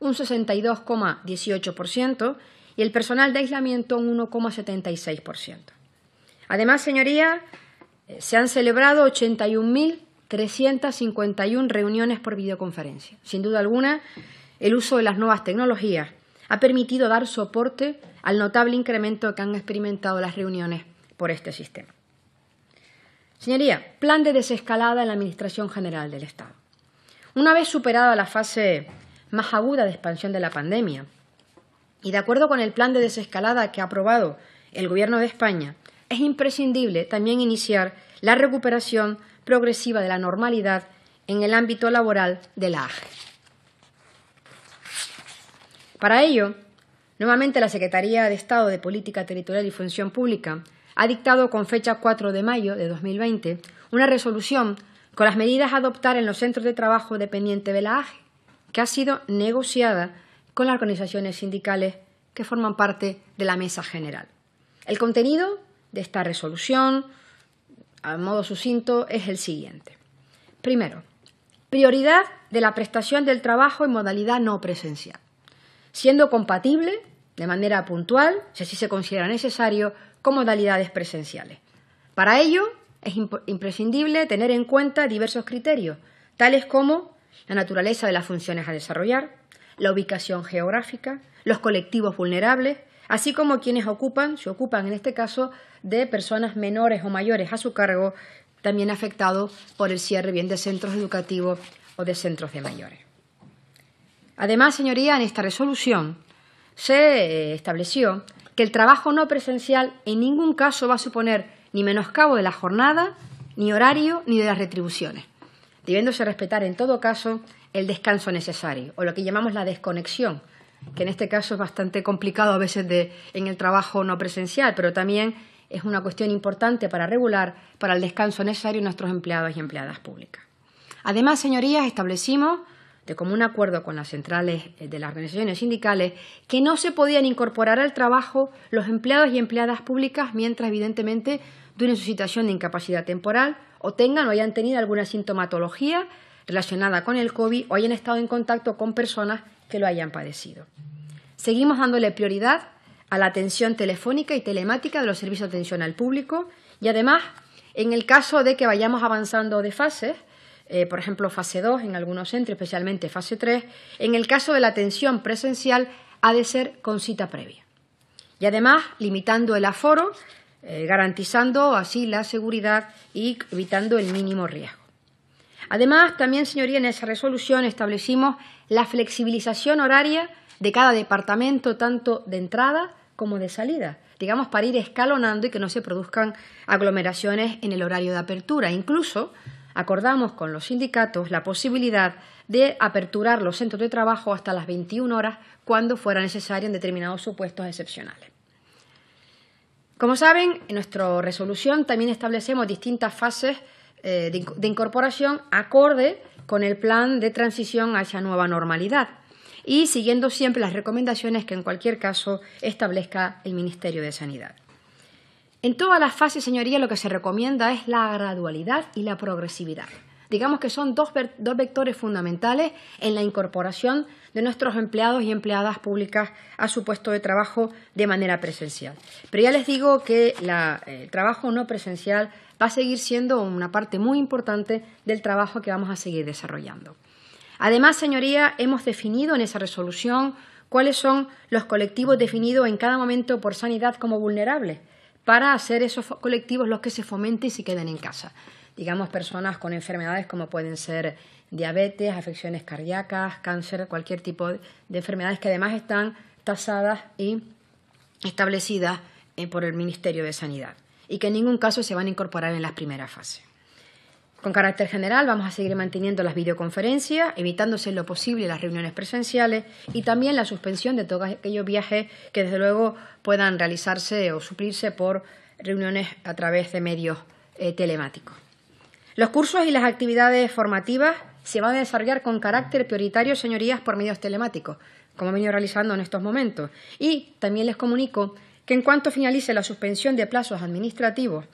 un 62,18% y el personal de aislamiento un 1,76%. Además, señoría, eh, se han celebrado 81.351 reuniones por videoconferencia. Sin duda alguna, el uso de las nuevas tecnologías ha permitido dar soporte al notable incremento que han experimentado las reuniones por este sistema. Señoría, plan de desescalada en la Administración General del Estado. Una vez superada la fase más aguda de expansión de la pandemia. Y de acuerdo con el plan de desescalada que ha aprobado el Gobierno de España, es imprescindible también iniciar la recuperación progresiva de la normalidad en el ámbito laboral de la AGE. Para ello, nuevamente la Secretaría de Estado de Política Territorial y Función Pública ha dictado con fecha 4 de mayo de 2020 una resolución con las medidas a adoptar en los centros de trabajo dependiente de la AGE que ha sido negociada con las organizaciones sindicales que forman parte de la mesa general. El contenido de esta resolución, a modo sucinto, es el siguiente. Primero, prioridad de la prestación del trabajo en modalidad no presencial, siendo compatible de manera puntual, si así se considera necesario, con modalidades presenciales. Para ello, es imprescindible tener en cuenta diversos criterios, tales como la naturaleza de las funciones a desarrollar, la ubicación geográfica, los colectivos vulnerables, así como quienes ocupan, se ocupan en este caso, de personas menores o mayores a su cargo, también afectados por el cierre bien de centros educativos o de centros de mayores. Además, señoría, en esta resolución se eh, estableció que el trabajo no presencial en ningún caso va a suponer ni menoscabo de la jornada, ni horario, ni de las retribuciones debiéndose respetar en todo caso el descanso necesario o lo que llamamos la desconexión, que en este caso es bastante complicado a veces en el trabajo no presencial, pero también es una cuestión importante para regular para el descanso necesario nuestros empleados y empleadas públicas. Además, señorías, establecimos de común acuerdo con las centrales eh, de las organizaciones sindicales que no se podían incorporar al trabajo los empleados y empleadas públicas mientras evidentemente de su situación de incapacidad temporal o tengan o hayan tenido alguna sintomatología relacionada con el COVID o hayan estado en contacto con personas que lo hayan padecido. Seguimos dándole prioridad a la atención telefónica y telemática de los servicios de atención al público y además, en el caso de que vayamos avanzando de fases, eh, por ejemplo, fase 2 en algunos centros, especialmente fase 3, en el caso de la atención presencial ha de ser con cita previa. Y además, limitando el aforo eh, garantizando así la seguridad y evitando el mínimo riesgo. Además, también, señoría, en esa resolución establecimos la flexibilización horaria de cada departamento, tanto de entrada como de salida, digamos, para ir escalonando y que no se produzcan aglomeraciones en el horario de apertura. Incluso acordamos con los sindicatos la posibilidad de aperturar los centros de trabajo hasta las 21 horas cuando fuera necesario en determinados supuestos excepcionales. Como saben, en nuestra resolución también establecemos distintas fases eh, de, incorporación acorde con el plan de transición hacia nueva normalidad y siguiendo siempre las recomendaciones que en cualquier caso establezca el Ministerio de Sanidad. En todas las fases, señoría, lo que se recomienda es la gradualidad y la progresividad. Digamos que son dos, dos vectores fundamentales en la incorporación de nuestros empleados y empleadas públicas a su puesto de trabajo de manera presencial. Pero ya les digo que el trabajo no presencial va a seguir siendo una parte muy importante del trabajo que vamos a seguir desarrollando. Además, señoría, hemos definido en esa resolución cuáles son los colectivos definidos en cada momento por sanidad como vulnerables para hacer esos colectivos los que se fomenten y se queden en casa digamos, personas con enfermedades como pueden ser diabetes, afecciones cardíacas, cáncer, cualquier tipo de enfermedades que además están tasadas y establecidas eh, por el Ministerio de Sanidad y que en ningún caso se van a incorporar en las primeras fases. Con carácter general, vamos a seguir manteniendo las videoconferencias, evitándose en lo posible las reuniones presenciales y también la suspensión de todos aquellos viajes que, desde luego, puedan realizarse o suplirse por reuniones a través de medios eh, telemáticos. Los cursos y las actividades formativas se va a desarrollar con carácter prioritario, señorías, por medios telemáticos, como he venido realizando en estos momentos. Y también les comunico que en cuanto finalice la suspensión de plazos administrativos,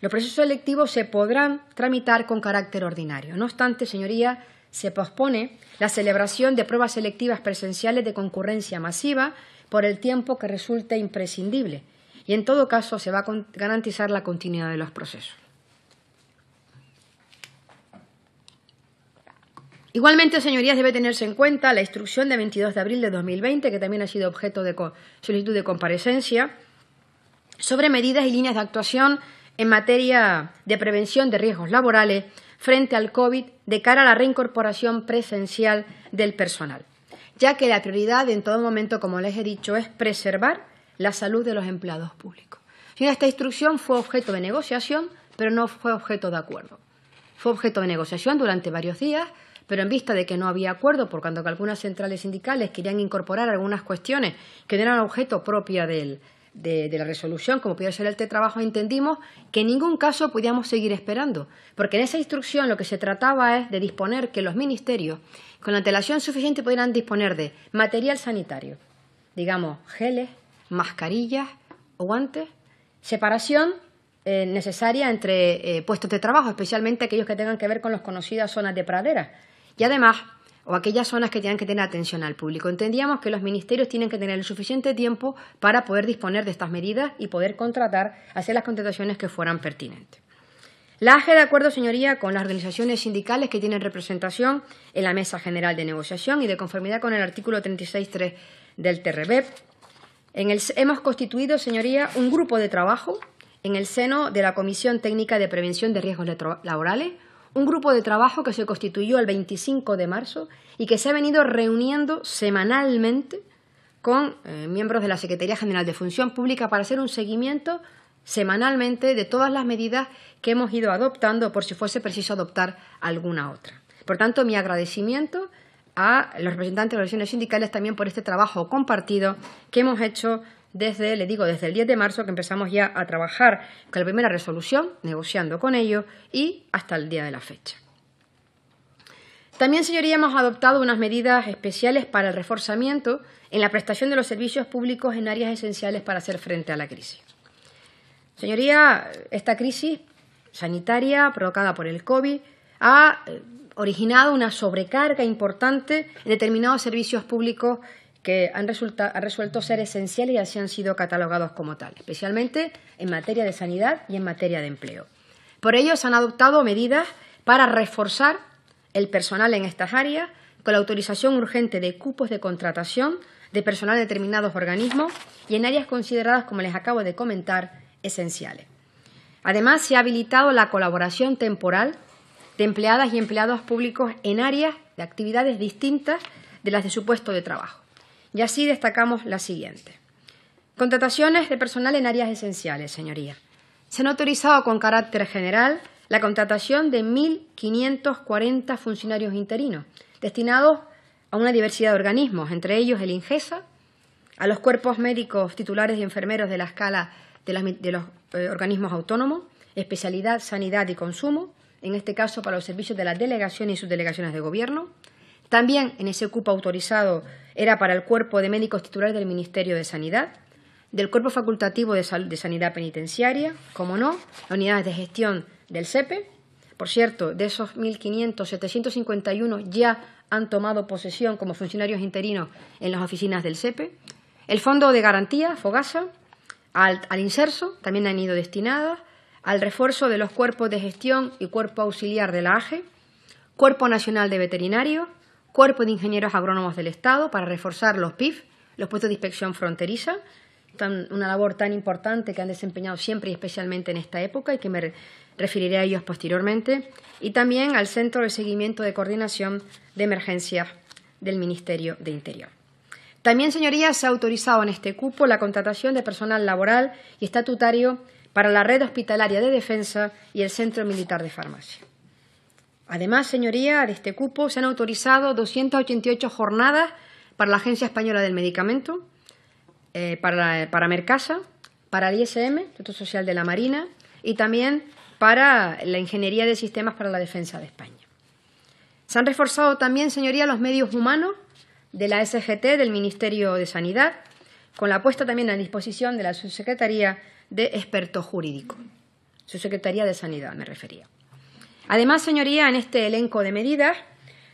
los procesos electivos se podrán tramitar con carácter ordinario. No obstante, señorías, se pospone la celebración de pruebas selectivas presenciales de concurrencia masiva por el tiempo que resulte imprescindible y en todo caso se va a garantizar la continuidad de los procesos. Igualmente, señorías, debe tenerse en cuenta la instrucción de 22 de abril de 2020, que también ha sido objeto de solicitud de comparecencia, sobre medidas y líneas de actuación en materia de prevención de riesgos laborales frente al COVID de cara a la reincorporación presencial del personal, ya que la prioridad en todo momento, como les he dicho, es preservar la salud de los empleados públicos. Esta instrucción fue objeto de negociación, pero no fue objeto de acuerdo. Fue objeto de negociación durante varios días, pero en vista de que no había acuerdo, por cuanto que algunas centrales sindicales querían incorporar algunas cuestiones que no eran objeto propia de, la resolución, como pudiera ser el T-Trabajo, entendimos que en ningún caso podíamos seguir esperando, porque en esa instrucción lo que se trataba es de disponer que los ministerios, con antelación suficiente, pudieran disponer de material sanitario, digamos, geles, mascarillas, guantes, separación eh, necesaria entre eh, puestos de trabajo, especialmente aquellos que tengan que ver con las conocidas zonas de praderas y además, o aquellas zonas que tienen que tener atención al público. Entendíamos que los ministerios tienen que tener el suficiente tiempo para poder disponer de estas medidas y poder contratar, hacer las contrataciones que fueran pertinentes. La AGE, de acuerdo, señoría, con las organizaciones sindicales que tienen representación en la Mesa General de Negociación y de conformidad con el artículo 36.3 del TRBEP, hemos constituido, señoría, un grupo de trabajo en el seno de la Comisión Técnica de Prevención de Riesgos Laborales, un grupo de trabajo que se constituyó el 25 de marzo y que se ha venido reuniendo semanalmente con eh, miembros de la Secretaría General de Función Pública para hacer un seguimiento semanalmente de todas las medidas que hemos ido adoptando por si fuese preciso adoptar alguna otra. Por tanto, mi agradecimiento a los representantes de las organizaciones sindicales también por este trabajo compartido que hemos hecho desde, le digo, desde el 10 de marzo que empezamos ya a trabajar con la primera resolución, negociando con ellos y hasta el día de la fecha. También, señoría, hemos adoptado unas medidas especiales para el reforzamiento en la prestación de los servicios públicos en áreas esenciales para hacer frente a la crisis. Señoría, esta crisis sanitaria provocada por el COVID ha eh, originado una sobrecarga importante en determinados servicios públicos que han, resuelto ser esenciales y así han sido catalogados como tal, especialmente en materia de sanidad y en materia de empleo. Por ello, se han adoptado medidas para reforzar el personal en estas áreas con la autorización urgente de cupos de contratación de personal de determinados organismos y en áreas consideradas, como les acabo de comentar, esenciales. Además, se ha habilitado la colaboración temporal de empleadas y empleados públicos en áreas de actividades distintas de las de su puesto de trabajo. Y así destacamos la siguiente. Contrataciones de personal en áreas esenciales, señoría. Se han autorizado con carácter general la contratación de 1.540 funcionarios interinos, destinados a una diversidad de organismos, entre ellos el INGESA, a los cuerpos médicos titulares y enfermeros de la escala de, los eh, organismos autónomos, especialidad, sanidad y consumo, en este caso para los servicios de las delegación y delegaciones de gobierno. También en ese cupo autorizado era para el cuerpo de médicos titulares del Ministerio de Sanidad, del cuerpo facultativo de, Sanidad Penitenciaria, como no, la unidades de gestión del SEPE. E. Por cierto, de esos 1.500, 751 ya han tomado posesión como funcionarios interinos en las oficinas del SEPE. E. El Fondo de Garantía, FOGASA, al, al inserso, también han ido destinadas, al refuerzo de los cuerpos de gestión y cuerpo auxiliar de la AGE, Cuerpo Nacional de Veterinarios, Cuerpo de Ingenieros Agrónomos del Estado para reforzar los PIF, los puestos de inspección fronteriza, una labor tan importante que han desempeñado siempre y especialmente en esta época y que me referiré a ellos posteriormente, y también al Centro de Seguimiento de Coordinación de Emergencias del Ministerio de Interior. También, señorías, se ha autorizado en este cupo la contratación de personal laboral y estatutario para la red hospitalaria de defensa y el Centro Militar de Farmacia. Además, señoría, de este cupo se han autorizado 288 jornadas para la Agencia Española del Medicamento, eh, para, para Mercasa, para el ISM, Instituto Social de la Marina, y también para la Ingeniería de Sistemas para la Defensa de España. Se han reforzado también, señoría, los medios humanos de la SGT, del Ministerio de Sanidad, con la puesta también a disposición de la Subsecretaría de Experto Jurídico, Subsecretaría de Sanidad, me refería. Además, señoría, en este elenco de medidas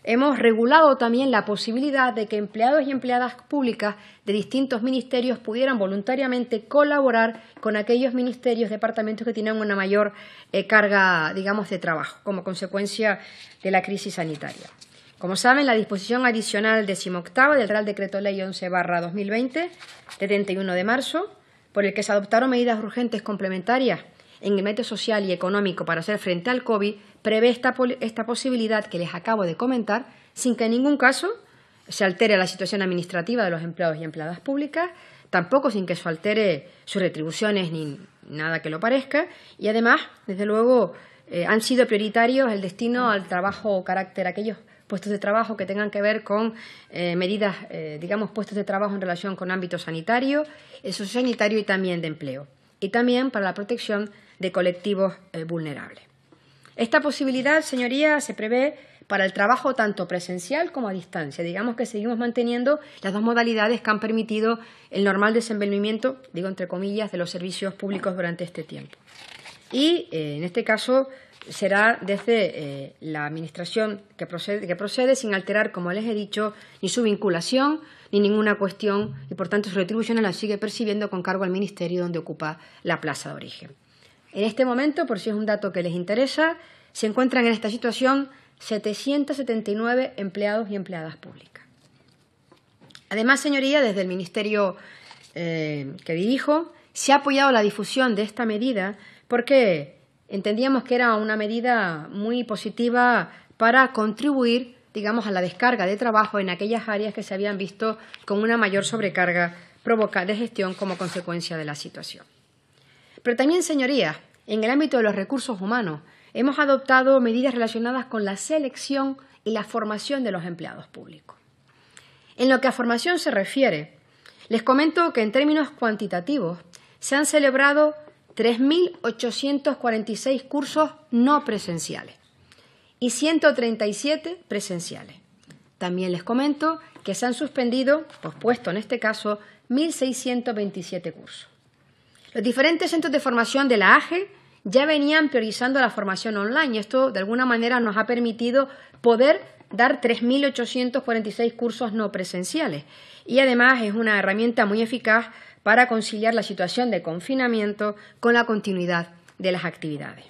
hemos regulado también la posibilidad de que empleados y empleadas públicas de distintos ministerios pudieran voluntariamente colaborar con aquellos ministerios, departamentos que tienen una mayor eh, carga, digamos, de trabajo como consecuencia de la crisis sanitaria. Como saben, la disposición adicional decimoctava del Real Decreto Ley 11-2020, de 31 de marzo, por el que se adoptaron medidas urgentes complementarias en el método social y económico para hacer frente al COVID, prevé esta, posibilidad que les acabo de comentar sin que en ningún caso se altere la situación administrativa de los empleados y empleadas públicas, tampoco sin que eso altere sus retribuciones ni nada que lo parezca, y además, desde luego, eh, han sido prioritarios el destino al trabajo o carácter aquellos puestos de trabajo que tengan que ver con eh, medidas, eh, digamos, puestos de trabajo en relación con ámbito sanitario, sanitario y también de empleo, y también para la protección de colectivos vulnerables. Esta posibilidad, señoría, se prevé para el trabajo tanto presencial como a distancia. Digamos que seguimos manteniendo las dos modalidades que han permitido el normal desenvolvimiento, digo entre comillas, de los servicios públicos durante este tiempo. Y eh, en este caso será desde eh, la administración que procede, que procede, sin alterar, como les he dicho, ni su vinculación ni ninguna cuestión y, por tanto, su retribución la sigue percibiendo con cargo al ministerio donde ocupa la plaza de origen. En este momento, por si es un dato que les interesa, se encuentran en esta situación 779 empleados y empleadas públicas. Además, señoría, desde el Ministerio eh, que dirijo, se ha apoyado la difusión de esta medida porque entendíamos que era una medida muy positiva para contribuir, digamos, a la descarga de trabajo en aquellas áreas que se habían visto con una mayor sobrecarga provocada de gestión como consecuencia de la situación. Pero también, señorías, en el ámbito de los recursos humanos, hemos adoptado medidas relacionadas con la selección y la formación de los empleados públicos. En lo que a formación se refiere, les comento que en términos cuantitativos se han celebrado 3.846 cursos no presenciales y 137 presenciales. También les comento que se han suspendido, pospuesto en este caso, 1.627 cursos. Los diferentes centros de formación de la AGE ya venían priorizando la formación online. y Esto, de alguna manera, nos ha permitido poder dar 3.846 cursos no presenciales. Y además es una herramienta muy eficaz para conciliar la situación de confinamiento con la continuidad de las actividades.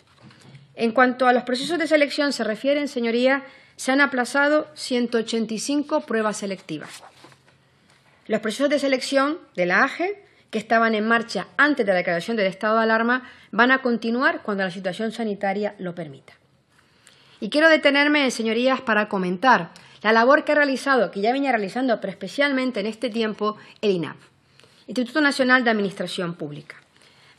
En cuanto a los procesos de selección se refieren, señoría, se han aplazado 185 pruebas selectivas. Los procesos de selección de la AGE que estaban en marcha antes de la declaración del estado de alarma van a continuar cuando la situación sanitaria lo permita. Y quiero detenerme, señorías, para comentar la labor que ha realizado, que ya venía realizando, pero especialmente en este tiempo, el INAP, Instituto Nacional de Administración Pública.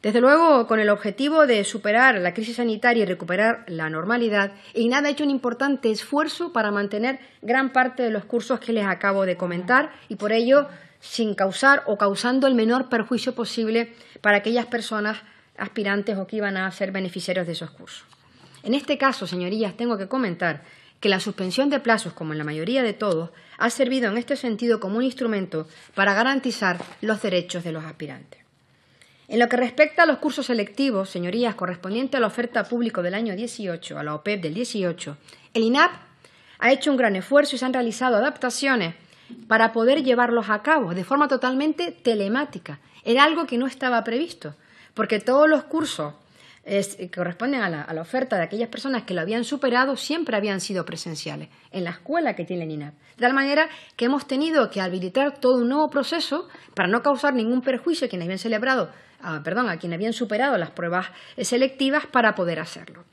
Desde luego, con el objetivo de superar la crisis sanitaria y recuperar la normalidad, el INAP ha hecho un importante esfuerzo para mantener gran parte de los cursos que les acabo de comentar y por ello sin causar o causando el menor perjuicio posible para aquellas personas aspirantes o que iban a ser beneficiarios de esos cursos. En este caso, señorías, tengo que comentar que la suspensión de plazos, como en la mayoría de todos, ha servido en este sentido como un instrumento para garantizar los derechos de los aspirantes. En lo que respecta a los cursos selectivos, señorías, correspondiente a la oferta pública del año 18, a la OPEP e del 18, el INAP ha hecho un gran esfuerzo y se han realizado adaptaciones para poder llevarlos a cabo de forma totalmente telemática. Era algo que no estaba previsto, porque todos los cursos que eh, corresponden a la, a la, oferta de aquellas personas que lo habían superado siempre habían sido presenciales en la escuela que tiene el De tal manera que hemos tenido que habilitar todo un nuevo proceso para no causar ningún perjuicio a quienes habían celebrado, ah, a quienes habían superado las pruebas eh, selectivas para poder hacerlo.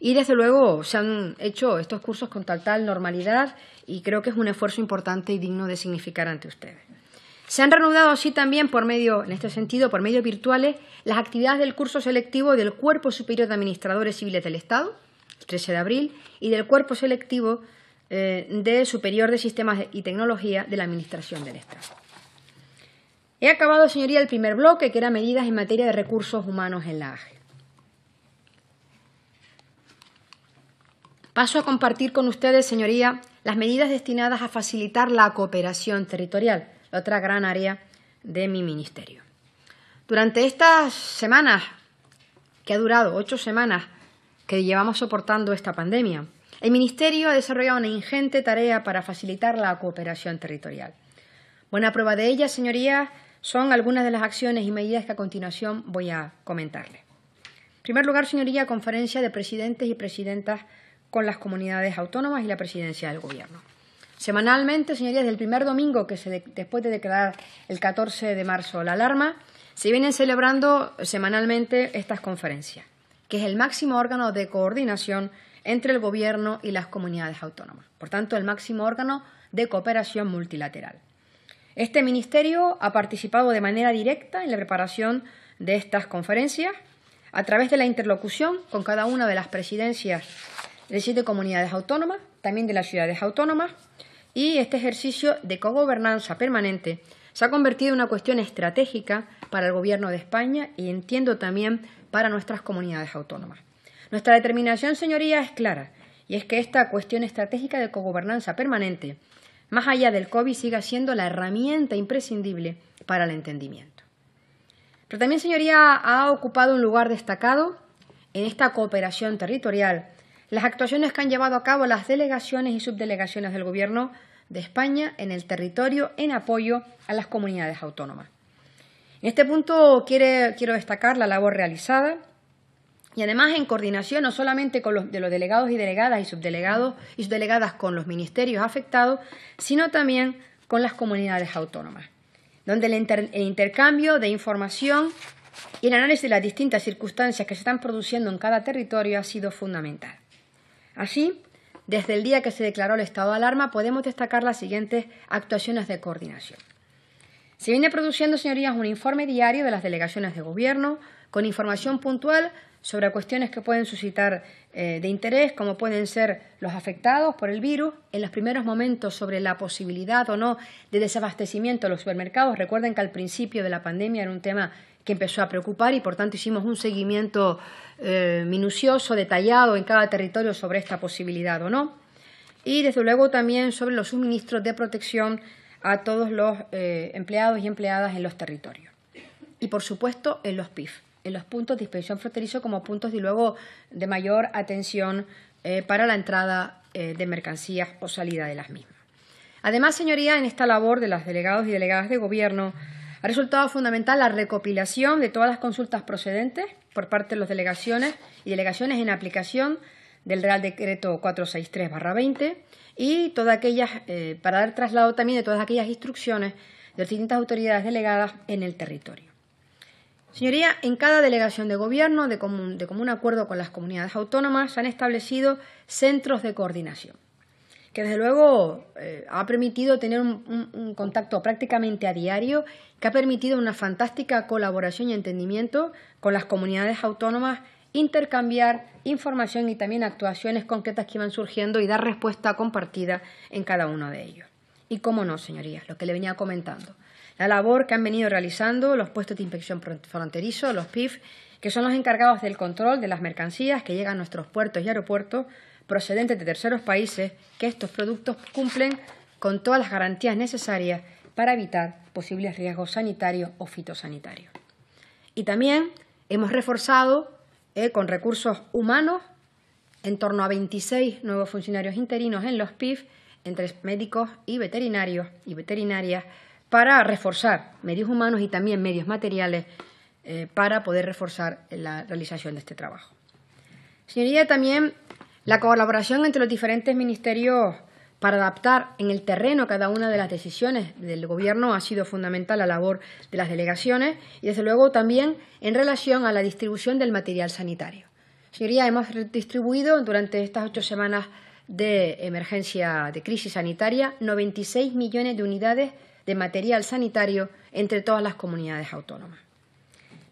Y desde luego se han hecho estos cursos con tal, tal normalidad y creo que es un esfuerzo importante y digno de significar ante ustedes. Se han reanudado así también por medio, en este sentido, por medios virtuales, las actividades del curso selectivo del Cuerpo Superior de Administradores Civiles del Estado, el 13 de abril, y del Cuerpo Selectivo eh, de Superior de Sistemas y Tecnología de la Administración del Estado. He acabado, señoría, el primer bloque, que era medidas en materia de recursos humanos en la AGE. Paso a compartir con ustedes, señoría, las medidas destinadas a facilitar la cooperación territorial, la otra gran área de mi ministerio. Durante estas semanas, que ha durado ocho semanas, que llevamos soportando esta pandemia, el Ministerio ha desarrollado una ingente tarea para facilitar la cooperación territorial. Buena prueba de ella, señoría, son algunas de las acciones y medidas que a continuación voy a comentarles. En primer lugar, señoría, conferencia de presidentes y presidentas con las comunidades autónomas y la presidencia del Gobierno. Semanalmente, señorías, del primer domingo que se después de declarar el 14 de marzo la alarma, se vienen celebrando semanalmente estas conferencias, que es el máximo órgano de coordinación entre el Gobierno y las comunidades autónomas. Por tanto, el máximo órgano de cooperación multilateral. Este ministerio ha participado de manera directa en la preparación de estas conferencias a través de la interlocución con cada una de las presidencias de siete comunidades autónomas, también de las ciudades autónomas, y este ejercicio de cogobernanza permanente se ha convertido en una cuestión estratégica para el Gobierno de España y entiendo también para nuestras comunidades autónomas. Nuestra determinación, señoría, es clara, y es que esta cuestión estratégica de cogobernanza permanente, más allá del COVID, siga siendo la herramienta imprescindible para el entendimiento. Pero también, señoría, ha ocupado un lugar destacado en esta cooperación territorial las actuaciones que han llevado a cabo las delegaciones y subdelegaciones del Gobierno de España en el territorio en apoyo a las comunidades autónomas. En este punto quiero destacar la labor realizada y además en coordinación no solamente con los, de los delegados y delegadas y subdelegados y subdelegadas con los ministerios afectados, sino también con las comunidades autónomas, donde el intercambio de información y el análisis de las distintas circunstancias que se están produciendo en cada territorio ha sido fundamental. Así, desde el día que se declaró el estado de alarma, podemos destacar las siguientes actuaciones de coordinación. Se viene produciendo, señorías, un informe diario de las delegaciones de gobierno con información puntual sobre cuestiones que pueden suscitar eh, de interés, como pueden ser los afectados por el virus, en los primeros momentos sobre la posibilidad o no de desabastecimiento de los supermercados. Recuerden que al principio de la pandemia era un tema que empezó a preocupar y por tanto hicimos un seguimiento eh, minucioso, detallado en cada territorio sobre esta posibilidad o no. Y desde luego también sobre los suministros de protección a todos los eh, empleados y empleadas en los territorios. Y por supuesto en los PIF, en los puntos de inspección fronterizo como puntos de luego de mayor atención eh, para la entrada de mercancías o salida de las mismas. Además, señoría, en esta labor de las delegados y delegadas de gobierno, ha resultado fundamental la recopilación de todas las consultas procedentes por parte de las delegaciones y delegaciones en aplicación del Real Decreto 463-20 y todas aquellas, eh, para dar traslado también de todas aquellas instrucciones de las distintas autoridades delegadas en el territorio. Señoría, en cada delegación de gobierno, de de común acuerdo con las comunidades autónomas, se han establecido centros de coordinación que desde luego eh, ha permitido tener un, un, contacto prácticamente a diario, que ha permitido una fantástica colaboración y entendimiento con las comunidades autónomas, intercambiar información y también actuaciones concretas que iban surgiendo y dar respuesta compartida en cada uno de ellos. Y cómo no, señorías, lo que le venía comentando. La labor que han venido realizando los puestos de inspección fronterizo, los PIF, que son los encargados del control de las mercancías que llegan a nuestros puertos y aeropuertos, procedentes de terceros países que estos productos cumplen con todas las garantías necesarias para evitar posibles riesgos sanitarios o fitosanitarios. Y también hemos reforzado eh, con recursos humanos en torno a 26 nuevos funcionarios interinos en los PIF, entre médicos y veterinarios y veterinarias, para reforzar medios humanos y también medios materiales eh, para poder reforzar la realización de este trabajo. Señoría, también la colaboración entre los diferentes ministerios para adaptar en el terreno cada una de las decisiones del Gobierno ha sido fundamental la labor de las delegaciones y, desde luego, también en relación a la distribución del material sanitario. Señoría, hemos distribuido durante estas ocho semanas de emergencia de crisis sanitaria 96 millones de unidades de material sanitario entre todas las comunidades autónomas.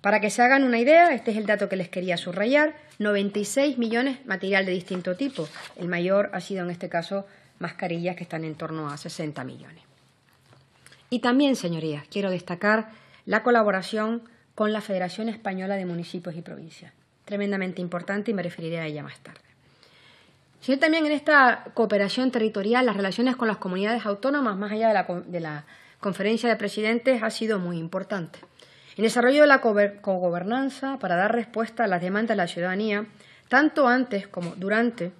Para que se hagan una idea, este es el dato que les quería subrayar, 96 millones de material de distinto tipo. El mayor ha sido en este caso mascarillas que están en torno a 60 millones. Y también, señorías, quiero destacar la colaboración con la Federación Española de Municipios y Provincias. Tremendamente importante y me referiré a ella más tarde. Sino también en esta cooperación territorial, las relaciones con las comunidades autónomas, más allá de la, de la conferencia de presidentes, ha sido muy importante en desarrollo de la cogobernanza para dar respuesta a las demandas de la ciudadanía, tanto antes como durante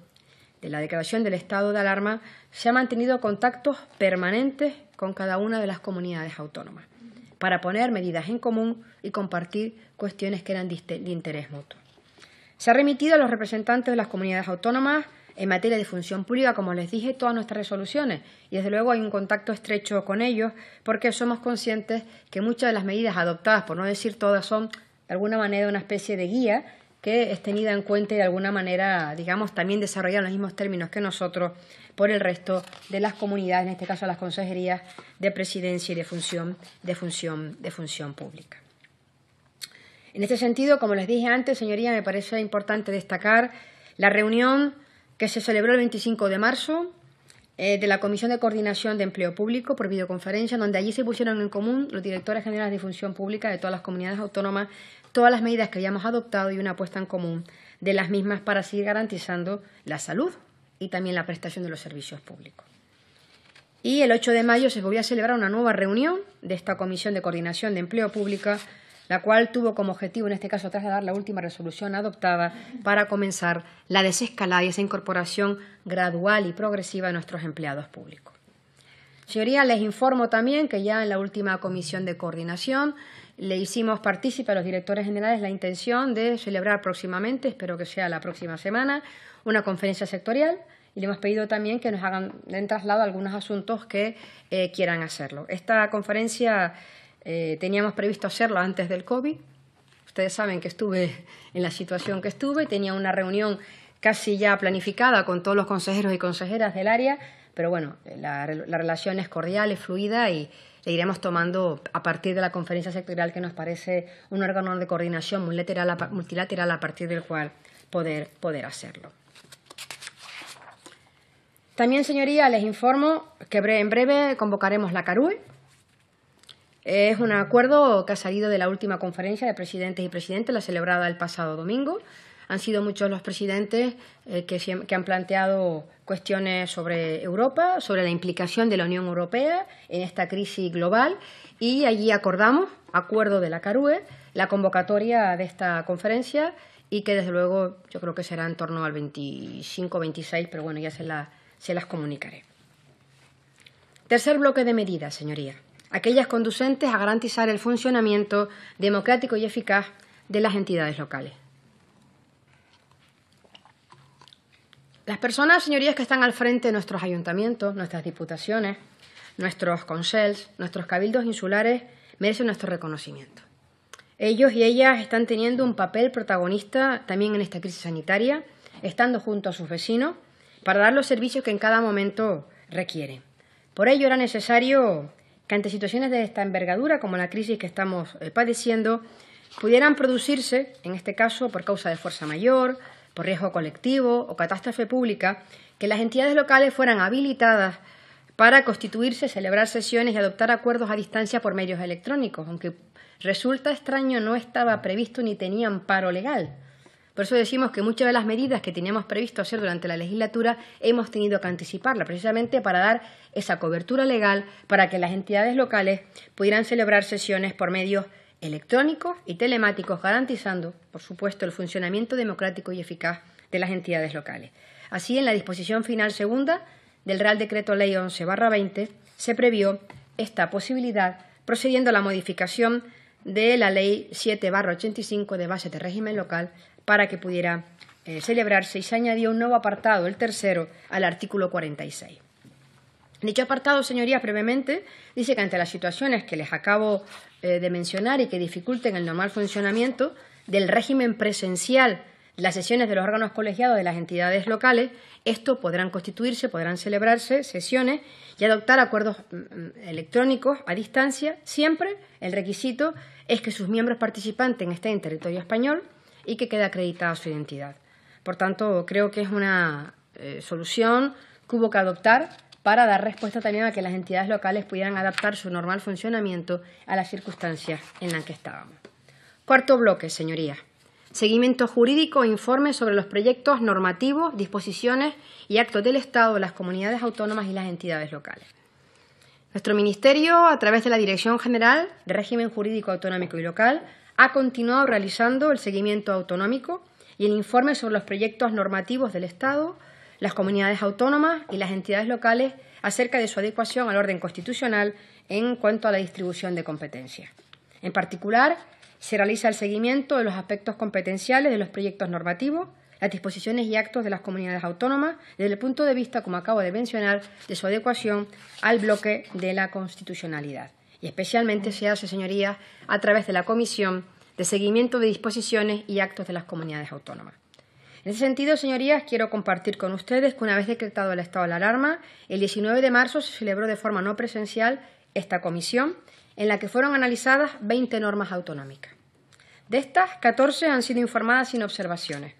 la declaración del estado de alarma, se han mantenido contactos permanentes con cada una de las comunidades autónomas para poner medidas en común y compartir cuestiones que eran de interés mutuo. Se ha remitido a los representantes de las comunidades autónomas en materia de función pública, como les dije, todas nuestras resoluciones. Y desde luego hay un contacto estrecho con ellos porque somos conscientes que muchas de las medidas adoptadas, por no decir todas, son de alguna manera una especie de guía que es tenida en cuenta y de alguna manera, digamos, también desarrollada en los mismos términos que nosotros por el resto de las comunidades, en este caso las consejerías de presidencia y de función, de función, de función pública. En este sentido, como les dije antes, señoría, me parece importante destacar la reunión que se celebró el 25 de marzo eh, de la Comisión de Coordinación de Empleo Público por videoconferencia, donde allí se pusieron en común los directores generales de función pública de todas las comunidades autónomas, todas las medidas que habíamos adoptado y una apuesta en común de las mismas para seguir garantizando la salud y también la prestación de los servicios públicos. Y el 8 de mayo se volvió a celebrar una nueva reunión de esta Comisión de Coordinación de Empleo Pública la cual tuvo como objetivo, en este caso, trasladar la última resolución adoptada para comenzar la desescalada y esa incorporación gradual y progresiva de nuestros empleados públicos. Señoría, les informo también que ya en la última comisión de coordinación le hicimos partícipe a los directores generales la intención de celebrar próximamente, espero que sea la próxima semana, una conferencia sectorial y le hemos pedido también que nos hagan en traslado algunos asuntos que eh, quieran hacerlo. Esta conferencia eh, teníamos previsto hacerlo antes del COVID. Ustedes saben que estuve en la situación que estuve, tenía una reunión casi ya planificada con todos los consejeros y consejeras del área, pero bueno, la, relación es cordial, es fluida y iremos tomando a partir de la conferencia sectorial que nos parece un órgano de coordinación multilateral, a partir del cual poder, poder hacerlo. También, señoría, les informo que en breve convocaremos la CARUE, es un acuerdo que ha salido de la última conferencia de presidentes y presidentes, la celebrada el pasado domingo. Han sido muchos los presidentes eh, que, han planteado cuestiones sobre Europa, sobre la implicación de la Unión Europea en esta crisis global y allí acordamos, acuerdo de la CARUE, la convocatoria de esta conferencia y que desde luego yo creo que será en torno al 25 26, pero bueno, ya se, se las comunicaré. Tercer bloque de medidas, señorías aquellas conducentes a garantizar el funcionamiento democrático y eficaz de las entidades locales. Las personas, señorías, que están al frente de nuestros ayuntamientos, nuestras diputaciones, nuestros consels, nuestros cabildos insulares, merecen nuestro reconocimiento. Ellos y ellas están teniendo un papel protagonista también en esta crisis sanitaria, estando junto a sus vecinos para dar los servicios que en cada momento requieren. Por ello era necesario ante situaciones de esta envergadura, como la crisis que estamos eh, padeciendo, pudieran producirse, en este caso por causa de fuerza mayor, por riesgo colectivo o catástrofe pública, que las entidades locales fueran habilitadas para constituirse, celebrar sesiones y adoptar acuerdos a distancia por medios electrónicos, aunque resulta extraño, no estaba previsto ni tenían paro legal. Por eso decimos que muchas de las medidas que teníamos previsto hacer durante la legislatura hemos tenido que anticiparla, precisamente para dar esa cobertura legal para que las entidades locales pudieran celebrar sesiones por medios electrónicos y telemáticos, garantizando, por supuesto, el funcionamiento democrático y eficaz de las entidades locales. Así, en la disposición final segunda del Real Decreto Ley 11-20 se previó esta posibilidad procediendo a la modificación de la Ley 7-85 de base de régimen local para que pudiera eh, celebrarse y se añadió un nuevo apartado, el tercero, al artículo 46. Dicho apartado, señorías, brevemente, dice que ante las situaciones que les acabo eh, de mencionar y que dificulten el normal funcionamiento del régimen presencial las sesiones de los órganos colegiados de las entidades locales, esto podrán constituirse, podrán celebrarse sesiones y adoptar acuerdos mm, mm, electrónicos a distancia. Siempre el requisito es que sus miembros participantes estén en este territorio español, y que quede acreditada su identidad. Por tanto, creo que es una eh, solución que hubo que adoptar para dar respuesta también a que las entidades locales pudieran adaptar su normal funcionamiento a las circunstancias en las que estábamos. Cuarto bloque, señorías. Seguimiento jurídico e informe sobre los proyectos normativos, disposiciones y actos del Estado, las comunidades autónomas y las entidades locales. Nuestro Ministerio, a través de la Dirección General de Régimen Jurídico Autonómico y Local, ha continuado realizando el seguimiento autonómico y el informe sobre los proyectos normativos del Estado, las comunidades autónomas y las entidades locales acerca de su adecuación al orden constitucional en cuanto a la distribución de competencias. En particular, se realiza el seguimiento de los aspectos competenciales de los proyectos normativos, las disposiciones y actos de las comunidades autónomas, desde el punto de vista, como acabo de mencionar, de su adecuación al bloque de la constitucionalidad y especialmente se hace, señorías, a través de la Comisión de Seguimiento de Disposiciones y Actos de las Comunidades Autónomas. En ese sentido, señorías, quiero compartir con ustedes que una vez decretado el estado de alarma, el 19 de marzo se celebró de forma no presencial esta comisión, en la que fueron analizadas 20 normas autonómicas. De estas, 14 han sido informadas sin observaciones,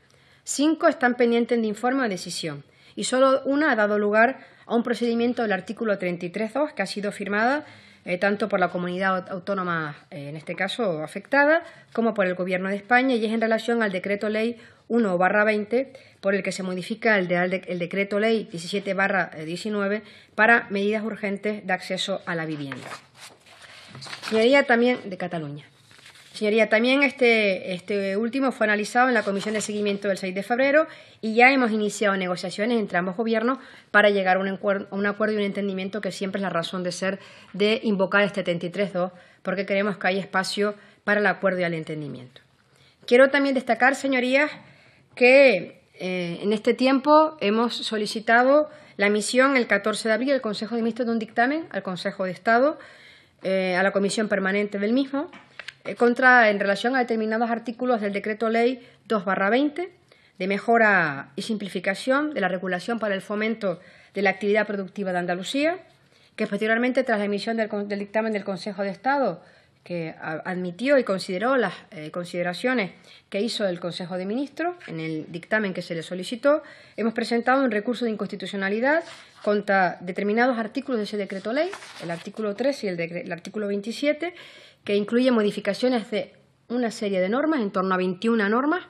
5 están pendientes de informe o decisión, y solo una ha dado lugar a un procedimiento del artículo 33.2 que ha sido firmada eh, tanto por la comunidad autónoma, eh, en este caso afectada, como por el Gobierno de España, y es en relación al Decreto Ley 1-20, por el que se modifica el, de, el Decreto Ley 17-19 eh, para medidas urgentes de acceso a la vivienda. Señoría también de Cataluña. Señoría, también este, este último fue analizado en la Comisión de Seguimiento del 6 de febrero y ya hemos iniciado negociaciones entre ambos gobiernos para llegar a un, acuerdo, y un entendimiento que siempre es la razón de ser de invocar este 33.2 porque creemos que hay espacio para el acuerdo y el entendimiento. Quiero también destacar, señorías, que eh, en este tiempo hemos solicitado la emisión el 14 de abril del Consejo de Ministros de un dictamen al Consejo de Estado, eh, a la Comisión Permanente del mismo, eh, contra, en relación a determinados artículos del Decreto Ley 2-20 de mejora y simplificación de la regulación para el fomento de la actividad productiva de Andalucía, que posteriormente, tras la emisión del, dictamen del Consejo de Estado, que admitió y consideró las eh, consideraciones que hizo el Consejo de Ministros en el dictamen que se le solicitó, hemos presentado un recurso de inconstitucionalidad contra determinados artículos de ese decreto ley, el artículo 3 y el, el artículo 27, que incluye modificaciones de una serie de normas, en torno a 21 normas,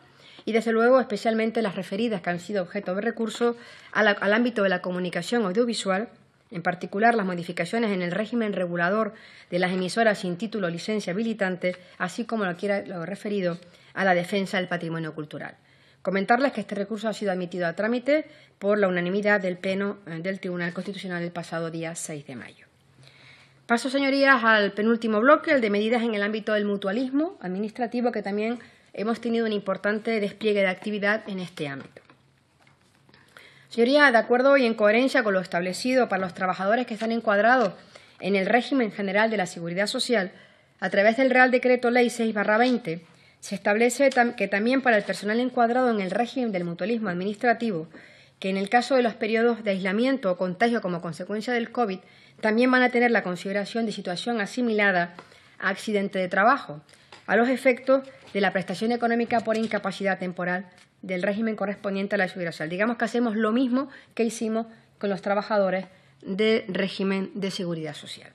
y desde luego especialmente las referidas que han sido objeto de recurso al, ámbito de la comunicación audiovisual, en particular las modificaciones en el régimen regulador de las emisoras sin título o licencia habilitante, así como lo, quiera, lo referido a la defensa del patrimonio cultural. Comentarles que este recurso ha sido admitido a trámite por la unanimidad del Pleno eh, del Tribunal Constitucional el pasado día 6 de mayo. Paso, señorías, al penúltimo bloque, el de medidas en el ámbito del mutualismo administrativo, que también hemos tenido un importante despliegue de actividad en este ámbito. Señorías, de acuerdo y en coherencia con lo establecido para los trabajadores que están encuadrados en el régimen general de la seguridad social, a través del Real Decreto Ley 6-20, se establece que también para el personal encuadrado en el régimen del mutualismo administrativo, que en el caso de los periodos de aislamiento o contagio como consecuencia del COVID, también van a tener la consideración de situación asimilada a accidente de trabajo, a los efectos de la prestación económica por incapacidad temporal del régimen correspondiente a la seguridad social. Digamos que hacemos lo mismo que hicimos con los trabajadores de régimen de seguridad social.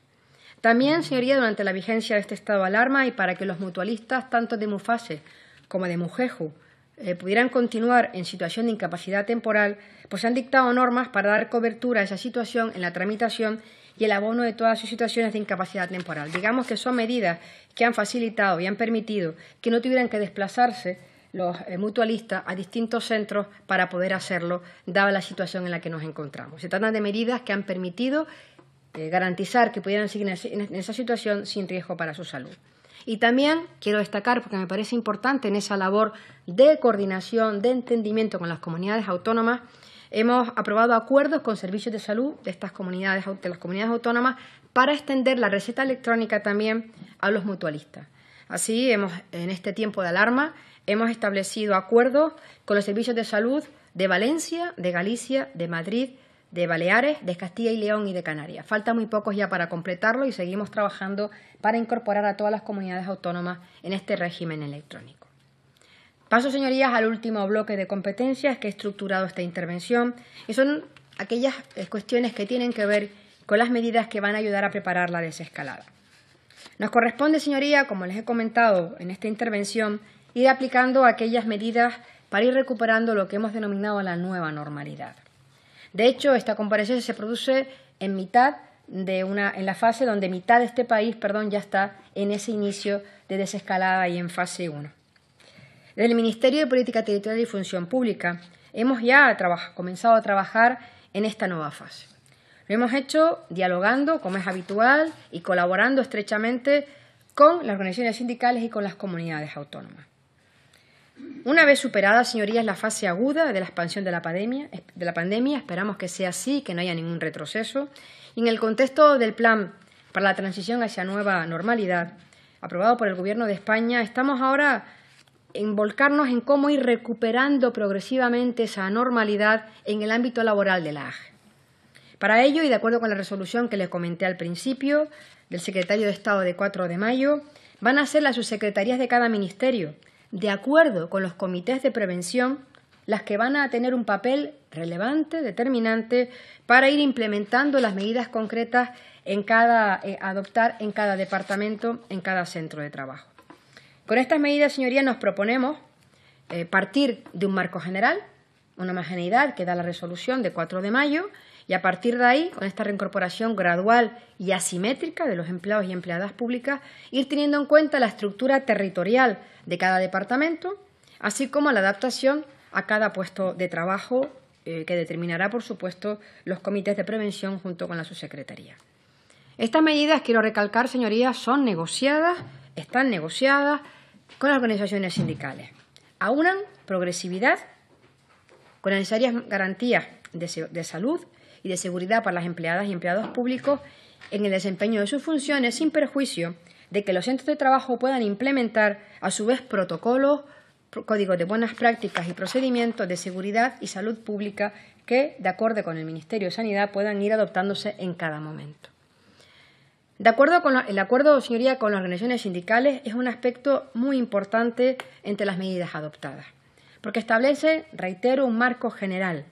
También, señoría, durante la vigencia de este estado de alarma y para que los mutualistas, tanto de Mufase como de Mujeju, eh, pudieran continuar en situación de incapacidad temporal, pues se han dictado normas para dar cobertura a esa situación en la tramitación y el abono de todas sus situaciones de incapacidad temporal. Digamos que son medidas que han facilitado y han permitido que no tuvieran que desplazarse los eh, mutualistas a distintos centros para poder hacerlo, dada la situación en la que nos encontramos. Se trata de medidas que han permitido eh, garantizar que pudieran seguir en esa situación sin riesgo para su salud. Y también quiero destacar, porque me parece importante en esa labor de coordinación, de entendimiento con las comunidades autónomas, Hemos aprobado acuerdos con servicios de salud de estas comunidades, de las comunidades autónomas, para extender la receta electrónica también a los mutualistas. Así, hemos, en este tiempo de alarma, hemos establecido acuerdos con los servicios de salud de Valencia, de Galicia, de Madrid, de Baleares, de Castilla y León y de Canarias. Falta muy pocos ya para completarlo y seguimos trabajando para incorporar a todas las comunidades autónomas en este régimen electrónico. Paso, señorías, al último bloque de competencias que he estructurado esta intervención y son aquellas eh, cuestiones que tienen que ver con las medidas que van a ayudar a preparar la desescalada. Nos corresponde, señoría, como les he comentado en esta intervención, ir aplicando aquellas medidas para ir recuperando lo que hemos denominado la nueva normalidad. De hecho, esta comparecencia se produce en mitad de una, en la fase donde mitad de este país, perdón, ya está en ese inicio de desescalada y en fase 1. Del el Ministerio de Política Territorial y Función Pública hemos ya comenzado a trabajar en esta nueva fase. Lo hemos hecho dialogando, como es habitual, y colaborando estrechamente con las organizaciones sindicales y con las comunidades autónomas. Una vez superada, señorías, la fase aguda de la expansión de la, pandemia, de la pandemia, esperamos que sea así, que no haya ningún retroceso, y en el contexto del plan para la transición hacia nueva normalidad, aprobado por el Gobierno de España, estamos ahora involucrarnos en cómo ir recuperando progresivamente esa normalidad en el ámbito laboral de la AGE. Para ello, y de acuerdo con la resolución que les comenté al principio del secretario de Estado de 4 de mayo, van a ser las subsecretarías de cada ministerio, de acuerdo con los comités de prevención, las que van a tener un papel relevante, determinante, para ir implementando las medidas concretas en cada, eh, adoptar en cada departamento, en cada centro de trabajo. Con estas medidas, señorías, nos proponemos eh, partir de un marco general, una homogeneidad que da la resolución de 4 de mayo, y a partir de ahí, con esta reincorporación gradual y asimétrica de los empleados y empleadas públicas, ir teniendo en cuenta la estructura territorial de cada departamento, así como la adaptación a cada puesto de trabajo eh, que determinará, por supuesto, los comités de prevención junto con la subsecretaría. Estas medidas, quiero recalcar, señorías, son negociadas, están negociadas, con las organizaciones sindicales. Aunan progresividad con necesarias garantías de, de salud y de seguridad para las empleadas y empleados públicos en el desempeño de sus funciones sin perjuicio de que los centros de trabajo puedan implementar a su vez protocolos, códigos de buenas prácticas y procedimientos de seguridad y salud pública que, de acuerdo con el Ministerio de Sanidad, puedan ir adoptándose en cada momento. De acuerdo con el acuerdo, señoría, con las organizaciones sindicales es un aspecto muy importante entre las medidas adoptadas, porque establece, reitero, un marco general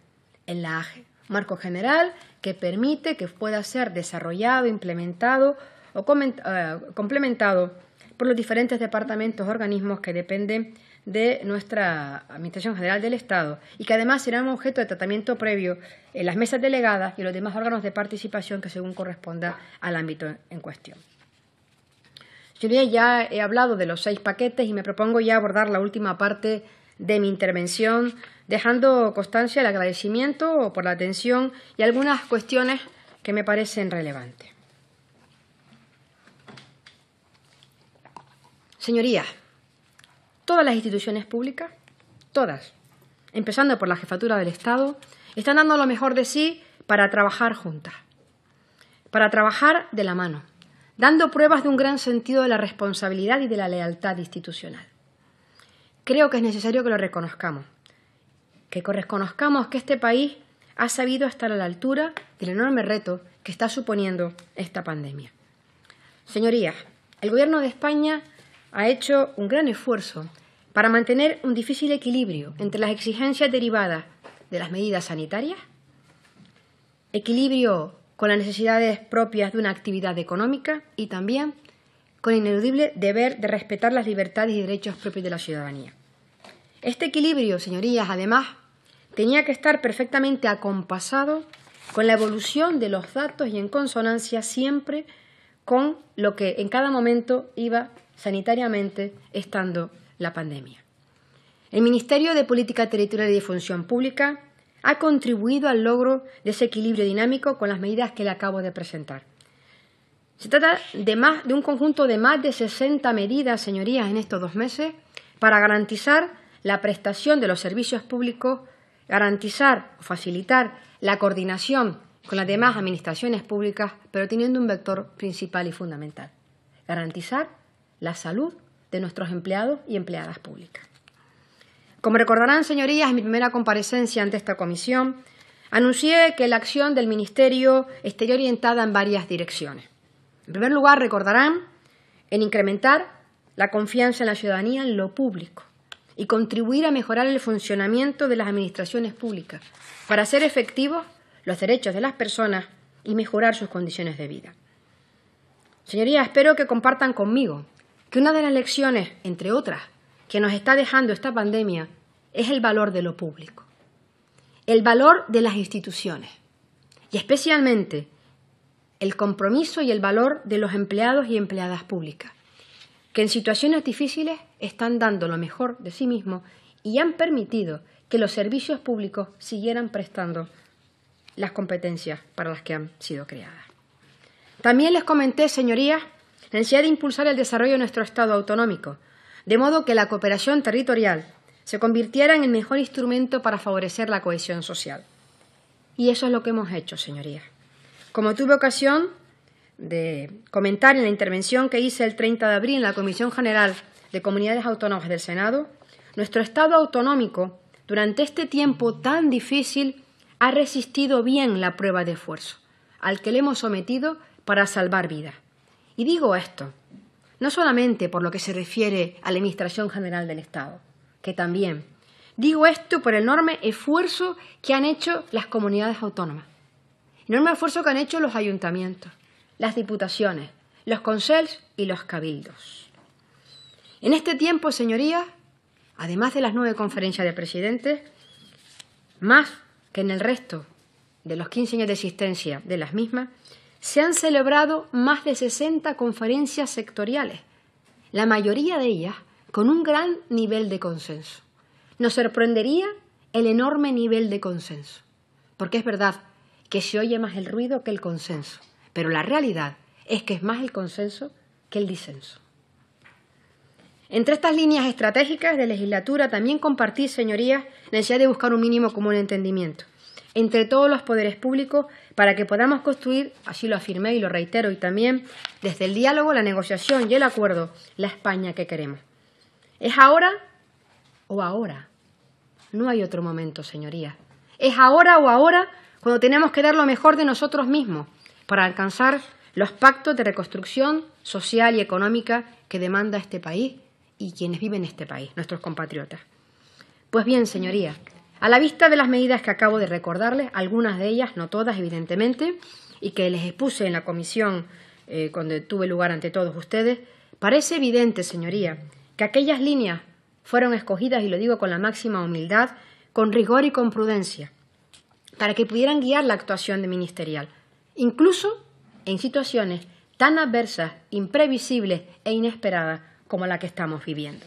en la AGE, marco general que permite que pueda ser desarrollado, implementado o eh, complementado por los diferentes departamentos, organismos que dependen de nuestra Administración General del Estado y que además serán objeto de tratamiento previo en las mesas delegadas y los demás órganos de participación que según corresponda al ámbito en cuestión. Señorías, ya he hablado de los seis paquetes y me propongo ya abordar la última parte de mi intervención, dejando constancia el agradecimiento por la atención y algunas cuestiones que me parecen relevantes. Señorías, todas las instituciones públicas, todas, empezando por la jefatura del Estado, están dando lo mejor de sí para trabajar juntas, para trabajar de la mano, dando pruebas de un gran sentido de la responsabilidad y de la lealtad institucional. Creo que es necesario que lo reconozcamos, que reconozcamos que este país ha sabido estar a la altura del enorme reto que está suponiendo esta pandemia. Señorías, el Gobierno de España ha hecho un gran esfuerzo para mantener un difícil equilibrio entre las exigencias derivadas de las medidas sanitarias, equilibrio con las necesidades propias de una actividad económica y también con el ineludible deber de respetar las libertades y derechos propios de la ciudadanía. Este equilibrio, señorías, además, tenía que estar perfectamente acompasado con la evolución de los datos y en consonancia siempre con lo que en cada momento iba sanitariamente estando la pandemia. El Ministerio de Política Territorial y Función Pública ha contribuido al logro de ese equilibrio dinámico con las medidas que le acabo de presentar. Se trata de, de un conjunto de más de 60 medidas, señorías, en estos dos meses para garantizar la prestación de los servicios públicos, garantizar o facilitar la coordinación con las demás administraciones públicas, pero teniendo un vector principal y fundamental, garantizar la salud de nuestros empleados y empleadas públicas. Como recordarán, señorías, en mi primera comparecencia ante esta comisión, anuncié que la acción del Ministerio estaría orientada en varias direcciones. En primer lugar, recordarán en incrementar la confianza en la ciudadanía en lo público y contribuir a mejorar el funcionamiento de las administraciones públicas para hacer efectivos los derechos de las personas y mejorar sus condiciones de vida. Señorías, espero que compartan conmigo una de las lecciones, entre otras, que nos está dejando esta pandemia es el valor de lo público, el valor de las instituciones y especialmente el compromiso y el valor de los empleados y empleadas públicas, que en situaciones difíciles están dando lo mejor de sí mismos y han permitido que los servicios públicos siguieran prestando las competencias para las que han sido creadas. También les comenté, señorías, la necesidad de impulsar el desarrollo de nuestro Estado autonómico, de modo que la cooperación territorial se convirtiera en el mejor instrumento para favorecer la cohesión social. Y eso es lo que hemos hecho, señorías. Como tuve ocasión de comentar en la intervención que hice el 30 de abril en la Comisión General de Comunidades Autónomas del Senado, nuestro Estado autonómico, durante este tiempo tan difícil, ha resistido bien la prueba de esfuerzo al que le hemos sometido para salvar vidas. Y digo esto, no solamente por lo que se refiere a la Administración General del Estado, que también. Digo esto por el enorme esfuerzo que han hecho las comunidades autónomas, enorme esfuerzo que han hecho los ayuntamientos, las diputaciones, los consels y los cabildos. En este tiempo, señorías, además de las nueve conferencias de presidentes, más que en el resto de los 15 años de existencia de las mismas, se han celebrado más de 60 conferencias sectoriales, la mayoría de ellas con un gran nivel de consenso. Nos sorprendería el enorme nivel de consenso, porque es verdad que se oye más el ruido que el consenso, pero la realidad es que es más el consenso que el disenso. Entre estas líneas estratégicas de legislatura también compartí, señorías, la necesidad de buscar un mínimo común entendimiento entre todos los poderes públicos para que podamos construir, así lo afirmé y lo reitero, y también desde el diálogo, la negociación y el acuerdo, la España que queremos. ¿Es ahora o ahora? No hay otro momento, señoría... Es ahora o ahora cuando tenemos que dar lo mejor de nosotros mismos para alcanzar los pactos de reconstrucción social y económica que demanda este país y quienes viven en este país, nuestros compatriotas. Pues bien, señorías, a la vista de las medidas que acabo de recordarles, algunas de ellas, no todas evidentemente, y que les expuse en la comisión eh, cuando tuve lugar ante todos ustedes, parece evidente, señoría, que aquellas líneas fueron escogidas, y lo digo con la máxima humildad, con rigor y con prudencia, para que pudieran guiar la actuación de ministerial, incluso en situaciones tan adversas, imprevisibles e inesperadas como la que estamos viviendo.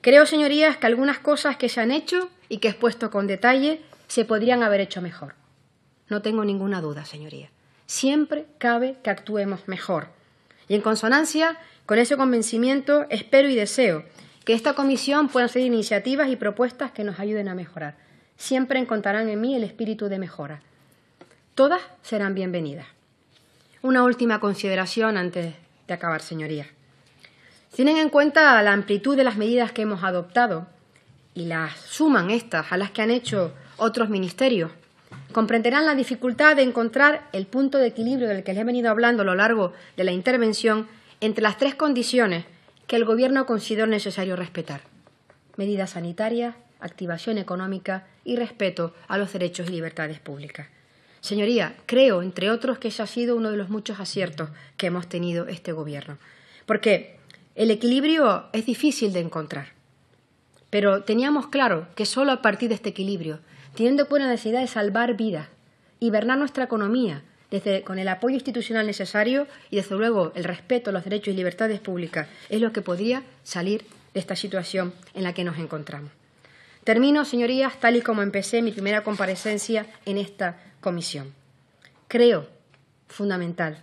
Creo, señorías, que algunas cosas que se han hecho y que expuesto con detalle se podrían haber hecho mejor. No tengo ninguna duda, señoría. Siempre cabe que actuemos mejor. Y en consonancia con ese convencimiento, espero y deseo que esta comisión pueda hacer iniciativas y propuestas que nos ayuden a mejorar. Siempre encontrarán en mí el espíritu de mejora. Todas serán bienvenidas. Una última consideración antes de acabar, señoría. Tienen en cuenta la amplitud de las medidas que hemos adoptado y las suman estas a las que han hecho otros ministerios, comprenderán la dificultad de encontrar el punto de equilibrio del que les he venido hablando a lo largo de la intervención entre las tres condiciones que el Gobierno considera necesario respetar. Medidas sanitarias, activación económica y respeto a los derechos y libertades públicas. Señoría, creo, entre otros, que ese ha sido uno de los muchos aciertos que hemos tenido este Gobierno, porque el equilibrio es difícil de encontrar. Pero teníamos claro que solo a partir de este equilibrio, teniendo por necesidad de salvar vidas, hibernar nuestra economía, desde, con el apoyo institucional necesario y, desde luego, el respeto a los derechos y libertades públicas, es lo que podría salir de esta situación en la que nos encontramos. Termino, señorías, tal y como empecé mi primera comparecencia en esta comisión. Creo, fundamental,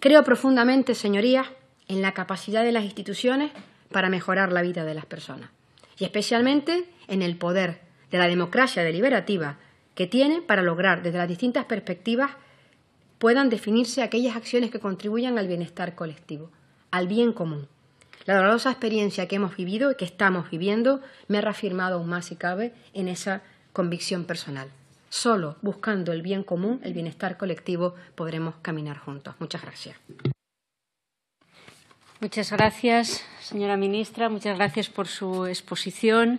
creo profundamente, señorías, en la capacidad de las instituciones para mejorar la vida de las personas y especialmente en el poder de la democracia deliberativa que tiene para lograr desde las distintas perspectivas puedan definirse aquellas acciones que contribuyan al bienestar colectivo, al bien común. La dolorosa experiencia que hemos vivido y que estamos viviendo me ha reafirmado aún más, si cabe, en esa convicción personal. Solo buscando el bien común, el bienestar colectivo, podremos caminar juntos. Muchas gracias. Muchas gracias, señora ministra. Muchas gracias por su exposición.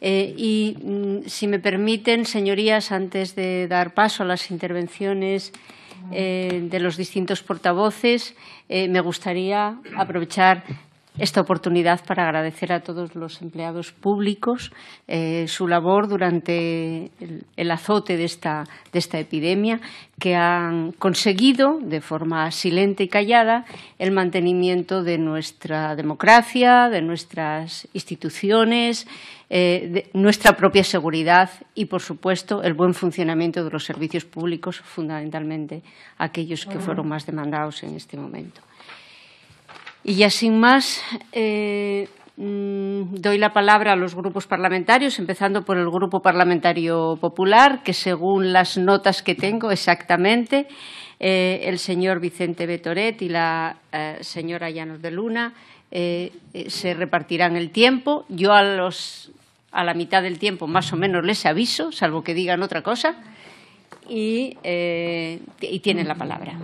Eh, y, mm, si me permiten, señorías, antes de dar paso a las intervenciones eh, de los distintos portavoces, eh, me gustaría aprovechar esta oportunidad para agradecer a todos los empleados públicos eh, su labor durante el, azote de esta, epidemia, que han conseguido, de forma silente y callada, el mantenimiento de nuestra democracia, de nuestras instituciones, eh, de nuestra propia seguridad y, por supuesto, el buen funcionamiento de los servicios públicos, fundamentalmente aquellos que fueron más demandados en este momento. Y ya sin más, eh, mm, doy la palabra a los grupos parlamentarios, empezando por el Grupo Parlamentario Popular, que según las notas que tengo exactamente, eh, el señor Vicente Betoret y la eh, señora Llanos de Luna se repartirán el tiempo. Yo a, los, a la mitad del tiempo más o menos les aviso, salvo que digan otra cosa, y, y tienen la palabra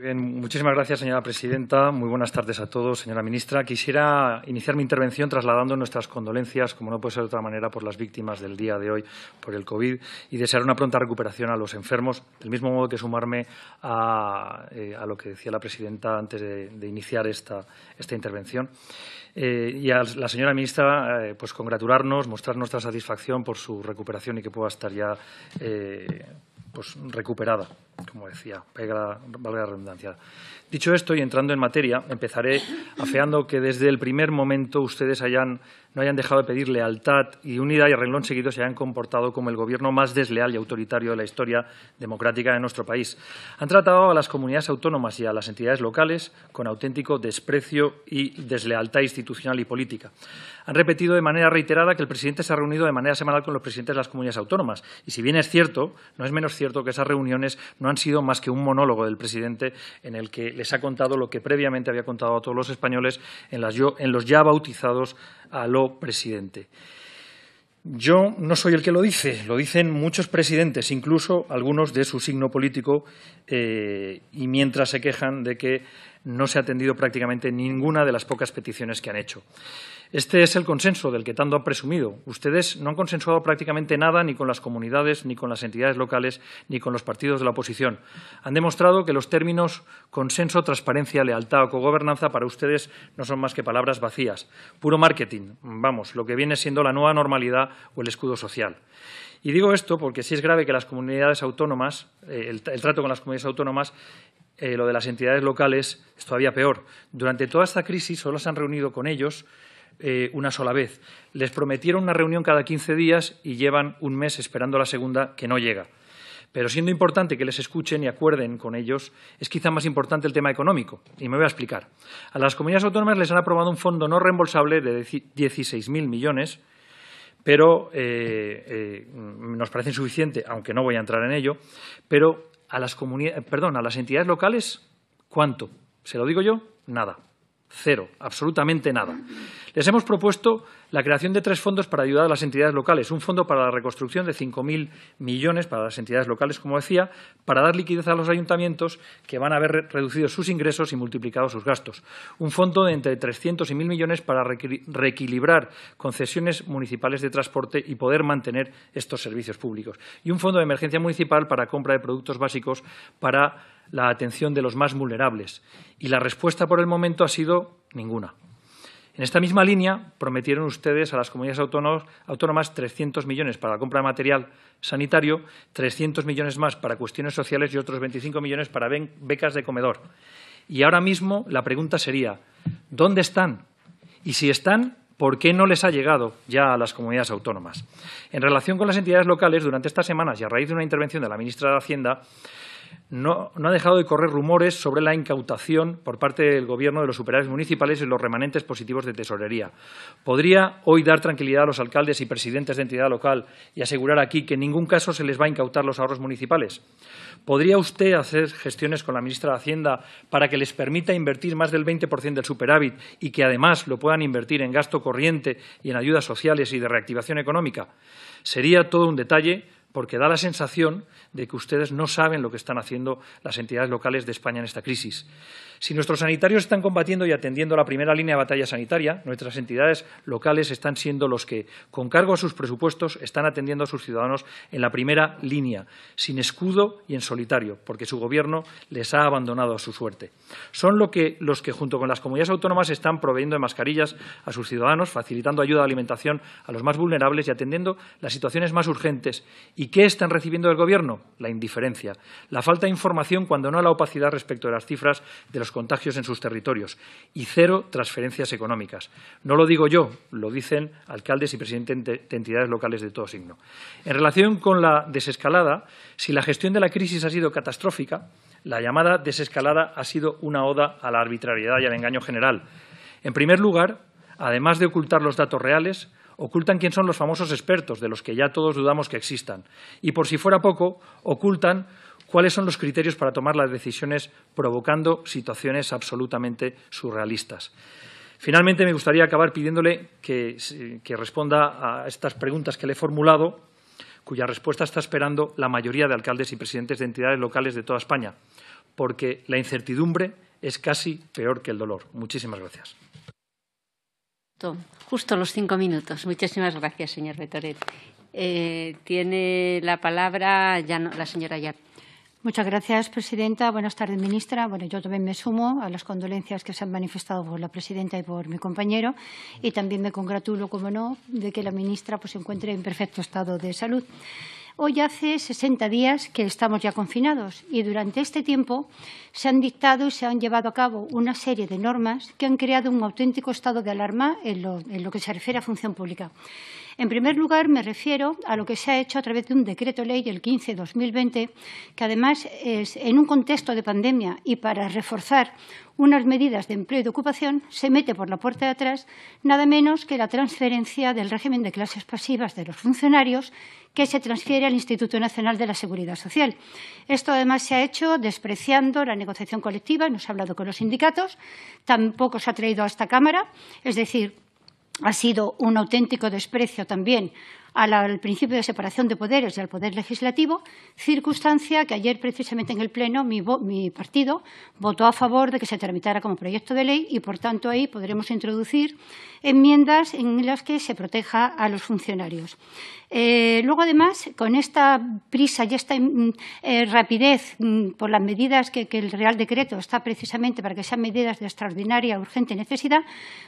bien, muchísimas gracias, señora presidenta. Muy buenas tardes a todos, señora ministra. Quisiera iniciar mi intervención trasladando nuestras condolencias, como no puede ser de otra manera, por las víctimas del día de hoy por el COVID y desear una pronta recuperación a los enfermos, del mismo modo que sumarme a, eh, lo que decía la presidenta antes de, iniciar esta, intervención. Eh, y a la señora ministra, eh, pues congratularnos, mostrar nuestra satisfacción por su recuperación y que pueda estar ya pues recuperada como decía, valga la redundancia. Dicho esto y entrando en materia, empezaré afeando que desde el primer momento ustedes no hayan dejado de pedir lealtad y unidad y arreglón renglón seguido se hayan comportado como el gobierno más desleal y autoritario de la historia democrática de nuestro país. Han tratado a las comunidades autónomas y a las entidades locales con auténtico desprecio y deslealtad institucional y política. Han repetido de manera reiterada que el presidente se ha reunido de manera semanal con los presidentes de las comunidades autónomas y si bien es cierto, no es menos cierto que esas reuniones no no han sido más que un monólogo del presidente en el que les ha contado lo que previamente había contado a todos los españoles en, los ya bautizados a lo presidente. Yo no soy el que lo dice, lo dicen muchos presidentes, incluso algunos de su signo político, eh, y mientras se quejan de que no se ha atendido prácticamente ninguna de las pocas peticiones que han hecho. Este es el consenso del que tanto han presumido. Ustedes no han consensuado prácticamente nada ni con las comunidades, ni con las entidades locales, ni con los partidos de la oposición. Han demostrado que los términos consenso, transparencia, lealtad o cogobernanza para ustedes no son más que palabras vacías. Puro marketing, vamos, lo que viene siendo la nueva normalidad o el escudo social. Y digo esto porque sí es grave que las comunidades autónomas, eh, el, trato con las comunidades autónomas eh, lo de las entidades locales es todavía peor. Durante toda esta crisis solo se han reunido con ellos eh, una sola vez. Les prometieron una reunión cada 15 días y llevan un mes esperando la segunda que no llega. Pero siendo importante que les escuchen y acuerden con ellos, es quizá más importante el tema económico. Y me voy a explicar. A las comunidades autónomas les han aprobado un fondo no reembolsable de 16.000 millones, pero eh, eh, nos parece insuficiente, aunque no voy a entrar en ello. Pero a las, perdón, a las entidades locales, ¿cuánto? ¿Se lo digo yo? Nada. Cero. Absolutamente nada. Les hemos propuesto la creación de tres fondos para ayudar a las entidades locales. Un fondo para la reconstrucción de 5.000 millones para las entidades locales, como decía, para dar liquidez a los ayuntamientos que van a haber reducido sus ingresos y multiplicado sus gastos. Un fondo de entre 300 y 1.000 millones para reequilibrar concesiones municipales de transporte y poder mantener estos servicios públicos. Y un fondo de emergencia municipal para compra de productos básicos para la atención de los más vulnerables. Y la respuesta por el momento ha sido ninguna. En esta misma línea prometieron ustedes a las comunidades autónomas 300 millones para la compra de material sanitario, 300 millones más para cuestiones sociales y otros 25 millones para becas de comedor. Y ahora mismo la pregunta sería, ¿dónde están? Y si están, ¿por qué no les ha llegado ya a las comunidades autónomas? En relación con las entidades locales, durante estas semanas y a raíz de una intervención de la ministra de Hacienda, no, ha dejado de correr rumores sobre la incautación por parte del Gobierno de los superávits municipales y los remanentes positivos de tesorería. ¿Podría hoy dar tranquilidad a los alcaldes y presidentes de entidad local y asegurar aquí que en ningún caso se les va a incautar los ahorros municipales? ¿Podría usted hacer gestiones con la ministra de Hacienda para que les permita invertir más del 20% del superávit y que además lo puedan invertir en gasto corriente y en ayudas sociales y de reactivación económica? Sería todo un detalle porque da la sensación de que ustedes no saben lo que están haciendo las entidades locales de España en esta crisis. Si nuestros sanitarios están combatiendo y atendiendo la primera línea de batalla sanitaria, nuestras entidades locales están siendo los que, con cargo a sus presupuestos, están atendiendo a sus ciudadanos en la primera línea, sin escudo y en solitario, porque su Gobierno les ha abandonado a su suerte. Son los que, junto con las comunidades autónomas, están proveyendo de mascarillas a sus ciudadanos, facilitando ayuda de alimentación a los más vulnerables y atendiendo las situaciones más urgentes. ¿Y qué están recibiendo del Gobierno? La indiferencia, la falta de información cuando no la opacidad respecto de las cifras de los contagios en sus territorios y cero transferencias económicas. No lo digo yo, lo dicen alcaldes y presidentes de entidades locales de todo signo. En relación con la desescalada, si la gestión de la crisis ha sido catastrófica, la llamada desescalada ha sido una oda a la arbitrariedad y al engaño general. En primer lugar, además de ocultar los datos reales, ocultan quién son los famosos expertos, de los que ya todos dudamos que existan. Y por si fuera poco, ocultan cuáles son los criterios para tomar las decisiones provocando situaciones absolutamente surrealistas. Finalmente, me gustaría acabar pidiéndole eh, que, responda a estas preguntas que le he formulado, cuya respuesta está esperando la mayoría de alcaldes y presidentes de entidades locales de toda España, porque la incertidumbre es casi peor que el dolor. Muchísimas gracias. Justo los cinco minutos. Muchísimas gracias, señor Betoret. Eh, tiene la palabra ya la señora Yap. Muchas gracias, presidenta. Buenas tardes, ministra. Bueno, yo también me sumo a las condolencias que se han manifestado por la presidenta y por mi compañero y también me congratulo, como no, de que la ministra pues, se encuentre en perfecto estado de salud. Hoy hace 60 días que estamos ya confinados y durante este tiempo se han dictado y se han llevado a cabo una serie de normas que han creado un auténtico estado de alarma en lo, en lo que se refiere a función pública. En primer lugar, me refiero a lo que se ha hecho a través de un decreto ley del 15-2020, que además es en un contexto de pandemia y para reforzar unas medidas de empleo y de ocupación, se mete por la puerta de atrás nada menos que la transferencia del régimen de clases pasivas de los funcionarios que se transfiere al Instituto Nacional de la Seguridad Social. Esto además se ha hecho despreciando la negociación colectiva, no se ha hablado con los sindicatos, tampoco se ha traído a esta Cámara, es decir, ha sido un auténtico desprecio también al principio de separación de poderes y al poder legislativo, circunstancia que ayer precisamente en el Pleno mi, partido votó a favor de que se tramitara como proyecto de ley y, por tanto, ahí podremos introducir enmiendas en las que se proteja a los funcionarios. Eh, luego, además, con esta prisa y esta mm, eh, rapidez mm, por las medidas que, el Real Decreto está precisamente para que sean medidas de extraordinaria, urgente necesidad,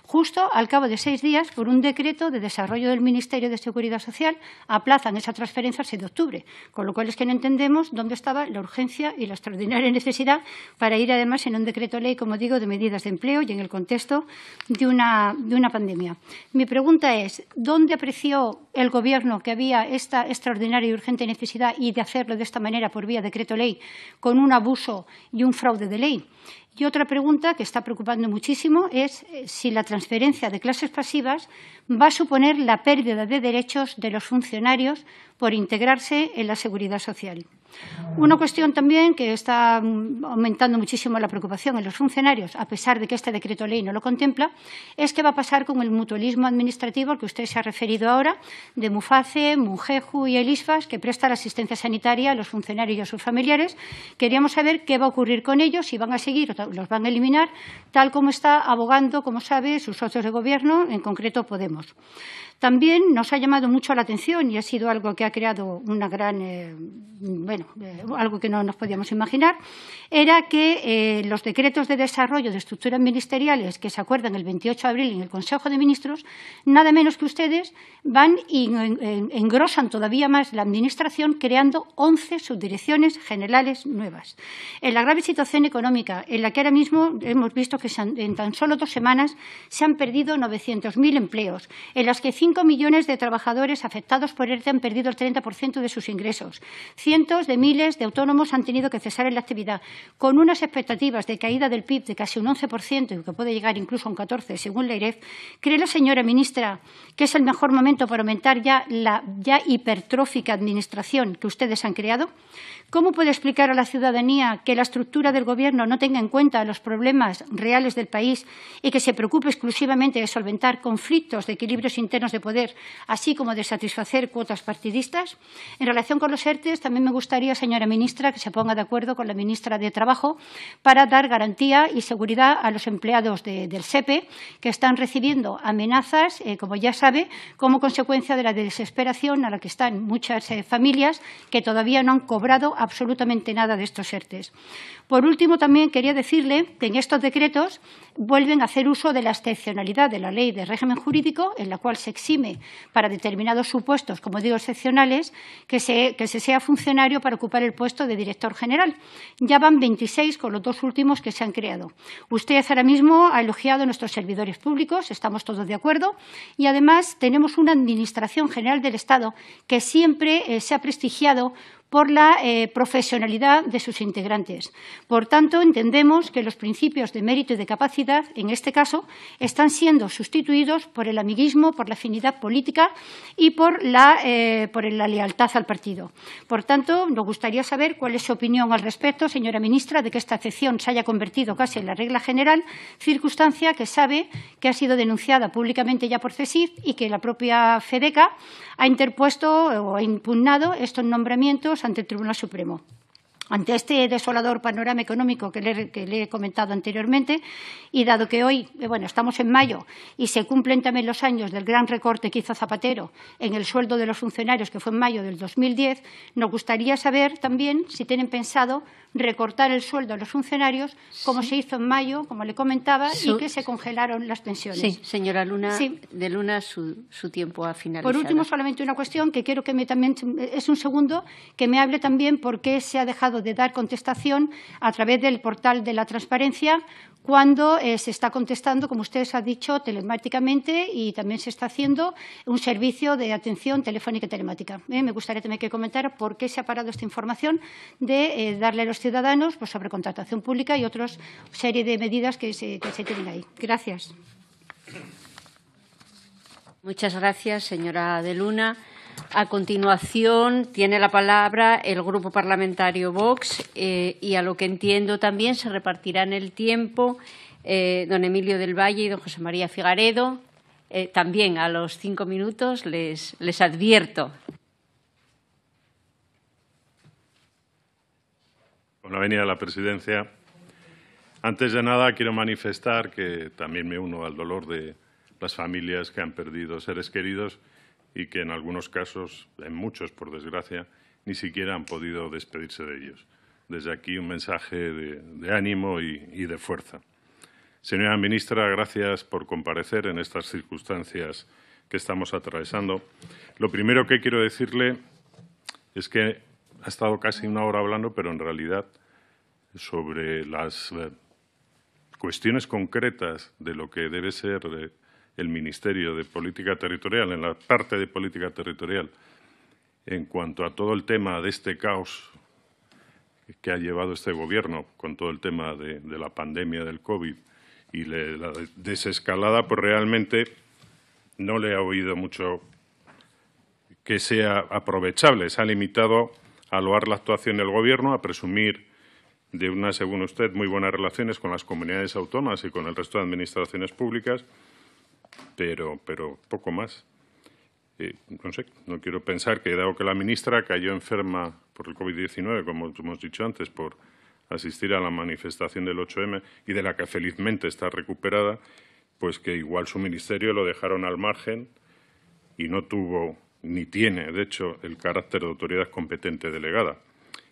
justo al cabo de seis días, por un decreto de desarrollo del Ministerio de Seguridad Social, aplazan esa transferencia al 6 de octubre, con lo cual es que no entendemos dónde estaba la urgencia y la extraordinaria necesidad para ir, además, en un decreto ley, como digo, de medidas de empleo y en el contexto de una, de una pandemia. Mi pregunta es, ¿dónde apreció el Gobierno que había esta extraordinaria y urgente necesidad y de hacerlo de esta manera por vía decreto ley con un abuso y un fraude de ley. Y otra pregunta que está preocupando muchísimo es eh, si la transferencia de clases pasivas va a suponer la pérdida de derechos de los funcionarios por integrarse en la seguridad social. Una cuestión también que está mm, aumentando muchísimo la preocupación en los funcionarios, a pesar de que este decreto ley no lo contempla, es qué va a pasar con el mutualismo administrativo al que usted se ha referido ahora, de MUFACE, MUNGEJU y el ISFAS, que presta la asistencia sanitaria a los funcionarios y a sus familiares. Queríamos saber qué va a ocurrir con ellos, si van a seguir o los van a eliminar, tal como está abogando, como sabe, sus socios de Gobierno, en concreto Podemos. También nos ha llamado mucho la atención y ha sido algo que ha creado una gran, eh, bueno, eh, algo que no nos podíamos imaginar, era que eh, los decretos de desarrollo de estructuras ministeriales que se acuerdan el 28 de abril en el Consejo de Ministros, nada menos que ustedes van y engrosan todavía más la Administración creando 11 subdirecciones generales nuevas. En la grave situación económica en la que ahora mismo hemos visto que en tan solo dos semanas se han perdido 900.000 empleos, en las que Cinco millones de trabajadores afectados por ERTE han perdido el 30% de sus ingresos. Cientos de miles de autónomos han tenido que cesar en la actividad, con unas expectativas de caída del PIB de casi un 11% y que puede llegar incluso a un 14%, según la IREF. ¿Cree la señora ministra que es el mejor momento para aumentar ya la ya hipertrófica administración que ustedes han creado? ¿Cómo puede explicar a la ciudadanía que la estructura del Gobierno no tenga en cuenta los problemas reales del país y que se preocupe exclusivamente de solventar conflictos de equilibrios internos de poder, así como de satisfacer cuotas partidistas? En relación con los ERTES, también me gustaría, señora ministra, que se ponga de acuerdo con la ministra de Trabajo para dar garantía y seguridad a los empleados del SEPE que están recibiendo amenazas, eh, como ya sabe, como consecuencia de la desesperación a la que están muchas eh, familias que todavía no han cobrado absolutamente nada de estos ERTES. Por último, también quería decirle que en estos decretos vuelven a hacer uso de la excepcionalidad de la ley de régimen jurídico, en la cual se exime para determinados supuestos, como digo, excepcionales, que se, sea funcionario para ocupar el puesto de director general. Ya van 26 con los dos últimos que se han creado. Usted ahora mismo ha elogiado a nuestros servidores públicos, estamos todos de acuerdo, y además tenemos una Administración General del Estado que siempre eh, se ha prestigiado por la eh, profesionalidad de sus integrantes. Por tanto, entendemos que los principios de mérito y de capacidad, en este caso, están siendo sustituidos por el amiguismo, por la afinidad política y eh, por la, lealtad al partido. Por tanto, nos gustaría saber cuál es su opinión al respecto, señora ministra, de que esta excepción se haya convertido casi en la regla general, circunstancia que sabe que ha sido denunciada públicamente ya por CESIF y que la propia FEDECA ha interpuesto o ha impugnado estos nombramientos ante el Tribunal Supremo ante este desolador panorama económico que le, he comentado anteriormente y dado que hoy, eh, bueno, estamos en mayo y se cumplen también los años del gran recorte que hizo Zapatero en el sueldo de los funcionarios, que fue en mayo del 2010, nos gustaría saber también si tienen pensado recortar el sueldo a los funcionarios, como se hizo en mayo, como le comentaba, y que se congelaron las pensiones. Sí, señora Luna, de Luna su, su, tiempo ha finalizado. Por último, solamente una cuestión que quiero que me también, es un segundo, que me hable también por qué se ha dejado de dar contestación a través del portal de la transparencia cuando eh, se está contestando, como ustedes ha dicho, telemáticamente y también se está haciendo un servicio de atención telefónica y telemática. Eh, me gustaría también que comentar por qué se ha parado esta información de eh, darle a los ciudadanos pues, sobre contratación pública y otra serie de medidas que se, que se tienen ahí. Gracias. Muchas gracias, señora De Luna. A continuación tiene la palabra el Grupo Parlamentario Vox eh, y a lo que entiendo también se repartirán el tiempo eh, don Emilio del Valle y don José María Figaredo. Eh, también a los cinco minutos les, les advierto. Con la venida la presidencia, antes de nada quiero manifestar que también me uno al dolor de las familias que han perdido seres queridos y que en algunos casos, en muchos por desgracia, ni siquiera han podido despedirse de ellos. Desde aquí un mensaje de, ánimo y, de fuerza. Señora ministra, gracias por comparecer en estas circunstancias que estamos atravesando. Lo primero que quiero decirle es que ha estado casi una hora hablando, pero en realidad sobre las eh, cuestiones concretas de lo que debe ser eh, el Ministerio de Política Territorial, en la parte de Política Territorial, en cuanto a todo el tema de este caos que ha llevado este Gobierno con todo el tema de, la pandemia del COVID y la desescalada, pues realmente no le ha oído mucho que sea aprovechable. Se ha limitado a loar la actuación del Gobierno, a presumir de una, según usted, muy buenas relaciones con las comunidades autónomas y con el resto de administraciones públicas, pero, pero poco más. Eh, no no quiero pensar que dado que la ministra cayó enferma por el COVID-19, como hemos dicho antes, por asistir a la manifestación del 8M y de la que felizmente está recuperada, pues que igual su ministerio lo dejaron al margen y no tuvo ni tiene, de hecho, el carácter de autoridad competente delegada.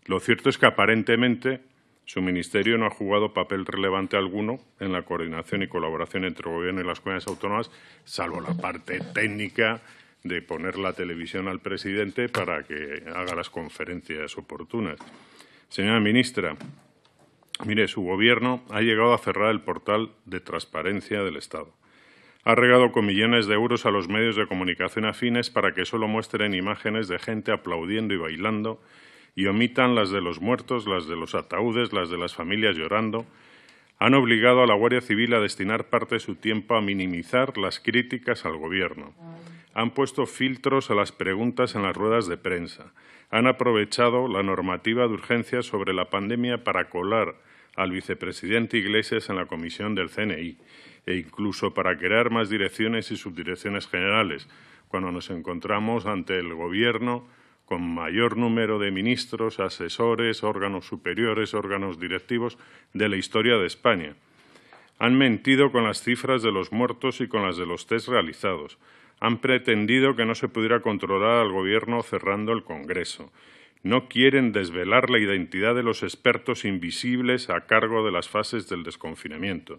Lo cierto es que aparentemente su ministerio no ha jugado papel relevante alguno en la coordinación y colaboración entre el Gobierno y las comunidades autónomas, salvo la parte técnica de poner la televisión al presidente para que haga las conferencias oportunas. Señora ministra, mire, su Gobierno ha llegado a cerrar el portal de transparencia del Estado. Ha regado con millones de euros a los medios de comunicación afines para que solo muestren imágenes de gente aplaudiendo y bailando y omitan las de los muertos, las de los ataúdes, las de las familias llorando, han obligado a la Guardia Civil a destinar parte de su tiempo a minimizar las críticas al Gobierno. Han puesto filtros a las preguntas en las ruedas de prensa. Han aprovechado la normativa de urgencia sobre la pandemia para colar al vicepresidente Iglesias en la comisión del CNI e incluso para crear más direcciones y subdirecciones generales, cuando nos encontramos ante el Gobierno con mayor número de ministros, asesores, órganos superiores, órganos directivos de la historia de España. Han mentido con las cifras de los muertos y con las de los test realizados. Han pretendido que no se pudiera controlar al Gobierno cerrando el Congreso. No quieren desvelar la identidad de los expertos invisibles a cargo de las fases del desconfinamiento.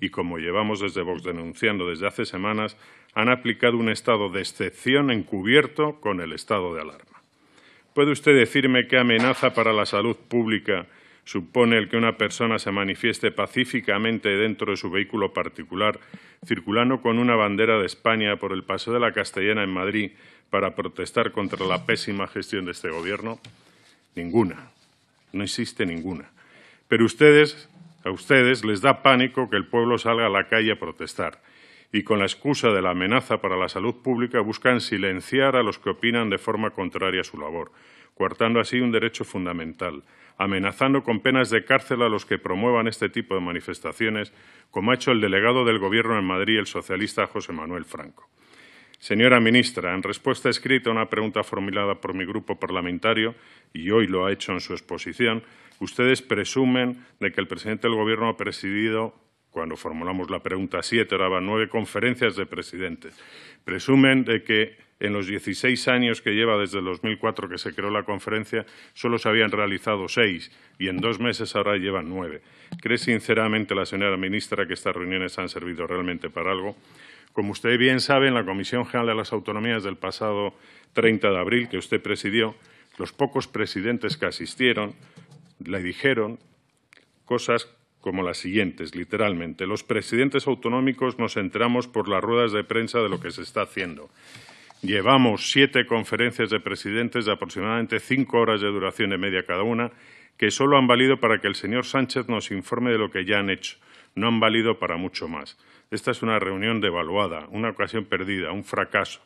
Y como llevamos desde Vox denunciando desde hace semanas, han aplicado un estado de excepción encubierto con el estado de alarma. ¿Puede usted decirme qué amenaza para la salud pública supone el que una persona se manifieste pacíficamente dentro de su vehículo particular, circulando con una bandera de España por el Paseo de la Castellana en Madrid para protestar contra la pésima gestión de este Gobierno? Ninguna. No existe ninguna. Pero ustedes, a ustedes les da pánico que el pueblo salga a la calle a protestar y con la excusa de la amenaza para la salud pública buscan silenciar a los que opinan de forma contraria a su labor, coartando así un derecho fundamental, amenazando con penas de cárcel a los que promuevan este tipo de manifestaciones, como ha hecho el delegado del Gobierno en Madrid, el socialista José Manuel Franco. Señora ministra, en respuesta escrita a una pregunta formulada por mi grupo parlamentario, y hoy lo ha hecho en su exposición, ustedes presumen de que el presidente del Gobierno ha presidido cuando formulamos la pregunta 7, ahora nueve conferencias de presidentes. Presumen de que en los 16 años que lleva desde el 2004 que se creó la conferencia, solo se habían realizado seis y en dos meses ahora llevan nueve. ¿Cree sinceramente la señora ministra que estas reuniones han servido realmente para algo? Como usted bien sabe, en la Comisión General de las Autonomías del pasado 30 de abril, que usted presidió, los pocos presidentes que asistieron le dijeron cosas como las siguientes, literalmente. Los presidentes autonómicos nos enteramos por las ruedas de prensa de lo que se está haciendo. Llevamos siete conferencias de presidentes de aproximadamente cinco horas de duración de media cada una, que solo han valido para que el señor Sánchez nos informe de lo que ya han hecho. No han valido para mucho más. Esta es una reunión devaluada, una ocasión perdida, un fracaso.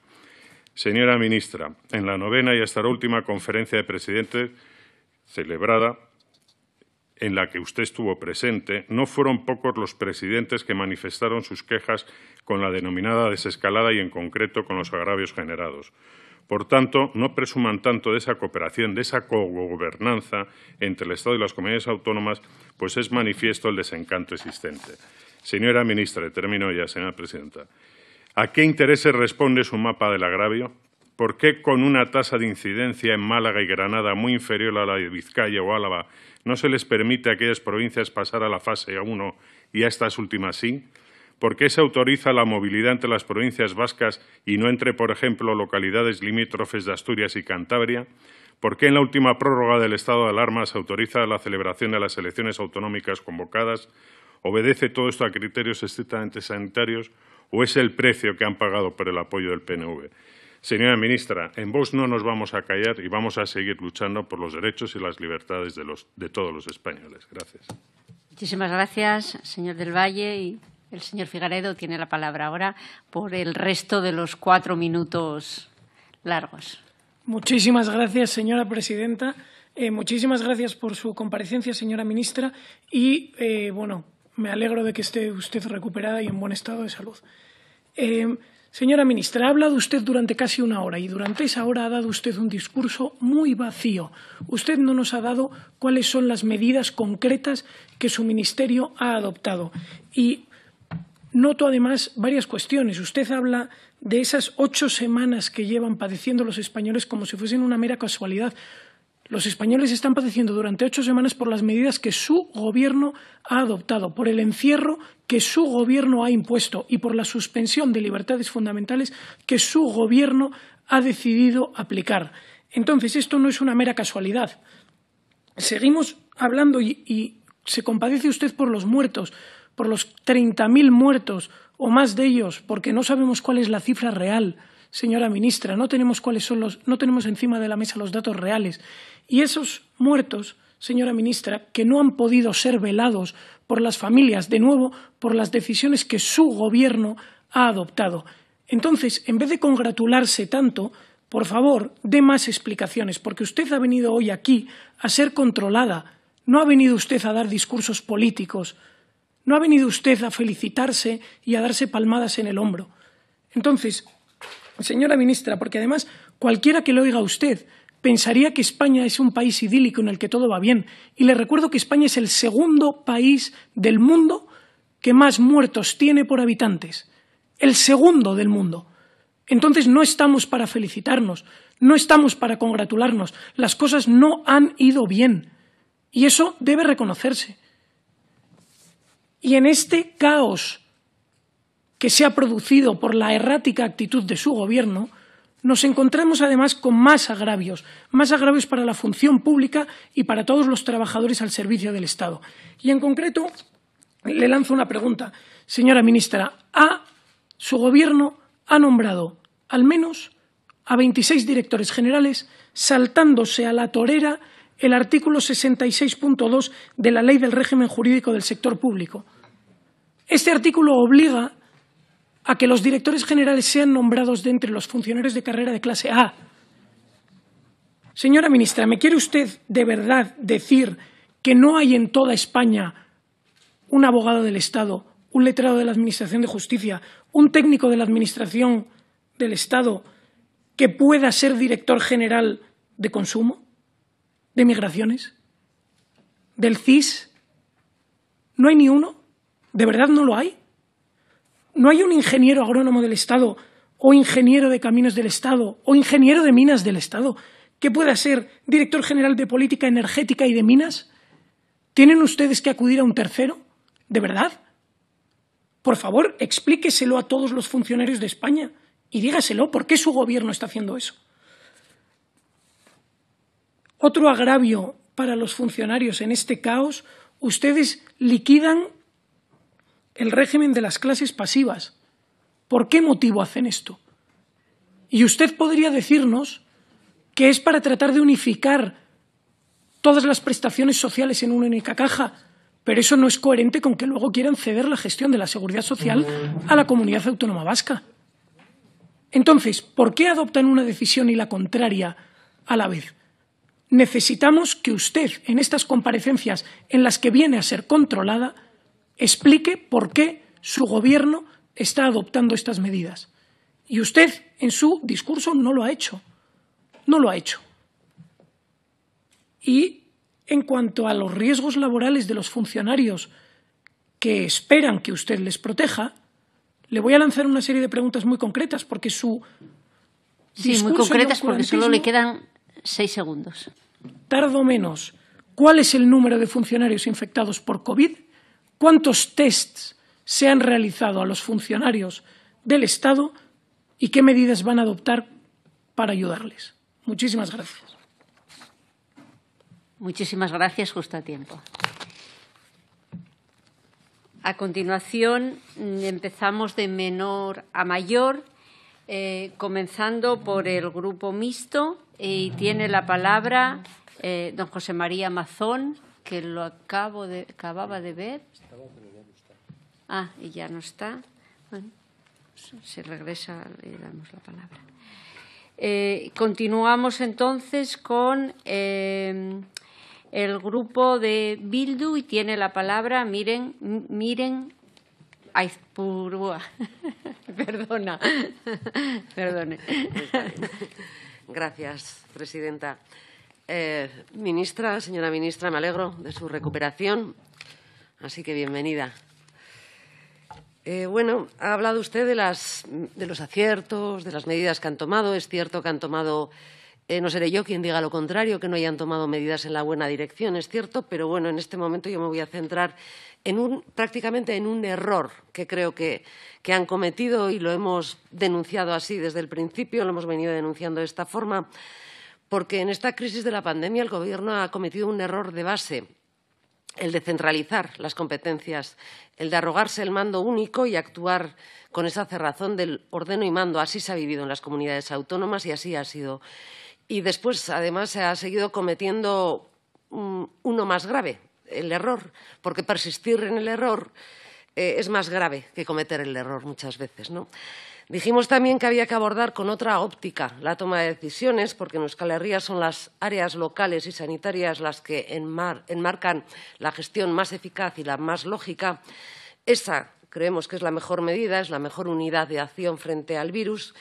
Señora ministra, en la novena y hasta la última conferencia de presidentes celebrada, en la que usted estuvo presente, no fueron pocos los presidentes que manifestaron sus quejas con la denominada desescalada y en concreto con los agravios generados. Por tanto, no presuman tanto de esa cooperación, de esa cogobernanza entre el Estado y las comunidades autónomas, pues es manifiesto el desencanto existente. Señora ministra, termino ya, señora presidenta. ¿A qué intereses responde su mapa del agravio? ¿Por qué con una tasa de incidencia en Málaga y Granada muy inferior a la de Vizcaya o Álava no se les permite a aquellas provincias pasar a la fase 1 y a estas últimas sí? ¿Por qué se autoriza la movilidad entre las provincias vascas y no entre, por ejemplo, localidades limítrofes de Asturias y Cantabria? ¿Por qué en la última prórroga del estado de alarma se autoriza la celebración de las elecciones autonómicas convocadas? ¿Obedece todo esto a criterios estrictamente sanitarios o es el precio que han pagado por el apoyo del PNV? Señora ministra, en Vox no nos vamos a callar y vamos a seguir luchando por los derechos y las libertades de, los, de todos los españoles. Gracias. Muchísimas gracias, señor del Valle. Y el señor Figaredo tiene la palabra ahora por el resto de los cuatro minutos largos. Muchísimas gracias, señora presidenta. Eh, muchísimas gracias por su comparecencia, señora ministra. Y, eh, bueno, me alegro de que esté usted recuperada y en buen estado de salud. Eh, Señora ministra, ha hablado usted durante casi una hora y durante esa hora ha dado usted un discurso muy vacío. Usted no nos ha dado cuáles son las medidas concretas que su ministerio ha adoptado. Y noto además varias cuestiones. Usted habla de esas ocho semanas que llevan padeciendo los españoles como si fuesen una mera casualidad. Los españoles están padeciendo durante ocho semanas por las medidas que su gobierno ha adoptado, por el encierro que su gobierno ha impuesto y por la suspensión de libertades fundamentales que su gobierno ha decidido aplicar. Entonces, esto no es una mera casualidad. Seguimos hablando y, se compadece usted por los muertos, por los 30.000 muertos o más de ellos, porque no sabemos cuál es la cifra real señora ministra, no tenemos cuáles son los, no tenemos encima de la mesa los datos reales. Y esos muertos, señora ministra, que no han podido ser velados por las familias, de nuevo, por las decisiones que su gobierno ha adoptado. Entonces, en vez de congratularse tanto, por favor, dé más explicaciones, porque usted ha venido hoy aquí a ser controlada. No ha venido usted a dar discursos políticos. No ha venido usted a felicitarse y a darse palmadas en el hombro. Entonces, Señora ministra, porque además cualquiera que lo oiga usted pensaría que España es un país idílico en el que todo va bien. Y le recuerdo que España es el segundo país del mundo que más muertos tiene por habitantes. El segundo del mundo. Entonces no estamos para felicitarnos, no estamos para congratularnos. Las cosas no han ido bien. Y eso debe reconocerse. Y en este caos que se ha producido por la errática actitud de su gobierno, nos encontramos además con más agravios, más agravios para la función pública y para todos los trabajadores al servicio del Estado. Y en concreto, le lanzo una pregunta, señora ministra. ¿A su gobierno ha nombrado al menos a 26 directores generales, saltándose a la torera el artículo 66.2 de la Ley del Régimen Jurídico del Sector Público. Este artículo obliga a que los directores generales sean nombrados de entre los funcionarios de carrera de clase A. Señora ministra, ¿me quiere usted de verdad decir que no hay en toda España un abogado del Estado, un letrado de la Administración de Justicia, un técnico de la Administración del Estado que pueda ser director general de consumo, de migraciones, del CIS? ¿No hay ni uno? ¿De verdad no lo hay? no hay un ingeniero agrónomo del Estado o ingeniero de caminos del Estado o ingeniero de minas del Estado que pueda ser director general de política energética y de minas. ¿Tienen ustedes que acudir a un tercero? ¿De verdad? Por favor, explíqueselo a todos los funcionarios de España y dígaselo por qué su gobierno está haciendo eso. Otro agravio para los funcionarios en este caos, ustedes liquidan el régimen de las clases pasivas. ¿Por qué motivo hacen esto? Y usted podría decirnos que es para tratar de unificar todas las prestaciones sociales en una única caja, pero eso no es coherente con que luego quieran ceder la gestión de la seguridad social a la comunidad autónoma vasca. Entonces, ¿por qué adoptan una decisión y la contraria a la vez? Necesitamos que usted, en estas comparecencias en las que viene a ser controlada, explique por qué su gobierno está adoptando estas medidas. Y usted en su discurso no lo ha hecho. No lo ha hecho. Y en cuanto a los riesgos laborales de los funcionarios que esperan que usted les proteja, le voy a lanzar una serie de preguntas muy concretas porque su. Sí, muy concretas porque solo le quedan seis segundos. Tardo menos. ¿Cuál es el número de funcionarios infectados por COVID cuántos tests se han realizado a los funcionarios del Estado y qué medidas van a adoptar para ayudarles. Muchísimas gracias. Muchísimas gracias, justo a tiempo. A continuación, mm, empezamos de menor a mayor, eh, comenzando por el grupo mixto, y tiene la palabra eh, don José María Mazón, que lo acabo de, acababa de ver. Ah, y ya no está. Bueno, se regresa, y damos la palabra. Eh, continuamos entonces con em, el grupo de Bildu y tiene la palabra, miren, miren, Perdona, perdone. Pues Gracias, presidenta. Eh, ministra, señora ministra, me alegro de su recuperación, así que bienvenida. Eh, bueno, ha hablado usted de, los aciertos, de las medidas que han tomado. Es cierto que han tomado, eh, no seré yo quien diga lo contrario, que no hayan tomado medidas en la buena dirección, es cierto, pero bueno, en este momento yo me voy a centrar prácticamente en un error que creo que han cometido y lo hemos denunciado así desde el principio, lo hemos venido denunciando de esta forma porque en esta crisis de la pandemia el Gobierno ha cometido un error de base el de centralizar las competencias, el de arrogarse el mando único y actuar con esa cerrazón del ordeno y mando. Así se ha vivido en las comunidades autónomas y así ha sido. Y después, además, se ha seguido cometiendo uno más grave, el error, porque persistir en el error eh, es más grave que cometer el error muchas veces. ¿no? Dijimos también que había que abordar con otra óptica la toma de decisiones, porque en Euskal Herria son las áreas locales y sanitarias las que enmarcan la gestión más eficaz y la más lógica. Esa creemos que es la mejor medida, es la mejor unidad de acción frente al virus.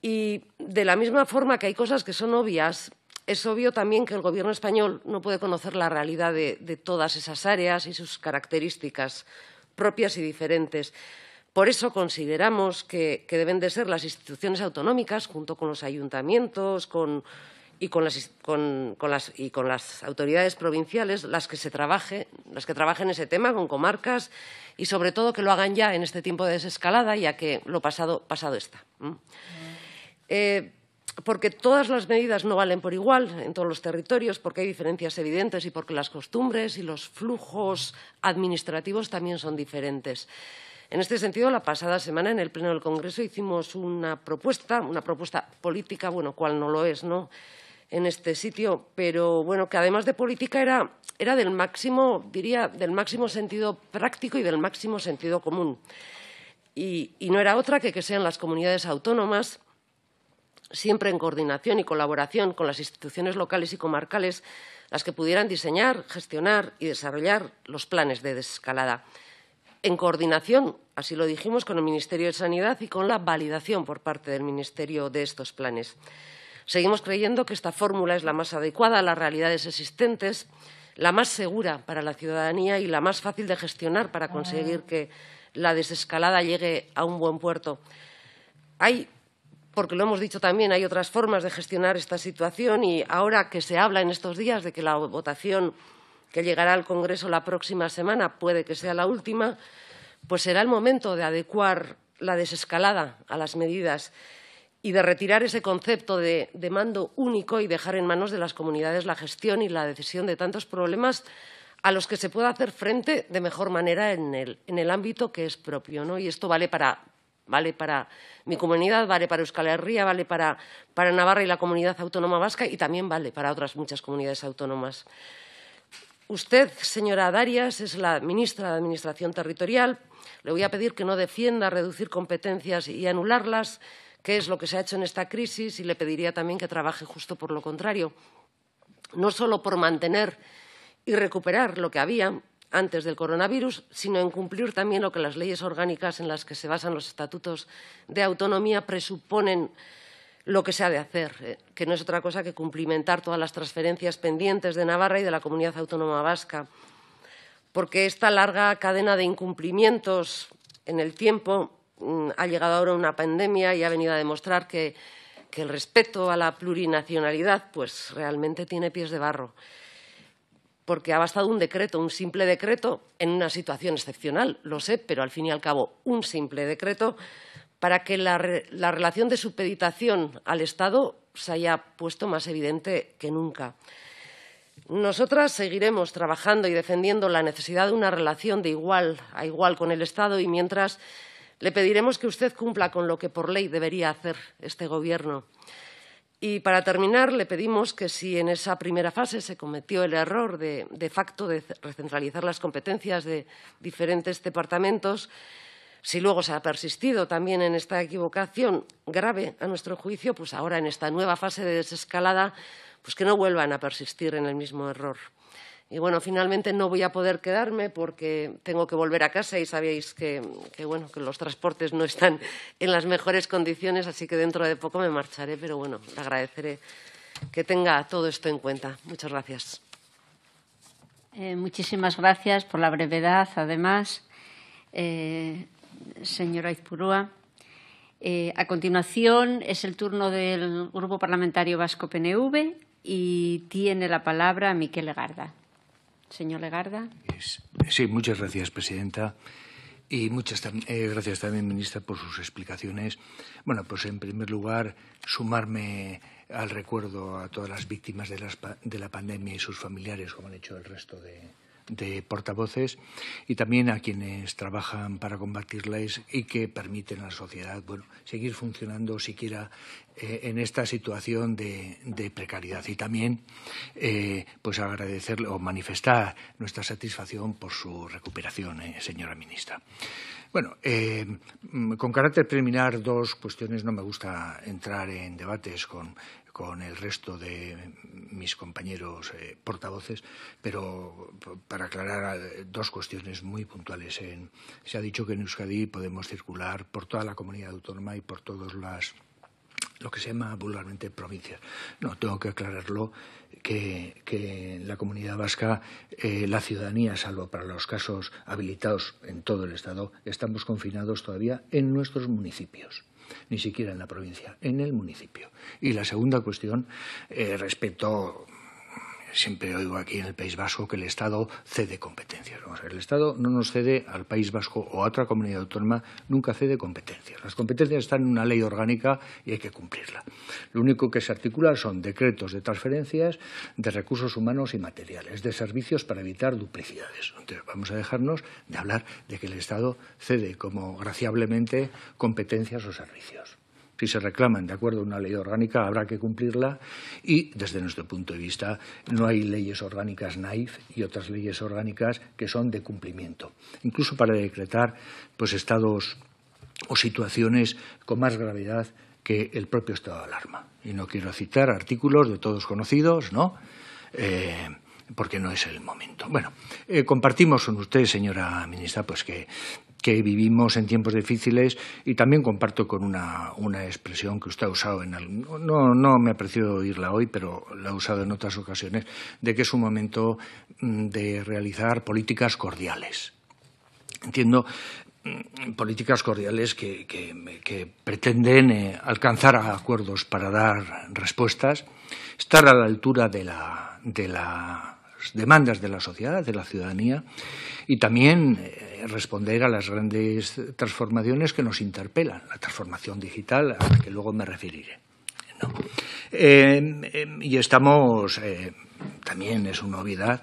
Y de la misma forma que hay cosas que son obvias, es obvio también que el Gobierno español no puede conocer la realidad de todas esas áreas y sus características propias y diferentes. Por eso consideramos que, deben de ser las instituciones autonómicas, junto con los ayuntamientos y, con las, autoridades provinciales, las que, se trabaje, las que trabajen ese tema con comarcas y, sobre todo, que lo hagan ya en este tiempo de desescalada, ya que lo pasado, está. Eh, porque todas las medidas no valen por igual en todos los territorios, porque hay diferencias evidentes y porque las costumbres y los flujos administrativos también son diferentes. En este sentido, la pasada semana en el Pleno del Congreso hicimos una propuesta, una propuesta política, bueno, cual no lo es, ¿no?, en este sitio, pero bueno, que además de política era, del máximo, diría, del máximo sentido práctico y del máximo sentido común. Y, y no era otra que que sean las comunidades autónomas siempre en coordinación y colaboración con las instituciones locales y comarcales, las que pudieran diseñar, gestionar y desarrollar los planes de desescalada en coordinación, así lo dijimos, con el Ministerio de Sanidad y con la validación por parte del Ministerio de estos planes. Seguimos creyendo que esta fórmula es la más adecuada a las realidades existentes, la más segura para la ciudadanía y la más fácil de gestionar para conseguir que la desescalada llegue a un buen puerto. Hay, porque lo hemos dicho también, hay otras formas de gestionar esta situación y ahora que se habla en estos días de que la votación que llegará al Congreso la próxima semana, puede que sea la última, pues será el momento de adecuar la desescalada a las medidas y de retirar ese concepto de, mando único y dejar en manos de las comunidades la gestión y la decisión de tantos problemas a los que se pueda hacer frente de mejor manera en el, ámbito que es propio. ¿no? Y esto vale para, mi comunidad, vale para Euskal Herria, vale para Navarra y la comunidad autónoma vasca y también vale para otras muchas comunidades autónomas. Usted, señora Darias, es la ministra de Administración Territorial. Le voy a pedir que no defienda reducir competencias y anularlas, que es lo que se ha hecho en esta crisis, y le pediría también que trabaje justo por lo contrario. No solo por mantener y recuperar lo que había antes del coronavirus, sino en cumplir también lo que las leyes orgánicas en las que se basan los estatutos de autonomía presuponen lo que se ha de hacer, eh, que no es otra cosa que cumplimentar todas las transferencias pendientes de Navarra y de la comunidad autónoma vasca, porque esta larga cadena de incumplimientos en el tiempo mm, ha llegado ahora una pandemia y ha venido a demostrar que, que el respeto a la plurinacionalidad pues realmente tiene pies de barro porque ha bastado un decreto, un simple decreto, en una situación excepcional, lo sé, pero al fin y al cabo un simple decreto para que la, relación de supeditación al Estado se haya puesto más evidente que nunca. Nosotras seguiremos trabajando y defendiendo la necesidad de una relación de igual a igual con el Estado y mientras le pediremos que usted cumpla con lo que por ley debería hacer este Gobierno. Y para terminar, le pedimos que si en esa primera fase se cometió el error de facto de recentralizar las competencias de diferentes departamentos, si luego se ha persistido también en esta equivocación grave, a nuestro juicio, pues ahora en esta nueva fase de desescalada, pues que no vuelvan a persistir en el mismo error. Y bueno, finalmente no voy a poder quedarme porque tengo que volver a casa y sabéis que, los transportes no están en las mejores condiciones, así que dentro de poco me marcharé, pero bueno, agradeceré que tenga todo esto en cuenta. Muchas gracias. Eh, muchísimas gracias por la brevedad, además. Eh, señora Izpurúa. Eh, a continuación es el turno del Grupo Parlamentario Vasco PNV y tiene la palabra Miquel Legarda. Señor Legarda. Sí, muchas gracias, presidenta. Y muchas eh, gracias también, ministra, por sus explicaciones. Bueno, pues en primer lugar, sumarme al recuerdo a todas las víctimas de la pandemia y sus familiares, como han hecho el resto de, de portavoces y también a quienes trabajan para combatirlas y que permiten a la sociedad bueno, seguir funcionando siquiera eh, en esta situación de, precariedad. Y también eh, pues agradecerle o manifestar nuestra satisfacción por su recuperación, eh, señora ministra. Bueno, con carácter preliminar, dos cuestiones. No me gusta entrar en debates con con el resto de mis compañeros eh, portavoces, pero para aclarar eh, dos cuestiones muy puntuales. se ha dicho que en Euskadi podemos circular por toda la comunidad autónoma y por todas las lo que se llama vulgarmente provincias. No, tengo que aclararlo que, en la comunidad vasca eh, la ciudadanía, salvo para los casos habilitados en todo el Estado, estamos confinados todavía en nuestros municipios ni siquiera en la provincia, en el municipio. Y la segunda cuestión, eh, respecto siempre oigo aquí en el País Vasco que el Estado cede competencias. Vamos a ver, el Estado no nos cede al País Vasco o a otra comunidad autónoma, nunca cede competencias. Las competencias están en una ley orgánica y hay que cumplirla. Lo único que se articula son decretos de transferencias de recursos humanos y materiales, de servicios para evitar duplicidades. Entonces, vamos a dejarnos de hablar de que el Estado cede como graciablemente competencias o servicios si se reclaman de acuerdo a una ley orgánica, habrá que cumplirla y, desde nuestro punto de vista, no hay leyes orgánicas naif y otras leyes orgánicas que son de cumplimiento. Incluso para decretar pues, estados o situaciones con más gravedad que el propio estado de alarma. Y no quiero citar artículos de todos conocidos, ¿no? Eh, porque no es el momento. Bueno, eh, compartimos con usted, señora ministra, pues que, vivimos en tiempos difíciles y también comparto con una, una expresión que usted ha usado en no, no me aprecio oírla hoy, pero la ha usado en otras ocasiones, de que es un momento mm, de realizar políticas cordiales. Entiendo mm, políticas cordiales que, que, que, pretenden eh, alcanzar acuerdos para dar respuestas, estar a la altura de la, de la demandas de la sociedad, de la ciudadanía, y también eh, responder a las grandes transformaciones que nos interpelan, la transformación digital a la que luego me referiré. Em, em, y estamos, eh, también es una novedad,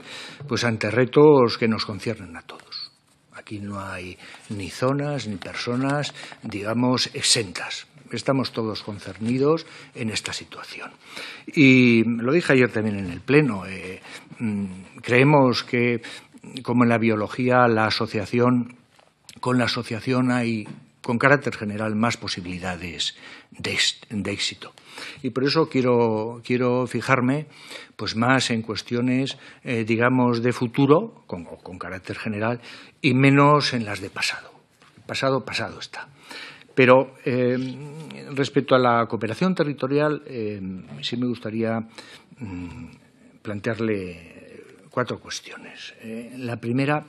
pues ante retos que nos conciernen a todos. Aquí no hay ni zonas ni personas, digamos, exentas estamos todos concernidos en esta situación. Y lo dije ayer también en el Pleno, eh, Mm, creemos que, como en la biología, la asociación, con la asociación hay, con carácter general, más posibilidades de, éxito. Y por eso quiero, fijarme pues más en cuestiones, eh, digamos, de futuro, con, con carácter general, y menos en las de pasado. Pasado, pasado está. Pero eh, respecto a la cooperación territorial, eh, sí me gustaría mm, plantearle cuatro cuestiones. Eh, la primera,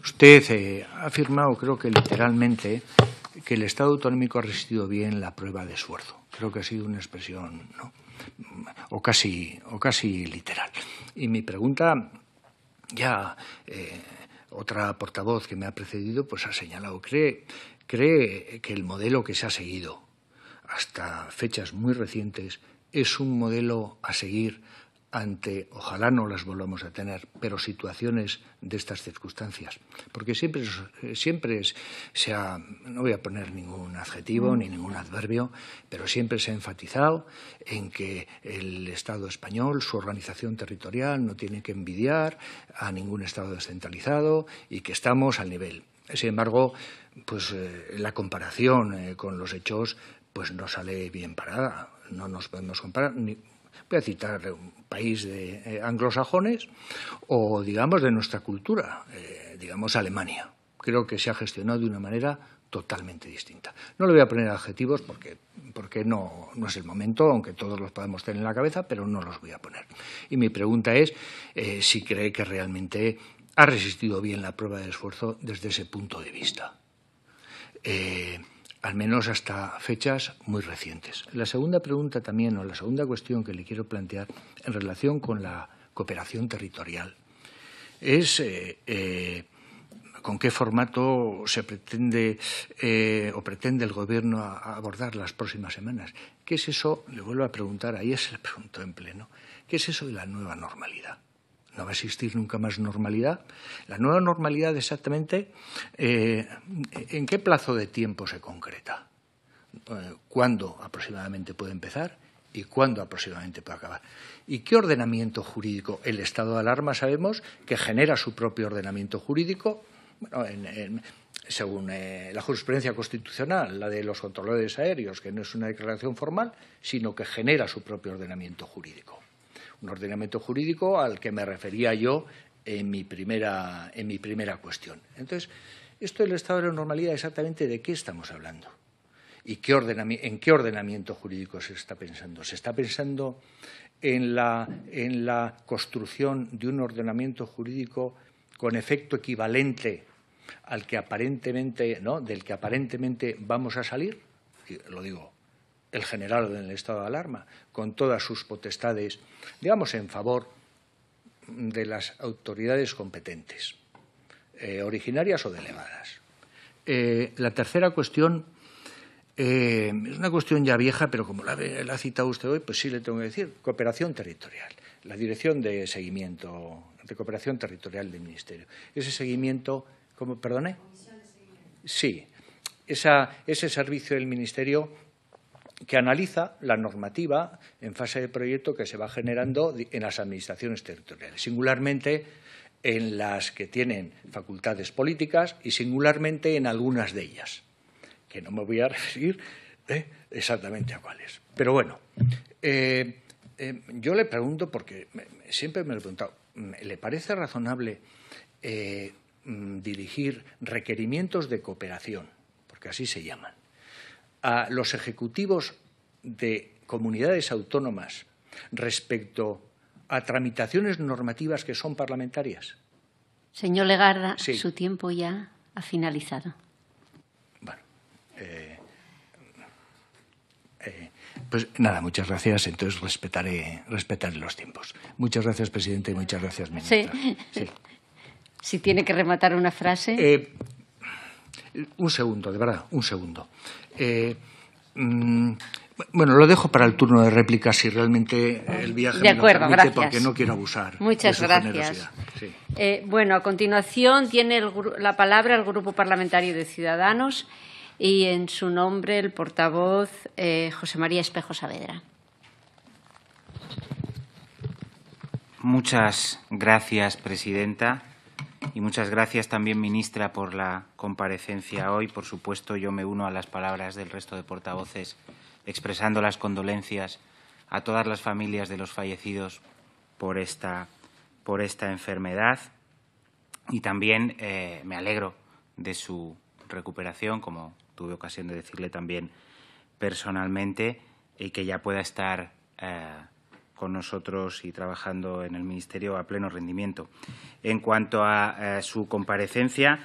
usted eh, ha afirmado, creo que literalmente, que el Estado autonómico ha resistido bien la prueba de esfuerzo. Creo que ha sido una expresión, o, casi, o casi literal. Y mi pregunta, ya eh, otra portavoz que me ha precedido, pues ha señalado, cree, cree que el modelo que se ha seguido hasta fechas muy recientes es un modelo a seguir ante, ojalá no las volvamos a tener, pero situaciones de estas circunstancias. Porque siempre, eh, siempre se ha, no voy a poner ningún adjetivo ni ningún adverbio, pero siempre se ha enfatizado en que el Estado español, su organización territorial, no tiene que envidiar a ningún Estado descentralizado y que estamos al nivel. Sin embargo, pues eh, la comparación eh, con los hechos pues no sale bien parada. No nos podemos comparar, ni, Voy a citar país de, eh, anglosajones o, digamos, de nuestra cultura, eh, digamos, Alemania. Creo que se ha gestionado de una manera totalmente distinta. No le voy a poner adjetivos porque, porque no, no, es el momento, aunque todos los podemos tener en la cabeza, pero no los voy a poner. Y mi pregunta es eh, si cree que realmente ha resistido bien la prueba de esfuerzo desde ese punto de vista al menos hasta fechas muy recientes. La segunda pregunta también, o la segunda cuestión que le quiero plantear en relación con la cooperación territorial, es eh, eh, con qué formato se pretende eh, o pretende el Gobierno abordar las próximas semanas. ¿Qué es eso? Le vuelvo a preguntar, ahí se le preguntó en pleno, ¿qué es eso de la nueva normalidad? no va a existir nunca más normalidad. La nueva normalidad exactamente, eh, ¿en qué plazo de tiempo se concreta? Eh, ¿Cuándo aproximadamente puede empezar? ¿Y cuándo aproximadamente puede acabar? ¿Y qué ordenamiento jurídico? El estado de alarma sabemos que genera su propio ordenamiento jurídico. según eh, la jurisprudencia constitucional, la de los controladores aéreos, que no es una declaración formal, sino que genera su propio ordenamiento jurídico un ordenamiento jurídico al que me refería yo en mi primera, en mi primera cuestión. Entonces, esto del estado de la normalidad, exactamente de qué estamos hablando y qué en qué ordenamiento jurídico se está pensando. ¿Se está pensando en la, en la construcción de un ordenamiento jurídico con efecto equivalente al que aparentemente, ¿no? del que aparentemente vamos a salir? Lo digo el general del estado de alarma, con todas sus potestades, digamos, en favor de las autoridades competentes, eh, originarias o delegadas. Eh, la tercera cuestión eh, es una cuestión ya vieja, pero como la, ha citado usted hoy, pues sí le tengo que decir, cooperación territorial, la dirección de seguimiento, de cooperación territorial del Ministerio. Ese seguimiento, ¿cómo, perdone? Sí, esa, ese servicio del Ministerio que analiza la normativa en fase de proyecto que se va generando en las administraciones territoriales, singularmente en las que tienen facultades políticas y singularmente en algunas de ellas, que no me voy a referir eh, exactamente a cuáles. Pero bueno, eh, eh, yo le pregunto, porque siempre me lo he preguntado, ¿le parece razonable mm, dirigir requerimientos de cooperación? Porque así se llaman a los ejecutivos de comunidades autónomas respecto a tramitaciones normativas que son parlamentarias? Señor Legarda, su tiempo ya ha finalizado. Bueno, eh, eh, pues nada, muchas gracias. Entonces respetaré, respetaré los tiempos. Muchas gracias, presidente, y muchas gracias, ministra. Sí. sí. Si tiene que rematar una frase. Eh, un segundo, de verdad, un segundo. Eh, mm, bueno, lo dejo para el turno de réplica si realmente el viaje de acuerdo, me lo permite, porque no quiero abusar. Muchas gracias. Eh, bueno, a continuación tiene la palabra el Grupo Parlamentario de Ciudadanos y en su nombre el portavoz eh, José María Espejo Saavedra. Muchas gracias, presidenta. Y muchas gracias también, ministra, por la comparecencia hoy. Por supuesto, yo me uno a las palabras del resto de portavoces expresando las condolencias a todas las familias de los fallecidos por esta, por esta enfermedad. Y también eh, me alegro de su recuperación, como tuve ocasión de decirle también personalmente, y que ya pueda estar eh, con nosotros y trabajando en el Ministerio a pleno rendimiento. En cuanto a eh, su comparecencia,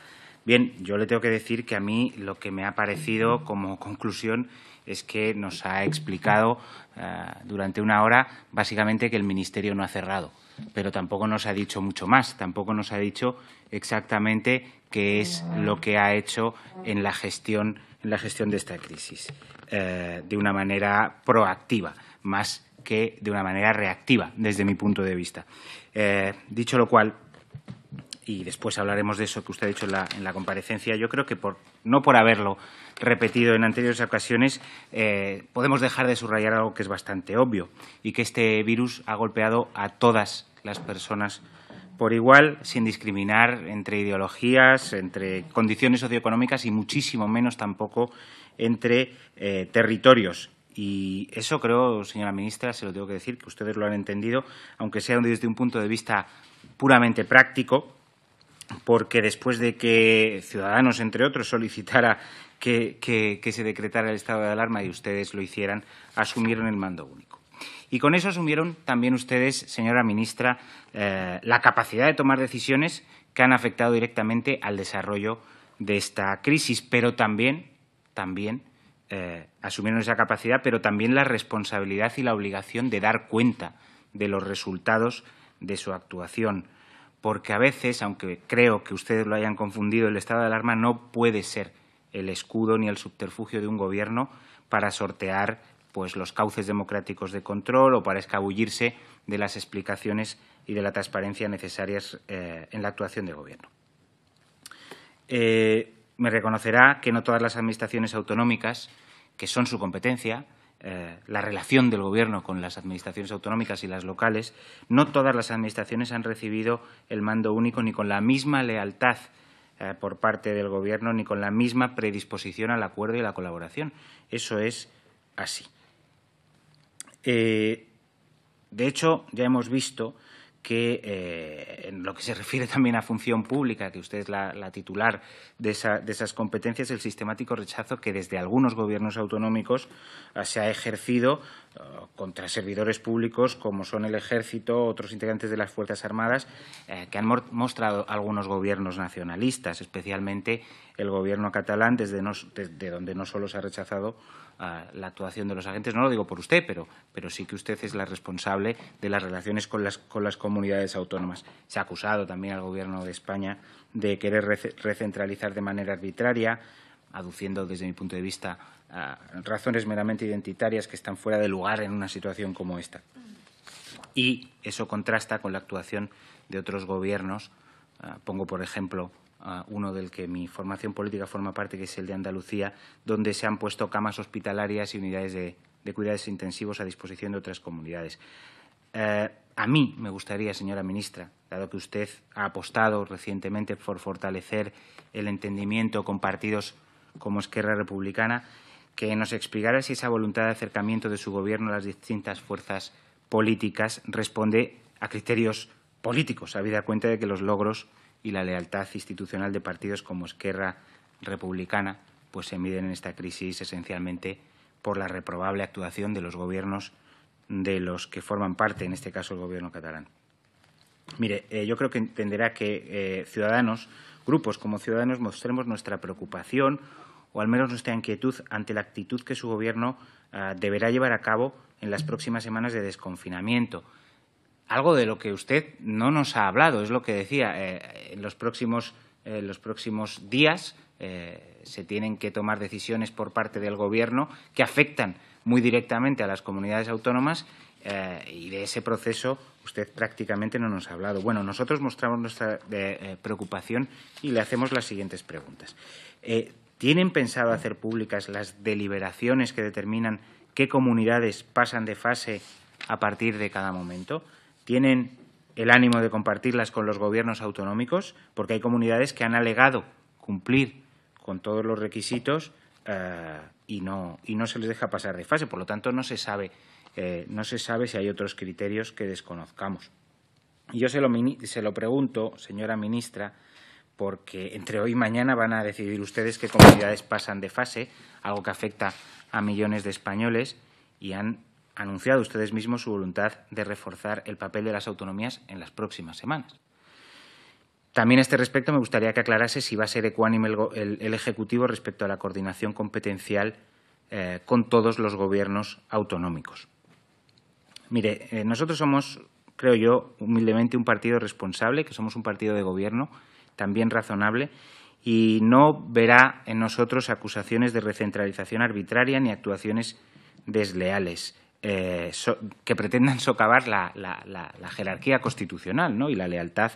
bien, yo le tengo que decir que a mí lo que me ha parecido como conclusión es que nos ha explicado eh, durante una hora básicamente que el Ministerio no ha cerrado, pero tampoco nos ha dicho mucho más, tampoco nos ha dicho exactamente qué es lo que ha hecho en la gestión, en la gestión de esta crisis eh, de una manera proactiva, más que de una manera reactiva, desde mi punto de vista. Eh, dicho lo cual, y después hablaremos de eso que usted ha dicho en la, comparecencia, yo creo que por, no por haberlo repetido en anteriores ocasiones, eh, podemos dejar de subrayar algo que es bastante obvio y que este virus ha golpeado a todas las personas por igual, sin discriminar entre ideologías, entre condiciones socioeconómicas y muchísimo menos tampoco entre eh, territorios. Y eso creo, señora ministra, se lo tengo que decir, que ustedes lo han entendido, aunque sea desde un punto de vista puramente práctico, porque después de que Ciudadanos, entre otros, solicitara que, se decretara el estado de alarma y ustedes lo hicieran, asumieron el mando único. Y con eso asumieron también ustedes, señora ministra, eh, la capacidad de tomar decisiones que han afectado directamente al desarrollo de esta crisis, pero también, también eh, asumieron esa capacidad, pero también la responsabilidad y la obligación de dar cuenta de los resultados de su actuación. Porque a veces, aunque creo que ustedes lo hayan confundido, el estado de alarma no puede ser el escudo ni el subterfugio de un gobierno para sortear pues, los cauces democráticos de control o para escabullirse de las explicaciones y de la transparencia necesarias eh, en la actuación del gobierno. Eh, me reconocerá que no todas las administraciones autonómicas, que son su competencia, eh, la relación del Gobierno con las administraciones autonómicas y las locales, no todas las administraciones han recibido el mando único ni con la misma lealtad eh, por parte del Gobierno ni con la misma predisposición al acuerdo y la colaboración. Eso es así. Eh, de hecho, ya hemos visto que eh, en lo que se refiere también a función pública, que usted es la, titular de, esas competencias, el sistemático rechazo que desde algunos gobiernos autonómicos eh, se ha ejercido eh, contra servidores públicos como son el Ejército, otros integrantes de las Fuerzas Armadas, que han mostrado algunos gobiernos nacionalistas, especialmente el gobierno catalán, desde, desde donde no solo se ha rechazado la actuación de los agentes. No lo digo por usted, pero, pero sí que usted es la responsable de las relaciones con las, con las comunidades autónomas. Se ha acusado también al Gobierno de España de querer recentralizar de manera arbitraria, aduciendo desde mi punto de vista razones meramente identitarias que están fuera de lugar en una situación como esta. Y eso contrasta con la actuación de otros gobiernos. Ah, pongo, por ejemplo, uno del que mi formación política forma parte, que es el de Andalucía, donde se han puesto camas hospitalarias y unidades de, cuidados intensivos a disposición de otras comunidades. Eh, a mí me gustaría, señora ministra, dado que usted ha apostado recientemente por fortalecer el entendimiento con partidos como Esquerra Republicana, que nos explicara si esa voluntad de acercamiento de su Gobierno a las distintas fuerzas políticas responde a criterios políticos, habida cuenta de que los logros y la lealtad institucional de partidos como Esquerra Republicana pues se miden en esta crisis esencialmente por la reprobable actuación de los gobiernos de los que forman parte, en este caso el gobierno catalán. Mire, eh, yo creo que entenderá que eh, ciudadanos, grupos como ciudadanos, mostremos nuestra preocupación o al menos nuestra inquietud ante la actitud que su gobierno ah, deberá llevar a cabo en las próximas semanas de desconfinamiento algo de lo que usted no nos ha hablado, es lo que decía, eh, en los próximos, eh, días eh, se tienen que tomar decisiones por parte del Gobierno que afectan muy directamente a las comunidades autónomas y de ese proceso usted prácticamente no nos ha hablado. Bueno, nosotros mostramos nuestra preocupación y le hacemos las siguientes preguntas. ¿Tienen pensado hacer públicas las deliberaciones que determinan qué comunidades pasan de fase a partir de cada momento? tienen el ánimo de compartirlas con los gobiernos autonómicos, porque hay comunidades que han alegado cumplir con todos los requisitos eh, y, no, y no se les deja pasar de fase. Por lo tanto, no se sabe, eh, no se sabe si hay otros criterios que desconozcamos. Y yo se lo, se lo pregunto, señora ministra, porque entre hoy y mañana van a decidir ustedes qué comunidades pasan de fase, algo que afecta a millones de españoles, y han anunciado ustedes mismos su voluntad de reforzar el papel de las autonomías en las próximas semanas. También a este respecto me gustaría que aclarase si va a ser ecuánime el, Ejecutivo respecto a la coordinación competencial eh, con todos los gobiernos autonómicos. Mire, eh, nosotros somos, creo yo, humildemente un partido responsable, que somos un partido de gobierno, también razonable, y no verá en nosotros acusaciones de recentralización arbitraria ni actuaciones desleales. Eh, que pretendan socavar la, jerarquía constitucional y la lealtad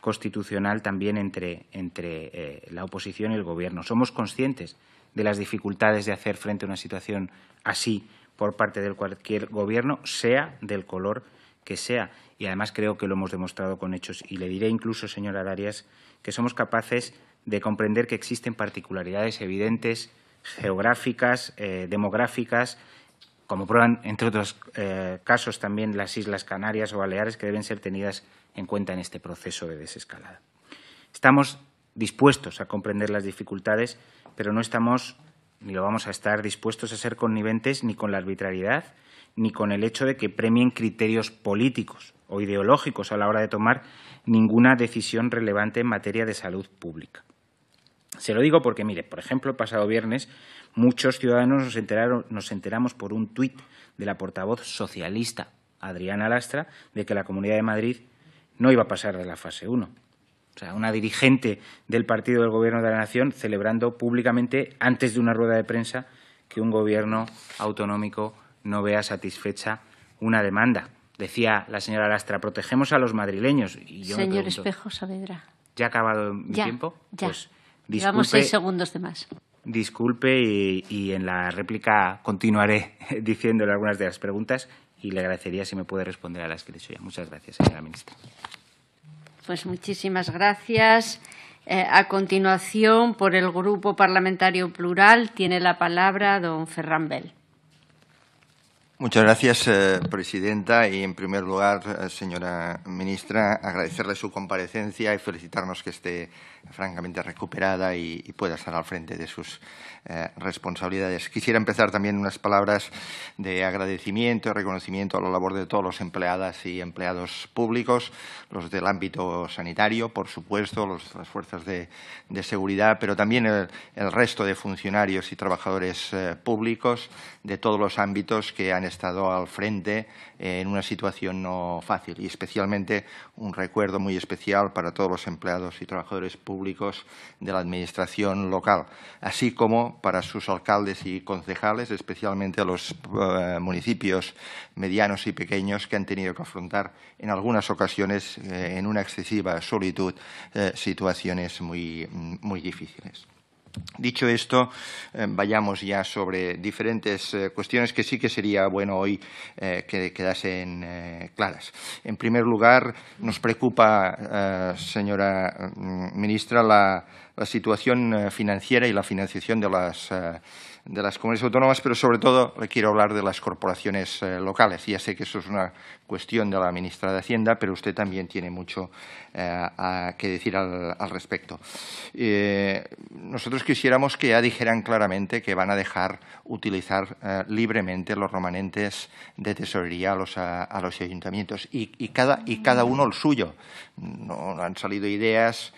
constitucional también entre, eh, la oposición y el Gobierno. Somos conscientes de las dificultades de hacer frente a una situación así por parte de cualquier Gobierno, sea del color que sea. Y además creo que lo hemos demostrado con hechos. Y le diré incluso, señora Arias, que somos capaces de comprender que existen particularidades evidentes, geográficas, eh, demográficas, como prueban, entre otros eh, casos, también las Islas Canarias o Baleares, que deben ser tenidas en cuenta en este proceso de desescalada. Estamos dispuestos a comprender las dificultades, pero no estamos ni lo vamos a estar dispuestos a ser conniventes ni con la arbitrariedad, ni con el hecho de que premien criterios políticos o ideológicos a la hora de tomar ninguna decisión relevante en materia de salud pública. Se lo digo porque, mire, por ejemplo, el pasado viernes muchos ciudadanos nos, enteraron, nos enteramos por un tuit de la portavoz socialista Adriana Lastra de que la Comunidad de Madrid no iba a pasar de la fase 1. O sea, una dirigente del partido del Gobierno de la Nación celebrando públicamente, antes de una rueda de prensa, que un gobierno autonómico no vea satisfecha una demanda. Decía la señora Lastra, protegemos a los madrileños. Y Señor Espejo Saavedra. ¿Ya ha acabado mi tiempo? Ya. Pues Disculpe, seis segundos de más. Disculpe y, en la réplica continuaré diciéndole algunas de las preguntas y le agradecería si me puede responder a las que le he hecho ya. Muchas gracias, señora ministra. Pues muchísimas gracias. Eh, a continuación, por el Grupo Parlamentario Plural, tiene la palabra don Ferran Bell. Muchas gracias, eh, presidenta. Y, en primer lugar, eh, señora ministra, agradecerle su comparecencia y felicitarnos que esté francamente recuperada y, pueda estar al frente de sus eh, responsabilidades. Quisiera empezar también unas palabras de agradecimiento y reconocimiento a la labor de todos los empleadas y empleados públicos, los del ámbito sanitario, por supuesto, las fuerzas de, seguridad, pero también el, resto de funcionarios y trabajadores eh, públicos de todos los ámbitos que han estado al frente eh, en una situación no fácil y especialmente un recuerdo muy especial para todos los empleados y trabajadores públicos públicos de la Administración local, así como para sus alcaldes y concejales, especialmente a los eh, municipios medianos y pequeños que han tenido que afrontar en algunas ocasiones, eh, en una excesiva solitud, eh, situaciones muy, muy difíciles. Dicho esto, eh, vayamos ya sobre diferentes eh, cuestiones que sí que sería bueno hoy eh, que quedasen claras. En primer lugar, nos preocupa, señora mm, ministra, la, situación financiera y la financiación de las de las comunidades autónomas, pero sobre todo le quiero hablar de las corporaciones eh, locales. Ya sé que eso es una cuestión de la ministra de Hacienda, pero usted también tiene mucho eh, que decir al, respecto. Eh, nosotros quisiéramos que ya dijeran claramente que van a dejar utilizar libremente los remanentes de tesorería a los, ayuntamientos y, cada, y cada uno el suyo. No, han salido ideas,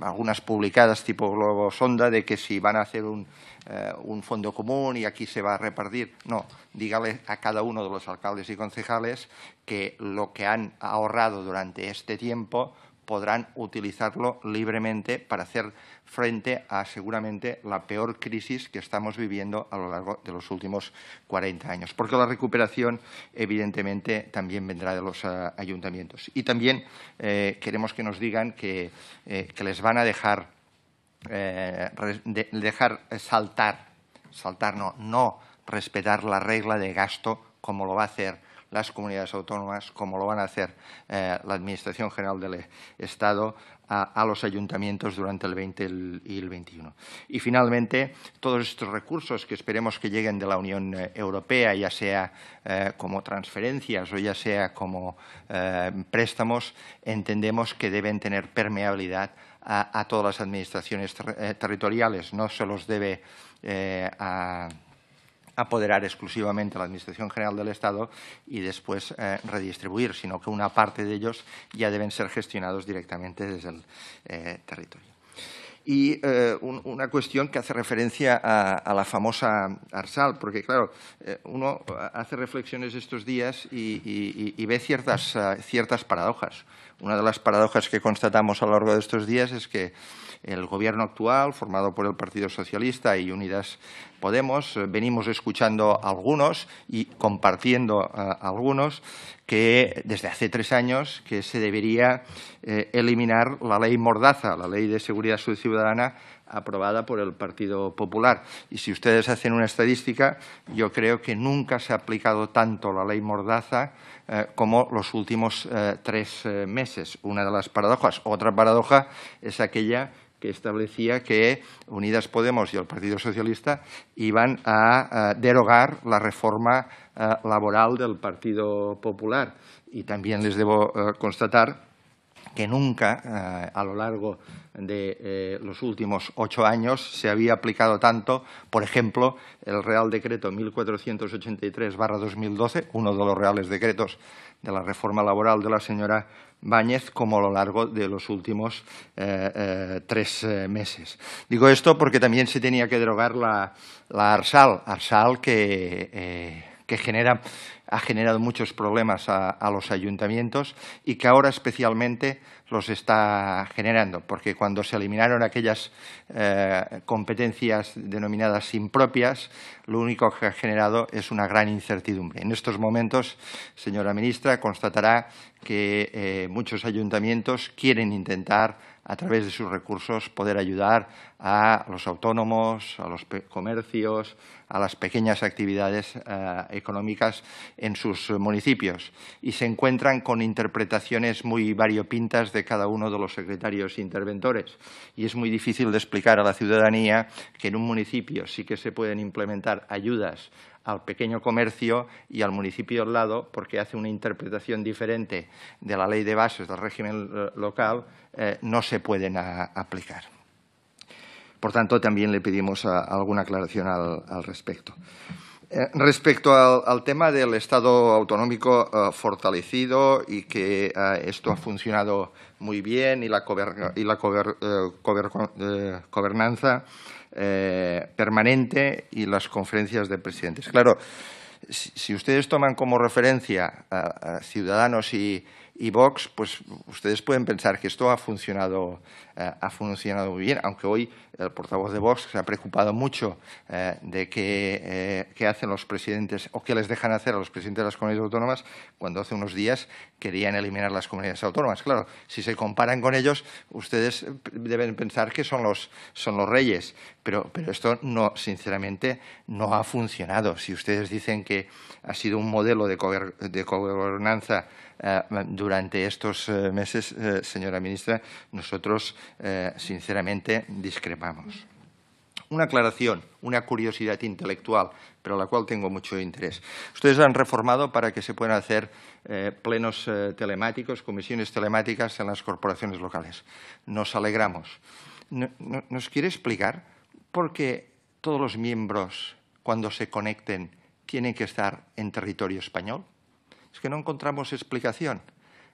algunas publicadas tipo Globo Sonda, de que si van a hacer un eh, un fondo común y aquí se va a repartir. No, dígale a cada uno de los alcaldes y concejales que lo que han ahorrado durante este tiempo podrán utilizarlo libremente para hacer frente a seguramente la peor crisis que estamos viviendo a lo largo de los últimos 40 años, porque la recuperación evidentemente también vendrá de los eh, ayuntamientos. Y también eh, queremos que nos digan que les van a dejar eh, dejar saltar, saltar no, respetar la regla de gasto como lo van a hacer las comunidades autónomas, como lo van a hacer eh, la Administración General del Estado a, los ayuntamientos durante el 20 y el 21. Y finalmente, todos estos recursos que esperemos que lleguen de la Unión eh, Europea, ya sea como transferencias o ya sea como préstamos, entendemos que deben tener permeabilidad a, todas las administraciones eh, territoriales, no se los debe eh, apoderar exclusivamente a la Administración General del Estado y después eh, redistribuir, sino que una parte de ellos ya deben ser gestionados directamente desde el territorio y eh, una cuestión que hace referencia a, la famosa Arsal, porque claro, eh, uno hace reflexiones estos días y, ve ciertas, eh, ciertas paradojas. Una de las paradojas que constatamos a lo largo de estos días es que el gobierno actual, formado por el Partido Socialista y Unidas Podemos, eh, venimos escuchando algunos y compartiendo eh, algunos que desde hace tres años que se debería eh, eliminar la ley Mordaza, la ley de seguridad ciudadana aprobada por el Partido Popular. Y si ustedes hacen una estadística, yo creo que nunca se ha aplicado tanto la ley Mordaza como los últimos tres meses. Una de las paradojas. Otra paradoja es aquella que establecía que Unidas Podemos y el Partido Socialista iban a derogar la reforma eh, laboral del Partido Popular. Y también les debo eh, constatar que nunca eh, a lo largo de los últimos ocho años se había aplicado tanto, por ejemplo, el Real Decreto 1483-2012, uno de los reales decretos de la reforma laboral de la señora Báñez como a lo largo de los últimos eh, eh, tres eh, meses. Digo esto porque también se tenía que drogar la, Arsal, Arsal que, ha generado muchos problemas a los ayuntamientos y que ahora especialmente los está generando, porque cuando se eliminaron aquellas eh, competencias denominadas impropias, lo único que ha generado es una gran incertidumbre. En estos momentos, señora ministra, constatará que eh, muchos ayuntamientos quieren intentar, a través de sus recursos, poder ayudar a los autónomos, a los comercios, a las pequeñas actividades eh, económicas en sus municipios y se encuentran con interpretaciones muy variopintas de cada uno de los secretarios interventores. Y es muy difícil de explicar a la ciudadanía que en un municipio sí que se pueden implementar ayudas al pequeño comercio y al municipio al lado, porque hace una interpretación diferente de la ley de bases del régimen local, eh, no se pueden aplicar. Por tanto, también le pedimos ah, alguna aclaración al, respecto. Eh, respecto al, tema del Estado autonómico ah, fortalecido y que ah, esto ha funcionado muy bien y la, eh, eh, gobernanza permanente y las conferencias de presidentes. Claro, si, ustedes toman como referencia a, a ciudadanos y y Vox, pues ustedes pueden pensar que esto ha funcionado, eh, ha funcionado muy bien, aunque hoy el portavoz de Vox se ha preocupado mucho eh, de eh, qué, hacen los presidentes o qué les dejan hacer a los presidentes de las comunidades autónomas cuando hace unos días querían eliminar las comunidades autónomas. Claro, si se comparan con ellos, ustedes deben pensar que son los, son los reyes, pero, pero esto no, sinceramente, no ha funcionado. Si ustedes dicen que ha sido un modelo de, de gobernanza eh, durante estos eh, meses, eh, señora ministra, nosotros sinceramente discrepamos. Una aclaración, una curiosidad intelectual, pero la cual tengo mucho interés. Ustedes han reformado para que se puedan hacer plenos telemáticos, comisiones telemáticas en las corporaciones locales. Nos alegramos. ¿Nos quiere explicar por qué todos los miembros, cuando se conecten, tienen que estar en territorio español? es que no encontramos explicación.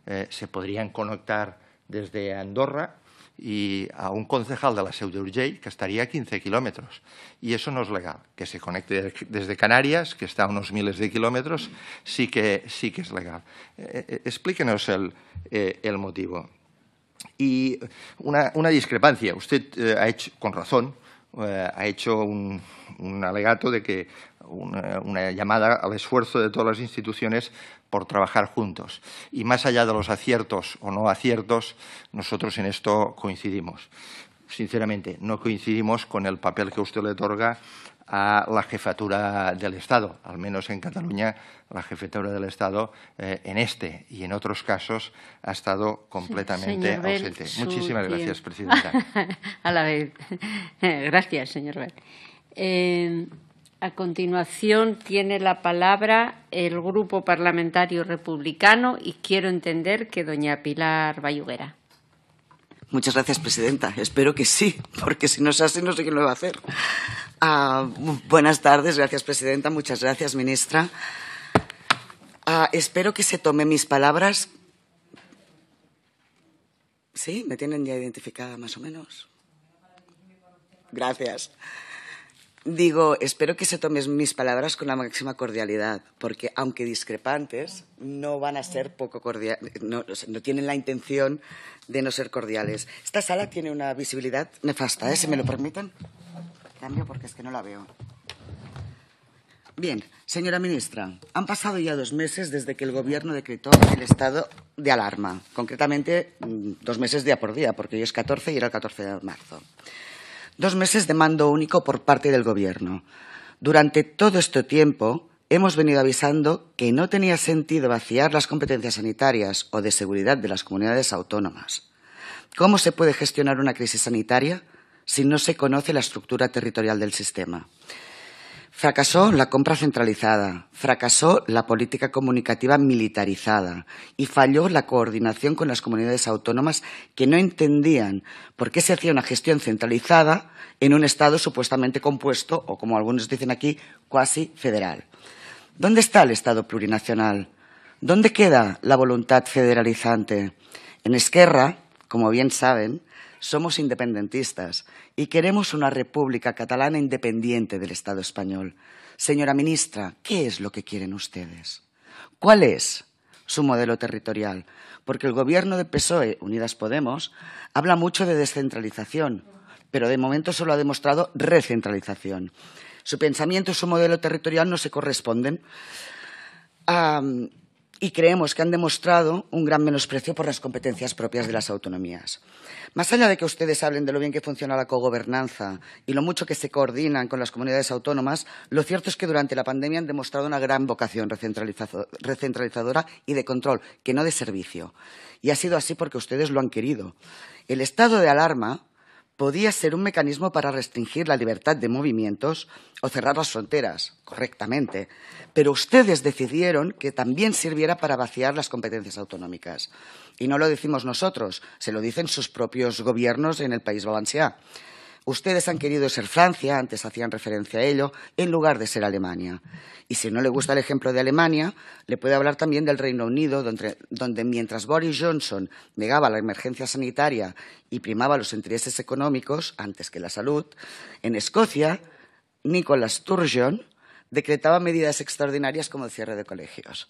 Eh, se podrían conectar desde Andorra y a un concejal de la Seu que estaría a 15 kilómetros. Y eso no es legal. Que se conecte desde Canarias, que está a unos miles de kilómetros, sí que, sí que es legal. Eh, eh, explíquenos el, motivo. Y una, discrepancia. Usted ha hecho, con razón, ha hecho un, alegato de que una, llamada al esfuerzo de todas las instituciones por trabajar juntos. Y más allá de los aciertos o no aciertos, nosotros en esto coincidimos. Sinceramente, no coincidimos con el papel que usted le otorga a la jefatura del Estado, al menos en Cataluña la jefatura del Estado eh, en este y en otros casos ha estado completamente ausente. Muchísimas gracias, presidenta. a la vez. gracias, señor Bell. Eh, a continuación tiene la palabra el Grupo Parlamentario Republicano y quiero entender que doña Pilar Bayuguera. Muchas gracias, presidenta. Espero que sí, porque si no es así, no sé quién lo va a hacer. Ah, buenas tardes, gracias, presidenta. Muchas gracias, ministra. Ah, espero que se tome mis palabras. Sí, me tienen ya identificada más o menos. Gracias. Digo, espero que se tomen mis palabras con la máxima cordialidad, porque aunque discrepantes, no van a ser poco cordiales, no, tienen la intención de no ser cordiales. Esta sala tiene una visibilidad nefasta, ¿eh? si me lo permiten. Cambio porque es que no la veo. Bien, señora ministra, han pasado ya dos meses desde que el Gobierno decretó el estado de alarma, concretamente mm, dos meses día por día, porque hoy es 14 y era el 14 de marzo dos meses de mando único por parte del Gobierno. Durante todo este tiempo hemos venido avisando que no tenía sentido vaciar las competencias sanitarias o de seguridad de las comunidades autónomas. ¿Cómo se puede gestionar una crisis sanitaria si no se conoce la estructura territorial del sistema? Fracasó la compra centralizada, fracasó la política comunicativa militarizada y falló la coordinación con las comunidades autónomas que no entendían por qué se hacía una gestión centralizada en un Estado supuestamente compuesto o, como algunos dicen aquí, cuasi federal. ¿Dónde está el Estado plurinacional? ¿Dónde queda la voluntad federalizante? En Esquerra, como bien saben, somos independentistas y queremos una república catalana independiente del Estado español. Señora ministra, ¿qué es lo que quieren ustedes? ¿Cuál es su modelo territorial? Porque el gobierno de PSOE, Unidas Podemos, habla mucho de descentralización, pero de momento solo ha demostrado recentralización. Su pensamiento y su modelo territorial no se corresponden. Ah, y creemos que han demostrado un gran menosprecio por las competencias propias de las autonomías. Más allá de que ustedes hablen de lo bien que funciona la cogobernanza y lo mucho que se coordinan con las comunidades autónomas, lo cierto es que durante la pandemia han demostrado una gran vocación recentralizadora y de control, que no de servicio. Y ha sido así porque ustedes lo han querido. El estado de alarma podía ser un mecanismo para restringir la libertad de movimientos o cerrar las fronteras, correctamente, pero ustedes decidieron que también sirviera para vaciar las competencias autonómicas. Y no lo decimos nosotros, se lo dicen sus propios gobiernos en el país valenciano. Ustedes han querido ser Francia, antes hacían referencia a ello, en lugar de ser Alemania. Y si no le gusta el ejemplo de Alemania, le puede hablar también del Reino Unido, donde, mientras Boris Johnson negaba la emergencia sanitaria y primaba los intereses económicos antes que la salud, en Escocia, Nicola Sturgeon decretaba medidas extraordinarias como el cierre de colegios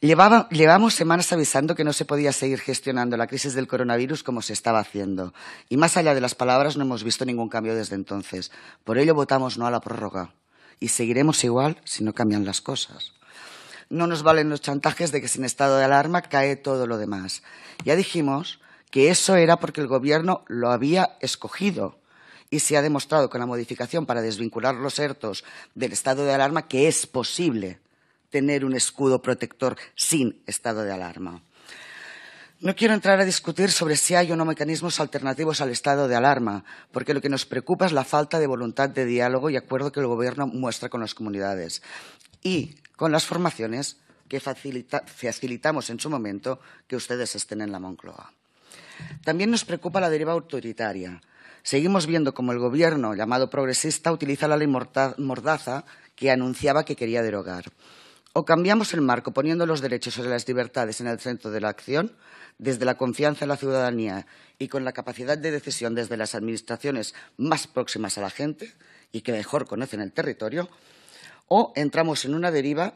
llevamos semanas avisando que no se podía seguir gestionando la crisis del coronavirus como se estaba haciendo. Y más allá de las palabras, no hemos visto ningún cambio desde entonces. Por ello votamos no a la prórroga. Y seguiremos igual si no cambian las cosas. No nos valen los chantajes de que sin estado de alarma cae todo lo demás. Ya dijimos que eso era porque el Gobierno lo había escogido y se ha demostrado con la modificación para desvincular los ERTOS del estado de alarma que es posible tener un escudo protector sin estado de alarma. No quiero entrar a discutir sobre si hay o no mecanismos alternativos al estado de alarma, porque lo que nos preocupa es la falta de voluntad de diálogo y acuerdo que el Gobierno muestra con las comunidades y con las formaciones que facilitamos en su momento que ustedes estén en la Moncloa. También nos preocupa la deriva autoritaria. Seguimos viendo cómo el Gobierno, llamado progresista, utiliza la ley mordaza que anunciaba que quería derogar. O cambiamos el marco poniendo los derechos sobre las libertades en el centro de la acción, desde la confianza en la ciudadanía y con la capacidad de decisión desde las administraciones más próximas a la gente y que mejor conocen el territorio, o entramos en una deriva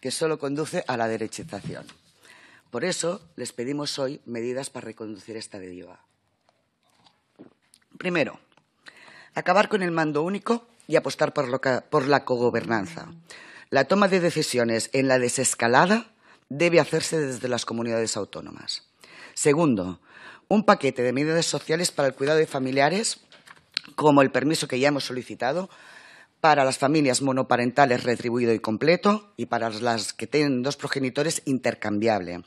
que solo conduce a la derechización. Por eso les pedimos hoy medidas para reconducir esta deriva. Primero, acabar con el mando único y apostar por, la cogobernanza. La toma de decisiones en la desescalada debe hacerse desde las comunidades autónomas. Segundo, un paquete de medidas sociales para el cuidado de familiares, como el permiso que ya hemos solicitado, para las familias monoparentales retribuido y completo y para las que tienen dos progenitores intercambiable.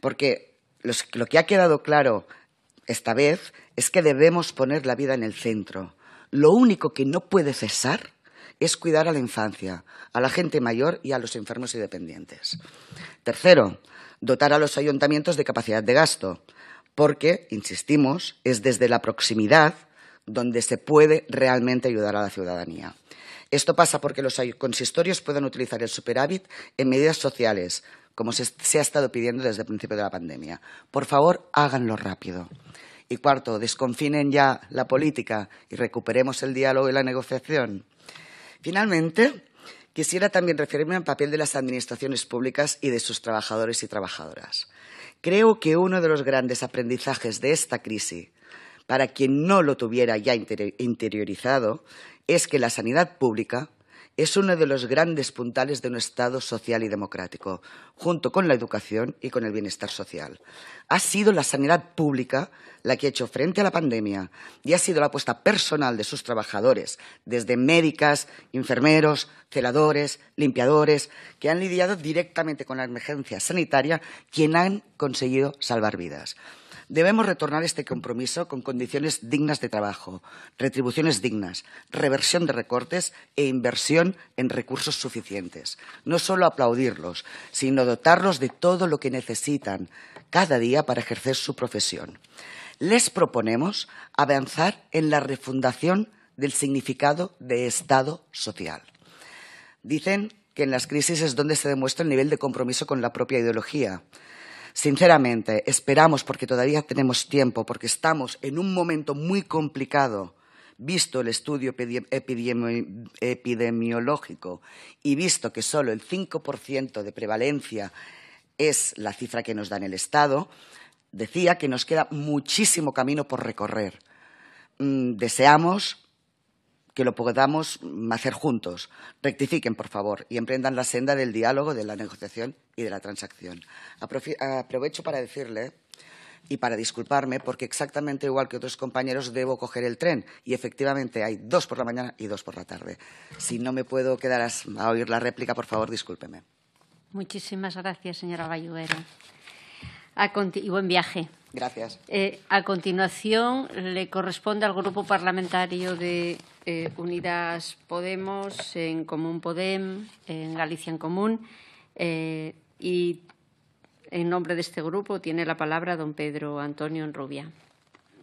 Porque lo que ha quedado claro esta vez es que debemos poner la vida en el centro. Lo único que no puede cesar es cuidar a la infancia, a la gente mayor y a los enfermos y dependientes. Tercero, dotar a los ayuntamientos de capacidad de gasto, porque, insistimos, es desde la proximidad donde se puede realmente ayudar a la ciudadanía. Esto pasa porque los consistorios pueden utilizar el superávit en medidas sociales, como se, se, ha estado pidiendo desde el principio de la pandemia. Por favor, háganlo rápido. Y cuarto, desconfinen ya la política y recuperemos el diálogo y la negociación. Finalmente, quisiera también referirme al papel de las administraciones públicas y de sus trabajadores y trabajadoras. Creo que uno de los grandes aprendizajes de esta crisis, para quien no lo tuviera ya interiorizado, es que la sanidad pública es uno de los grandes puntales de un Estado social y democrático, junto con la educación y con el bienestar social. Ha sido la sanidad pública la que ha hecho frente a la pandemia y ha sido la apuesta personal de sus trabajadores, desde médicas, enfermeros, celadores, limpiadores, que han lidiado directamente con la emergencia sanitaria, quienes han conseguido salvar vidas. Debemos retornar este compromiso con condiciones dignas de trabajo, retribuciones dignas, reversión de recortes e inversión en recursos suficientes. No solo aplaudirlos, sino dotarlos de todo lo que necesitan cada día para ejercer su profesión. Les proponemos avanzar en la refundación del significado de Estado social. Dicen que en las crisis es donde se demuestra el nivel de compromiso con la propia ideología. Sinceramente, esperamos, porque todavía tenemos tiempo, porque estamos en un momento muy complicado, visto el estudio epidemiológico y visto que solo el 5% de prevalencia es la cifra que nos da en el Estado, decía que nos queda muchísimo camino por recorrer. Mm, deseamos que lo podamos hacer juntos. Rectifiquen, por favor, y emprendan la senda del diálogo, de la negociación y de la transacción. Aprovecho para decirle y para disculparme, porque exactamente igual que otros compañeros debo coger el tren y efectivamente hay dos por la mañana y dos por la tarde. Si no me puedo quedar a oír la réplica, por favor, discúlpeme. Muchísimas gracias, señora Bayuero. y buen viaje. Gracias. Eh, a continuación, le corresponde al Grupo Parlamentario de eh, Unidas Podemos, en Común Podem, en Galicia en Común. Eh, y en nombre de este grupo tiene la palabra don Pedro Antonio Enrubia.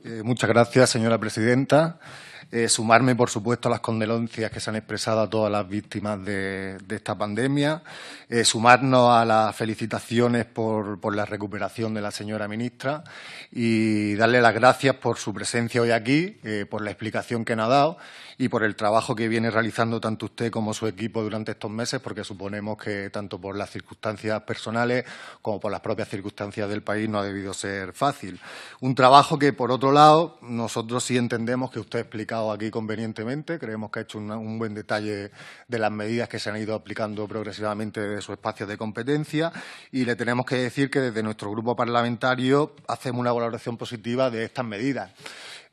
Eh, muchas gracias, señora presidenta. sumarme, por supuesto, a las condolencias que se han expresado a todas las víctimas de, esta pandemia. sumarnos a las felicitaciones por, por, la recuperación de la señora ministra y darle las gracias por su presencia hoy aquí, por la explicación que nos ha dado y por el trabajo que viene realizando tanto usted como su equipo durante estos meses, porque suponemos que tanto por las circunstancias personales como por las propias circunstancias del país no ha debido ser fácil. Un trabajo que, por otro lado, nosotros sí entendemos que usted ha explicado aquí convenientemente, creemos que ha hecho un buen detalle de las medidas que se han ido aplicando progresivamente desde su espacio de competencia y le tenemos que decir que desde nuestro grupo parlamentario hacemos una valoración positiva de estas medidas.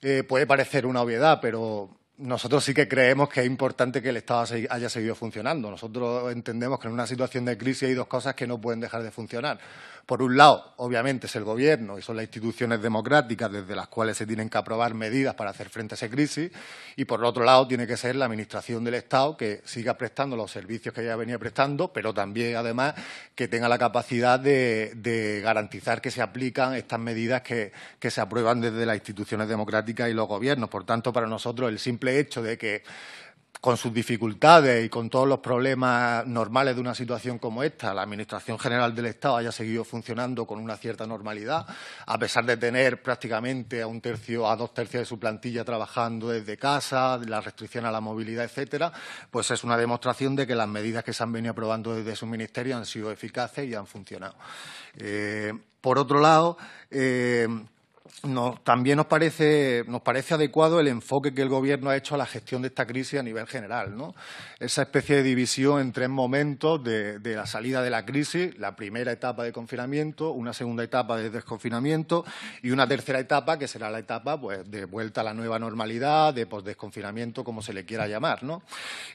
Eh, puede parecer una obviedad, pero nosotros sí que creemos que es importante que el Estado haya seguido funcionando. Nosotros entendemos que en una situación de crisis hay dos cosas que no pueden dejar de funcionar. Por un lado, obviamente, es el Gobierno y son las instituciones democráticas desde las cuales se tienen que aprobar medidas para hacer frente a esa crisis y, por otro lado, tiene que ser la Administración del Estado que siga prestando los servicios que ya venía prestando, pero también, además, que tenga la capacidad de, garantizar que se aplican estas medidas que se aprueban desde las instituciones democráticas y los gobiernos. Por tanto, para nosotros, el simple hecho de que con sus dificultades y con todos los problemas normales de una situación como esta, la Administración General del Estado haya seguido funcionando con una cierta normalidad, a pesar de tener prácticamente a un tercio, a dos tercios de su plantilla trabajando desde casa, la restricción a la movilidad, etcétera, pues es una demostración de que las medidas que se han venido aprobando desde su ministerio han sido eficaces y han funcionado. Eh, por otro lado, eh, también nos parece, nos parece adecuado el enfoque que el Gobierno ha hecho a la gestión de esta crisis a nivel general. ¿no? Esa especie de división en tres momentos de, la salida de la crisis, la primera etapa de confinamiento, una segunda etapa de desconfinamiento y una tercera etapa que será la etapa pues, de vuelta a la nueva normalidad, de posdesconfinamiento, como se le quiera llamar. ¿no?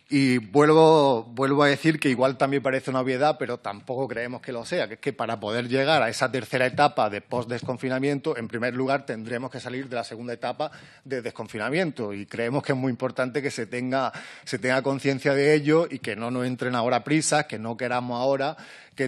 Y vuelvo, a decir que igual también parece una obviedad, pero tampoco creemos que lo sea, que es que para poder llegar a esa tercera etapa de posdesconfinamiento, en primer lugar, tendremos que salir de la segunda etapa de desconfinamiento y creemos que es muy importante que se tenga, se tenga conciencia de ello y que no nos entren ahora prisas, que no queramos ahora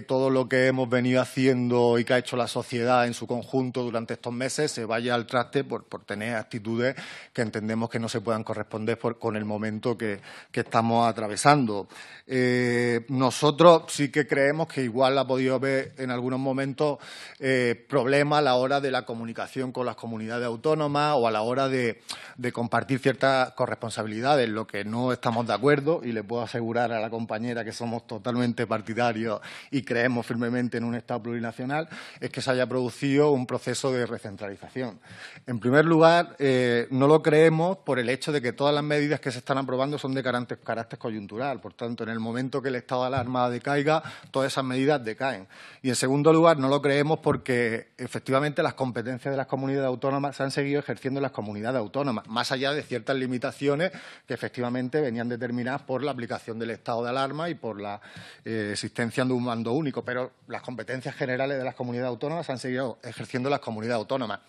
todo lo que hemos venido haciendo y que ha hecho la sociedad en su conjunto durante estos meses se vaya al traste por, tener actitudes que entendemos que no se puedan corresponder con el momento que, estamos atravesando. Eh, nosotros sí que creemos que igual ha podido haber en algunos momentos eh, problemas a la hora de la comunicación con las comunidades autónomas o a la hora de, de compartir ciertas corresponsabilidades, lo que no estamos de acuerdo y le puedo asegurar a la compañera que somos totalmente partidarios y creemos firmemente en un Estado plurinacional, es que se haya producido un proceso de recentralización. En primer lugar, eh, no lo creemos por el hecho de que todas las medidas que se están aprobando son de carácter, coyuntural. Por tanto, en el momento que el estado de alarma decaiga, todas esas medidas decaen. Y en segundo lugar, no lo creemos porque efectivamente las competencias de las comunidades autónomas se han seguido ejerciendo en las comunidades autónomas, más allá de ciertas limitaciones que efectivamente venían determinadas por la aplicación del estado de alarma y por la eh, existencia de un mandato único, pero las competencias generales de las comunidades autónomas han seguido ejerciendo las comunidades autónomas.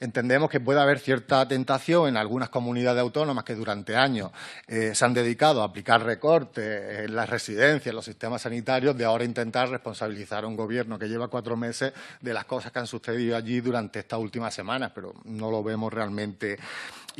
Entendemos que puede haber cierta tentación en algunas comunidades autónomas que durante años eh, se han dedicado a aplicar recortes en las residencias, en los sistemas sanitarios, de ahora intentar responsabilizar a un gobierno que lleva cuatro meses de las cosas que han sucedido allí durante estas últimas semanas, pero no lo vemos realmente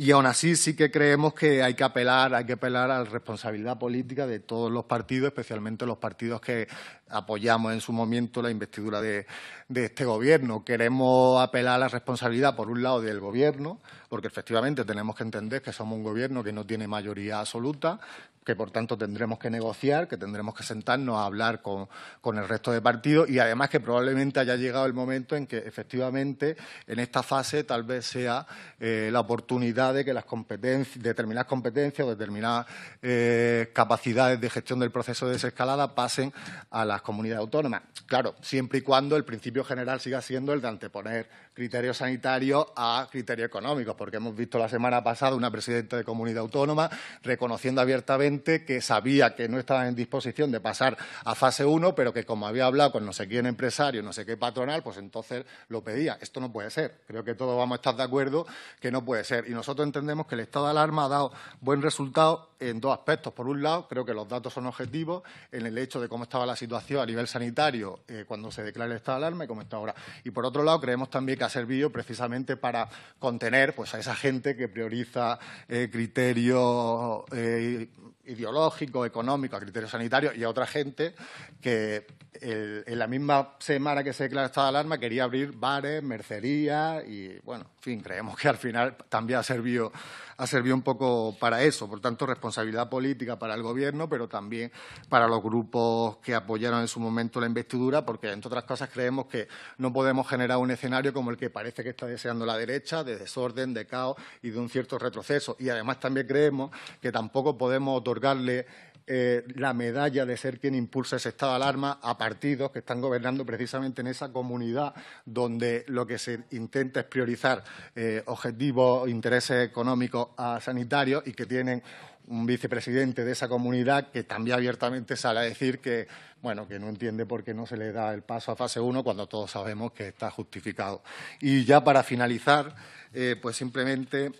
y aún así sí que creemos que hay que apelar, hay que apelar a la responsabilidad política de todos los partidos, especialmente los partidos que apoyamos en su momento la investidura de, de este gobierno. Queremos apelar a la responsabilidad, por un lado, del gobierno, porque efectivamente tenemos que entender que somos un gobierno que no tiene mayoría absoluta, que por tanto tendremos que negociar, que tendremos que sentarnos a hablar con, el resto de partidos y además que probablemente haya llegado el momento en que efectivamente en esta fase tal vez sea eh, la oportunidad de que las competencias, determinadas competencias o determinadas eh, capacidades de gestión del proceso de desescalada pasen a las comunidades autónomas. Claro, siempre y cuando el principio general siga siendo el de anteponer criterios sanitarios a criterios económicos porque hemos visto la semana pasada una presidenta de comunidad autónoma reconociendo abiertamente que sabía que no estaba en disposición de pasar a fase 1, pero que como había hablado con no sé quién empresario, no sé qué patronal, pues entonces lo pedía. Esto no puede ser. Creo que todos vamos a estar de acuerdo que no puede ser. Y nosotros entendemos que el estado de alarma ha dado buen resultado en dos aspectos. Por un lado, creo que los datos son objetivos en el hecho de cómo estaba la situación a nivel sanitario eh, cuando se declara el estado de alarma y cómo está ahora. Y por otro lado, creemos también que ha servido precisamente para contener pues, pues, a esa gente que prioriza eh, criterio eh, ideológico, económico, a criterio sanitario, y a otra gente que en la misma semana que se declara estado de alarma quería abrir bares, mercerías y, bueno, en fin, creemos que al final también ha servido ha servido un poco para eso. Por tanto, responsabilidad política para el Gobierno, pero también para los grupos que apoyaron en su momento la investidura, porque, entre otras cosas, creemos que no podemos generar un escenario como el que parece que está deseando la derecha, de desorden, de caos y de un cierto retroceso. Y, además, también creemos que tampoco podemos otorgarle eh, la medalla de ser quien impulsa ese estado de alarma a partidos que están gobernando precisamente en esa comunidad donde lo que se intenta es priorizar eh, objetivos, intereses económicos a sanitarios y que tienen un vicepresidente de esa comunidad que también abiertamente sale a decir que, bueno, que no entiende por qué no se le da el paso a fase 1 cuando todos sabemos que está justificado. Y ya para finalizar, eh, pues simplemente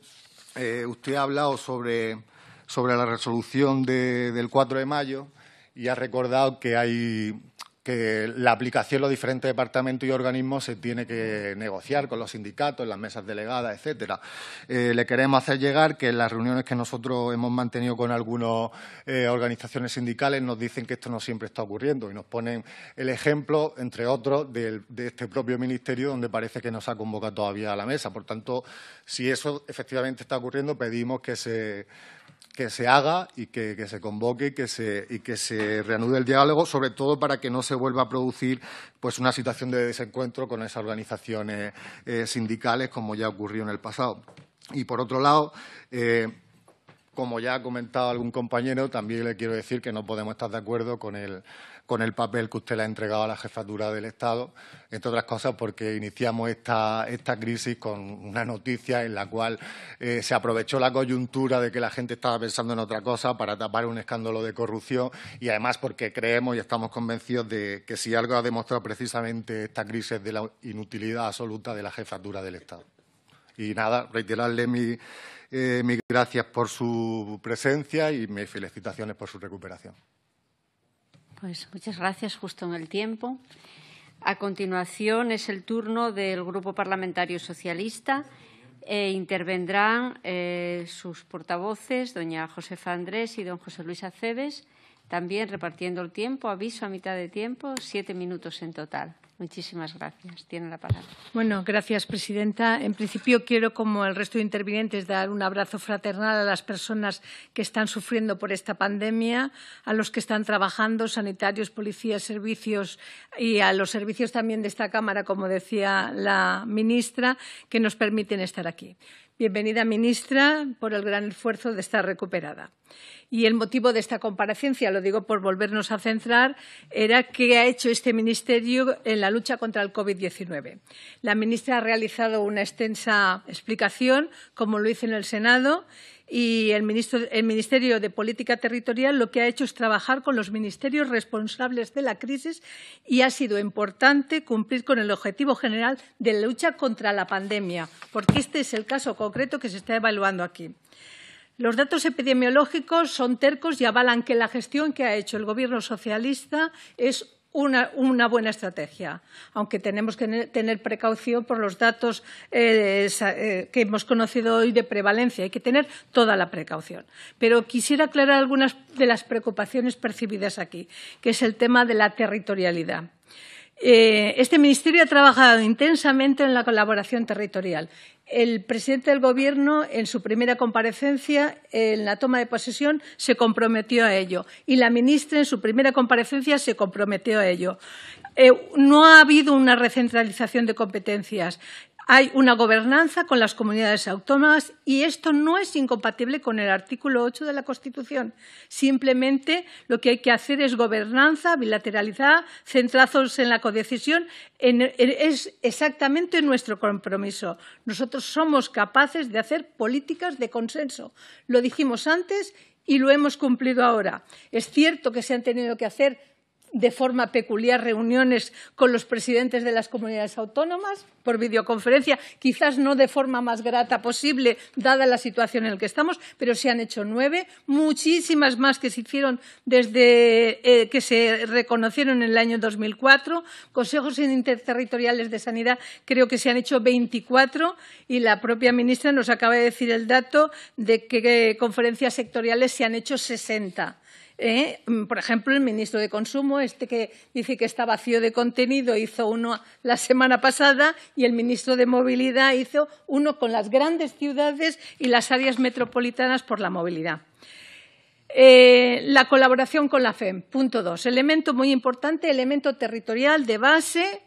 usted ha hablado sobre sobre la resolución del 4 de mayo y ha recordado que hay que la aplicación en los diferentes departamentos y organismos se tiene que negociar con los sindicatos, las mesas delegadas, etcétera. Eh, le queremos hacer llegar que las reuniones que nosotros hemos mantenido con algunas eh, organizaciones sindicales nos dicen que esto no siempre está ocurriendo y nos ponen el ejemplo, entre otros, de este propio ministerio donde parece que no se ha convocado todavía a la mesa. Por tanto, si eso efectivamente está ocurriendo, pedimos que se que se haga y que, se convoque y que se, y que se reanude el diálogo, sobre todo para que no se vuelva a producir pues, una situación de desencuentro con esas organizaciones eh, sindicales como ya ocurrió en el pasado. Y, por otro lado, eh, como ya ha comentado algún compañero, también le quiero decir que no podemos estar de acuerdo con el con el papel que usted le ha entregado a la jefatura del Estado, entre otras cosas porque iniciamos esta, esta crisis con una noticia en la cual eh, se aprovechó la coyuntura de que la gente estaba pensando en otra cosa para tapar un escándalo de corrupción y además porque creemos y estamos convencidos de que si algo ha demostrado precisamente esta crisis de la inutilidad absoluta de la jefatura del Estado. Y nada, reiterarle mi, eh, mis gracias por su presencia y mis felicitaciones por su recuperación. Pues muchas gracias, justo en el tiempo. A continuación es el turno del Grupo Parlamentario Socialista e intervendrán eh, sus portavoces, doña Josefa Andrés y don José Luis Aceves, también repartiendo el tiempo, aviso a mitad de tiempo, siete minutos en total. Muchísimas gracias. Tiene la palabra. Bueno, gracias, presidenta. En principio, quiero, como el resto de intervinientes, dar un abrazo fraternal a las personas que están sufriendo por esta pandemia, a los que están trabajando, sanitarios, policías, servicios y a los servicios también de esta Cámara, como decía la ministra, que nos permiten estar aquí. Bienvenida, ministra, por el gran esfuerzo de estar recuperada. Y el motivo de esta comparecencia, lo digo por volvernos a centrar, era qué ha hecho este ministerio en la lucha contra el COVID-19. La ministra ha realizado una extensa explicación, como lo hizo en el Senado, y el, Ministerio de Política Territorial lo que ha hecho es trabajar con los ministerios responsables de la crisis y ha sido importante cumplir con el objetivo general de lucha contra la pandemia, porque este es el caso concreto que se está evaluando aquí. Los datos epidemiológicos son tercos y avalan que la gestión que ha hecho el Gobierno socialista es una, buena estrategia, aunque tenemos que tener precaución por los datos eh, eh, que hemos conocido hoy de prevalencia. Hay que tener toda la precaución. Pero quisiera aclarar algunas de las preocupaciones percibidas aquí, que es el tema de la territorialidad. Eh, este ministerio ha trabajado intensamente en la colaboración territorial. El presidente del Gobierno, en su primera comparecencia, en la toma de posesión, se comprometió a ello. Y la ministra, en su primera comparecencia, se comprometió a ello. Eh, no ha habido una recentralización de competencias. Hay una gobernanza con las comunidades autónomas y esto no es incompatible con el artículo 8 de la Constitución. Simplemente lo que hay que hacer es gobernanza, bilateralizada, centrazos en la codecisión. es exactamente nuestro compromiso. Nosotros somos capaces de hacer políticas de consenso. Lo dijimos antes y lo hemos cumplido ahora. Es cierto que se han tenido que hacer de forma peculiar reuniones con los presidentes de las comunidades autónomas por videoconferencia, quizás no de forma más grata posible, dada la situación en la que estamos, pero se han hecho nueve, muchísimas más que se hicieron desde eh, que se reconocieron en el año 2004. Consejos interterritoriales de sanidad creo que se han hecho 24 y la propia ministra nos acaba de decir el dato de que conferencias sectoriales se han hecho 60. ¿eh? Mm, por ejemplo, el ministro de Consumo, este que dice que está vacío de contenido, hizo uno la semana pasada y el ministro de Movilidad hizo uno con las grandes ciudades y las áreas metropolitanas por la movilidad. Eh, la colaboración con la FEM, punto dos. Elemento muy importante, elemento territorial de base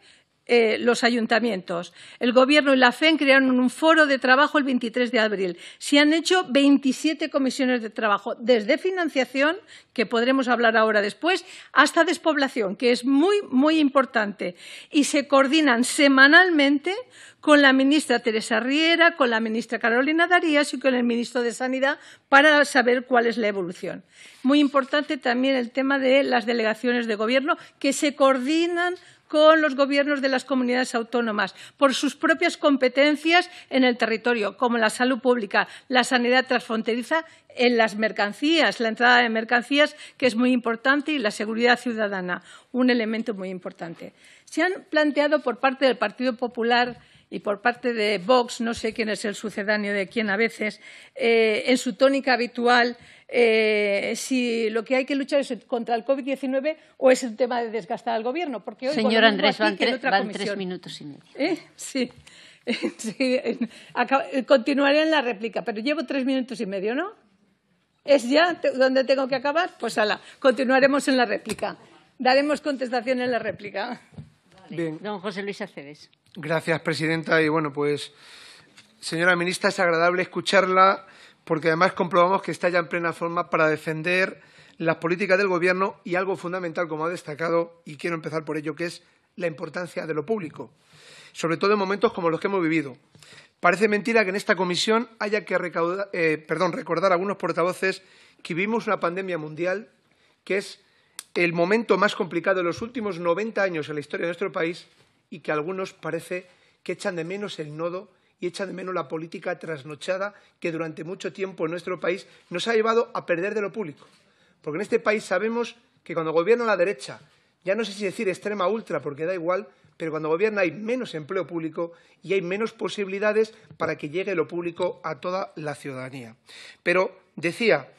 eh, los ayuntamientos. El Gobierno y la FEN crearon un foro de trabajo el 23 de abril. Se han hecho 27 comisiones de trabajo, desde financiación, que podremos hablar ahora después, hasta despoblación, que es muy, muy importante. Y se coordinan semanalmente con la ministra Teresa Riera, con la ministra Carolina Darías y con el ministro de Sanidad para saber cuál es la evolución. Muy importante también el tema de las delegaciones de Gobierno, que se coordinan con los gobiernos de las comunidades autónomas por sus propias competencias en el territorio, como la salud pública, la sanidad transfronteriza, en las mercancías, la entrada de mercancías, que es muy importante, y la seguridad ciudadana, un elemento muy importante. Se han planteado por parte del Partido Popular y por parte de Vox, no sé quién es el sucedáneo de quién a veces, eh, en su tónica habitual, eh, si lo que hay que luchar es contra el COVID-19 o es el tema de desgastar al gobierno. Porque hoy Señor Andrés, van, tres, minutos y medio. ¿Eh? Sí. sí. Eh, continuaré en la réplica, pero llevo tres minutos y medio, ¿no? ¿Es ya donde tengo que acabar? Pues ala, continuaremos en la réplica. Daremos contestación en la réplica. Bien. Don José Luis Aceves. Gracias, presidenta. Y bueno, pues, señora ministra, es agradable escucharla porque además comprobamos que está ya en plena forma para defender las políticas del Gobierno y algo fundamental, como ha destacado, y quiero empezar por ello, que es la importancia de lo público, sobre todo en momentos como los que hemos vivido. Parece mentira que en esta comisión haya que eh, recordar a algunos portavoces que vivimos una pandemia mundial que es el momento más complicado de los últimos 90 años en la historia de nuestro país y que algunos parece que echan de menos el nodo y echa de menos la política trasnochada que durante mucho tiempo en nuestro país nos ha llevado a perder de lo público. Porque en este país sabemos que cuando gobierna la derecha, ya no sé si decir extrema ultra porque da igual, pero cuando gobierna hay menos empleo público y hay menos posibilidades para que llegue lo público a toda la ciudadanía. Pero decía,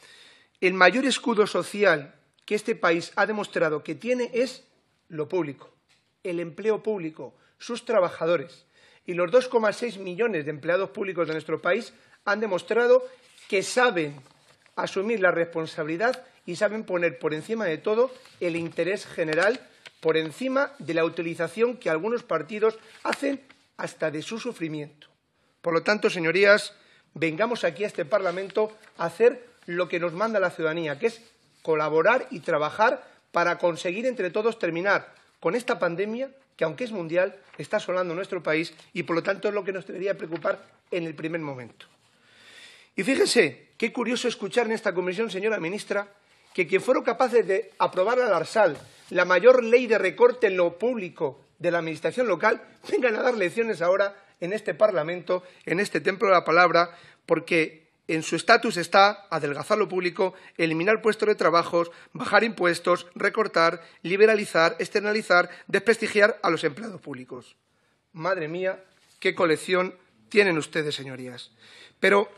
el mayor escudo social que este país ha demostrado que tiene es lo público, el empleo público, sus trabajadores. Y los 2,6 millones de empleados públicos de nuestro país han demostrado que saben asumir la responsabilidad y saben poner por encima de todo el interés general, por encima de la utilización que algunos partidos hacen hasta de su sufrimiento. Por lo tanto, señorías, vengamos aquí a este Parlamento a hacer lo que nos manda la ciudadanía, que es colaborar y trabajar para conseguir entre todos terminar con esta pandemia, que aunque es mundial, está asolando nuestro país y por lo tanto es lo que nos debería preocupar en el primer momento. Y fíjese qué curioso escuchar en esta comisión, señora ministra, que quien fueron capaces de aprobar al Arsal la mayor ley de recorte en lo público de la Administración local vengan a dar lecciones ahora en este Parlamento, en este templo de la palabra, porque en su estatus está adelgazar lo público, eliminar puestos de trabajos, bajar impuestos, recortar, liberalizar, externalizar, desprestigiar a los empleados públicos. Madre mía, qué colección tienen ustedes, señorías. Pero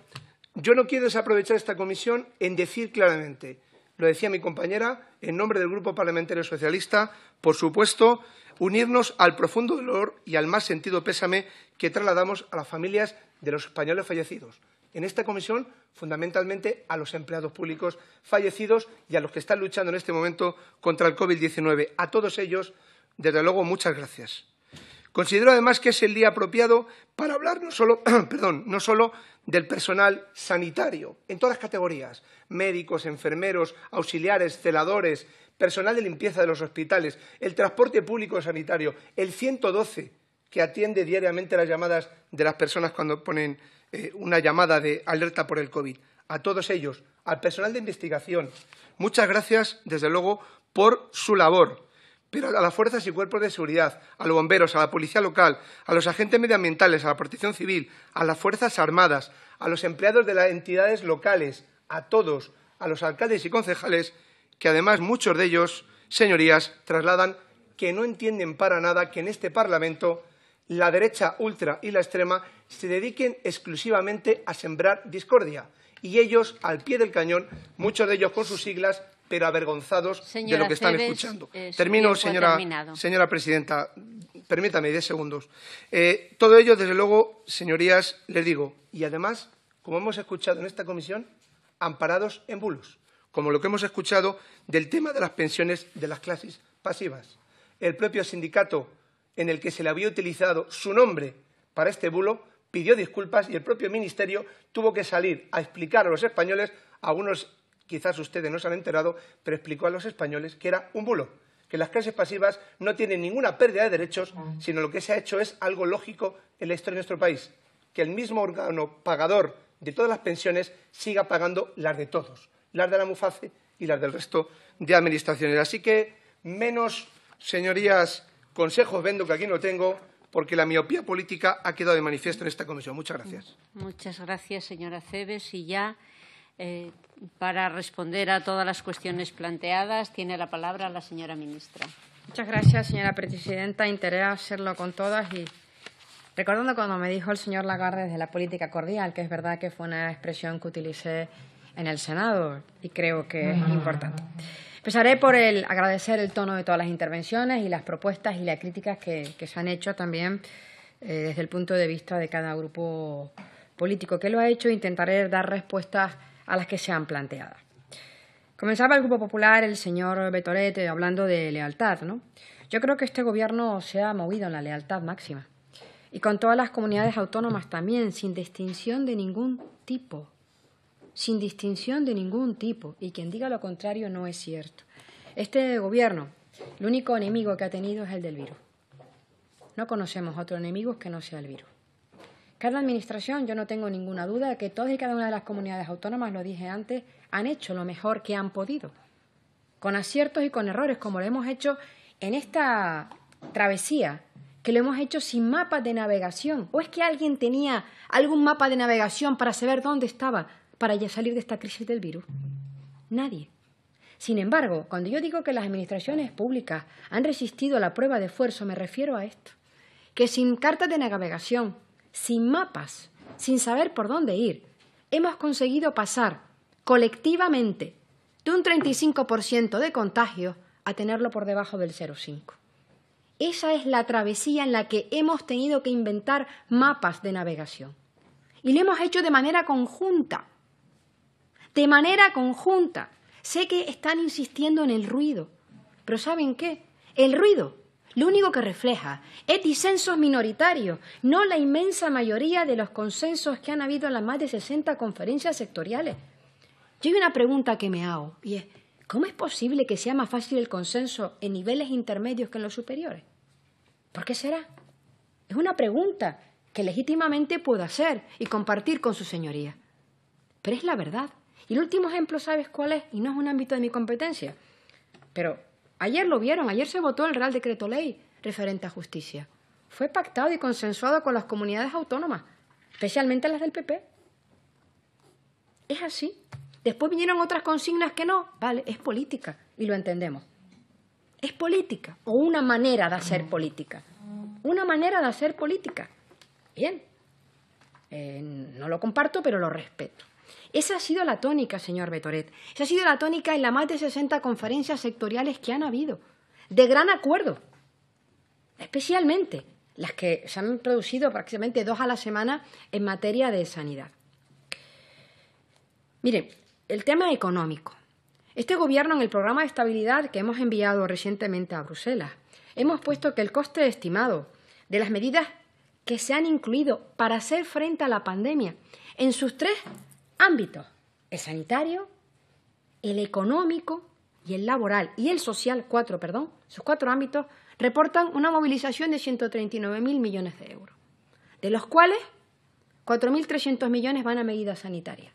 yo no quiero desaprovechar esta comisión en decir claramente, lo decía mi compañera, en nombre del Grupo Parlamentario Socialista, por supuesto, unirnos al profundo dolor y al más sentido pésame que trasladamos a las familias de los españoles fallecidos en esta comisión fundamentalmente a los empleados públicos fallecidos y a los que están luchando en este momento contra el COVID-19. A todos ellos, desde luego, muchas gracias. Considero además que es el día apropiado para hablar no solo, no solo del personal sanitario, en todas las categorías, médicos, enfermeros, auxiliares, celadores, personal de limpieza de los hospitales, el transporte público sanitario, el 112, que atiende diariamente las llamadas de las personas cuando ponen eh, una llamada de alerta por el COVID. A todos ellos, al personal de investigación, muchas gracias, desde luego, por su labor. Pero a las fuerzas y cuerpos de seguridad, a los bomberos, a la policía local, a los agentes medioambientales, a la protección civil, a las fuerzas armadas, a los empleados de las entidades locales, a todos, a los alcaldes y concejales, que además muchos de ellos, señorías, trasladan que no entienden para nada que en este Parlamento la derecha ultra y la extrema se dediquen exclusivamente a sembrar discordia. Y ellos, al pie del cañón, muchos de ellos con sus siglas, pero avergonzados de lo que están escuchando. Eh, Termino, señora, presidenta. Permítame, diez segundos. Eh, todo ello, desde luego, señorías, les digo. Y además, como hemos escuchado en esta comisión, amparados en bulos, como lo que hemos escuchado del tema de las pensiones de las clases pasivas. El propio sindicato en el que se le había utilizado su nombre para este bulo, pidió disculpas y el propio ministerio tuvo que salir a explicar a los españoles, algunos quizás ustedes no se han enterado, pero explicó a los españoles que era un bulo, que las clases pasivas no tienen ninguna pérdida de derechos, ah. sino lo que se ha hecho es algo lógico en la historia de nuestro país, que el mismo órgano pagador de todas las pensiones siga pagando las de todos, las de la MUFACE y las del resto de administraciones. Así que menos, señorías, consejos vendo que aquí no tengo, porque la miopía política ha quedado de manifiesto en esta comisión. Muchas gracias. Muchas gracias, señora Cebes. Y ya, eh, para responder a todas las cuestiones planteadas, tiene la palabra la señora ministra. Muchas gracias, señora presidenta. Interés hacerlo con todas y recordando cuando me dijo el señor Lagarde de la política cordial, que es verdad que fue una expresión que utilicé en el Senado y creo que es importante. Empezaré por el agradecer el tono de todas las intervenciones y las propuestas y las críticas que, se han hecho también eh, desde el punto de vista de cada grupo político que lo ha hecho. Intentaré dar respuestas a las que se han planteado. Comenzaba el Grupo Popular, el señor Betoret, hablando de lealtad. ¿no? Yo creo que este Gobierno se ha movido en la lealtad máxima y con todas las comunidades autónomas también, sin distinción de ningún tipo sin distinción de ningún tipo, y quien diga lo contrario no es cierto. Este gobierno, el único enemigo que ha tenido es el del virus. No conocemos otro enemigo que no sea el virus. Cada administración, yo no tengo ninguna duda de que todas y cada una de las comunidades autónomas, lo dije antes, han hecho lo mejor que han podido, con aciertos y con errores, como lo hemos hecho en esta travesía, que lo hemos hecho sin mapas de navegación. ¿O es que alguien tenía algún mapa de navegación para saber dónde estaba? para ya salir de esta crisis del virus? Nadie. Sin embargo, cuando yo digo que las administraciones públicas han resistido la prueba de esfuerzo, me refiero a esto, que sin cartas de navegación, sin mapas, sin saber por dónde ir, hemos conseguido pasar colectivamente de un 35% de contagio a tenerlo por debajo del 0,5. Esa es la travesía en la que hemos tenido que inventar mapas de navegación. Y lo hemos hecho de manera conjunta de manera conjunta. Sé que están insistiendo en el ruido, pero ¿saben qué? El ruido lo único que refleja es disensos minoritarios, no la inmensa mayoría de los consensos que han habido en las más de 60 conferencias sectoriales. Yo hay una pregunta que me hago y es, ¿cómo es posible que sea más fácil el consenso en niveles intermedios que en los superiores? ¿Por qué será? Es una pregunta que legítimamente puedo hacer y compartir con su señoría. Pero es la verdad. Y el último ejemplo, ¿sabes cuál es? Y no es un ámbito de mi competencia. Pero ayer lo vieron, ayer se votó el Real Decreto Ley referente a justicia. Fue pactado y consensuado con las comunidades autónomas, especialmente las del PP. Es así. Después vinieron otras consignas que no. Vale, es política y lo entendemos. Es política o una manera de hacer política. Una manera de hacer política. Bien. Eh, no lo comparto, pero lo respeto. Esa ha sido la tónica, señor Betoret. Esa ha sido la tónica en las más de 60 conferencias sectoriales que han habido, de gran acuerdo. Especialmente las que se han producido prácticamente dos a la semana en materia de sanidad. Mire, el tema económico. Este gobierno en el programa de estabilidad que hemos enviado recientemente a Bruselas, hemos puesto que el coste estimado de las medidas que se han incluido para hacer frente a la pandemia en sus tres ámbitos, el sanitario, el económico y el laboral y el social, cuatro, perdón, esos cuatro ámbitos reportan una movilización de 139.000 millones de euros, de los cuales 4.300 millones van a medidas sanitarias,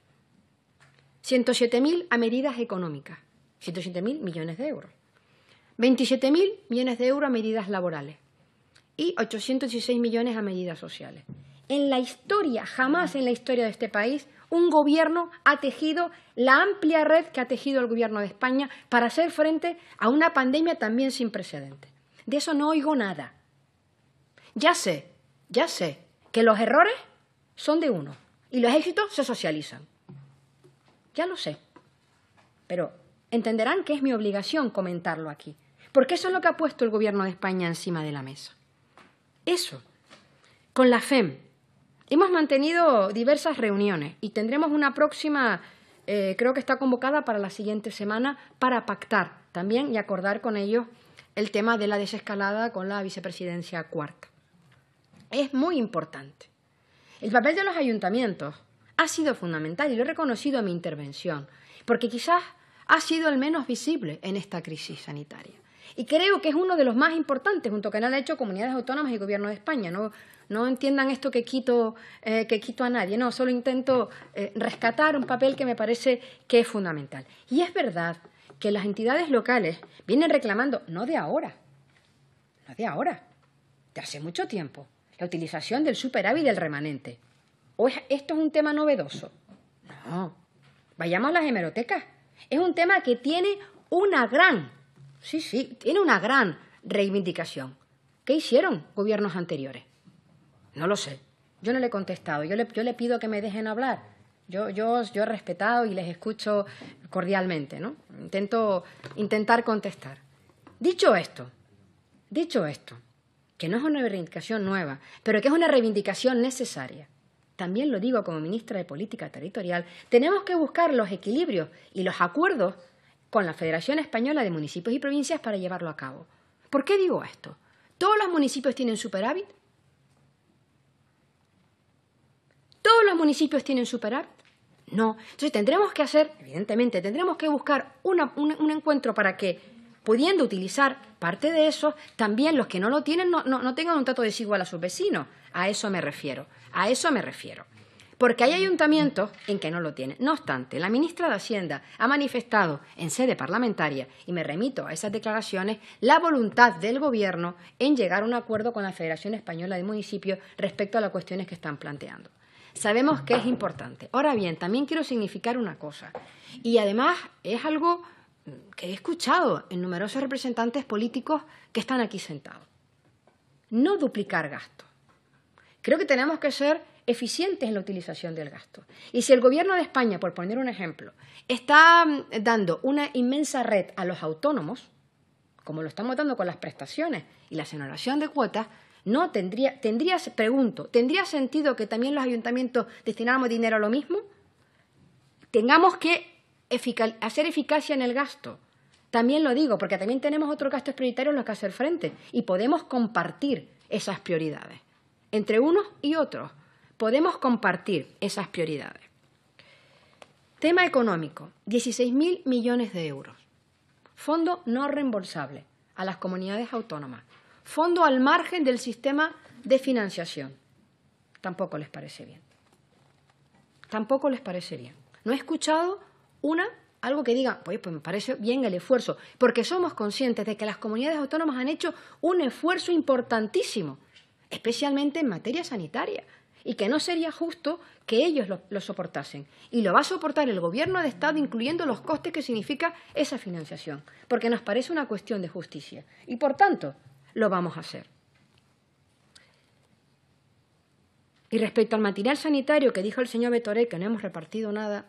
107.000 a medidas económicas, 107.000 millones de euros, 27.000 millones de euros a medidas laborales y 816 millones a medidas sociales. En la historia, jamás en la historia de este país, un gobierno ha tejido, la amplia red que ha tejido el gobierno de España para hacer frente a una pandemia también sin precedentes. De eso no oigo nada. Ya sé, ya sé, que los errores son de uno y los éxitos se socializan. Ya lo sé. Pero entenderán que es mi obligación comentarlo aquí, porque eso es lo que ha puesto el Gobierno de España encima de la mesa. Eso, con la FEM, Hemos mantenido diversas reuniones y tendremos una próxima, eh, creo que está convocada para la siguiente semana, para pactar también y acordar con ellos el tema de la desescalada con la vicepresidencia cuarta. Es muy importante. El papel de los ayuntamientos ha sido fundamental y lo he reconocido en mi intervención, porque quizás ha sido el menos visible en esta crisis sanitaria. Y creo que es uno de los más importantes, junto con el hecho comunidades autónomas y gobierno de España. No, no entiendan esto que quito, eh, que quito a nadie, no, solo intento eh, rescatar un papel que me parece que es fundamental. Y es verdad que las entidades locales vienen reclamando, no de ahora, no de ahora, de hace mucho tiempo, la utilización del superávit del remanente. ¿O esto es un tema novedoso? No, vayamos a las hemerotecas. Es un tema que tiene una gran, sí, sí, tiene una gran reivindicación. ¿Qué hicieron gobiernos anteriores? No lo sé. Yo no le he contestado. Yo le, pido que me dejen hablar. Yo, yo, yo he respetado y les escucho cordialmente, ¿no? Intento intentar contestar. Dicho esto, dicho esto, que no es una reivindicación nueva, pero que es una reivindicación necesaria. También lo digo como ministra de Política Territorial, tenemos que buscar los equilibrios y los acuerdos con la Federación Española de Municipios y Provincias para llevarlo a cabo. ¿Por qué digo esto? ¿Todos los municipios tienen superávit? ¿Todos los municipios tienen superar? No. Entonces tendremos que hacer, evidentemente, tendremos que buscar un, encuentro para que, pudiendo utilizar parte de eso, también los que no lo tienen no, no tengan un trato desigual a sus vecinos. A eso me refiero. A eso me refiero. Porque hay ayuntamientos en que no lo tienen. No obstante, la ministra de Hacienda ha manifestado en sede parlamentaria, y me remito a esas declaraciones, la voluntad del Gobierno en llegar a un acuerdo con la Federación Española de Municipios respecto a las cuestiones que están planteando. Sabemos que es importante. Ahora bien, también quiero significar una cosa. Y además es algo que he escuchado en numerosos representantes políticos que están aquí sentados. No duplicar gasto. Creo que tenemos que ser eficientes en la utilización del gasto. Y si el gobierno de España, por poner un ejemplo, está mm, dando una inmensa red a los autónomos, como lo estamos dando con las prestaciones y la exoneración de cuotas, no, tendría, pregunto, ¿tendría sentido que también los ayuntamientos destináramos dinero a lo mismo? Tengamos que hacer eficacia en el gasto. También lo digo, porque también tenemos otros gastos prioritarios en los que hacer frente y podemos compartir esas prioridades. Entre unos y otros podemos compartir esas prioridades. Tema económico, 16.000 millones de euros. Fondo no reembolsable a las comunidades autónomas fondo al margen del sistema de financiación. Tampoco les parece bien. Tampoco les parece bien. No he escuchado una, algo que diga, pues, pues me parece bien el esfuerzo, porque somos conscientes de que las comunidades autónomas han hecho un esfuerzo importantísimo, especialmente en materia sanitaria, y que no sería justo que ellos lo, soportasen. Y lo va a soportar el Gobierno de Estado, incluyendo los costes que significa esa financiación, porque nos parece una cuestión de justicia. Y por tanto, lo vamos a hacer. Y respecto al material sanitario que dijo el señor Betoré que no hemos repartido nada,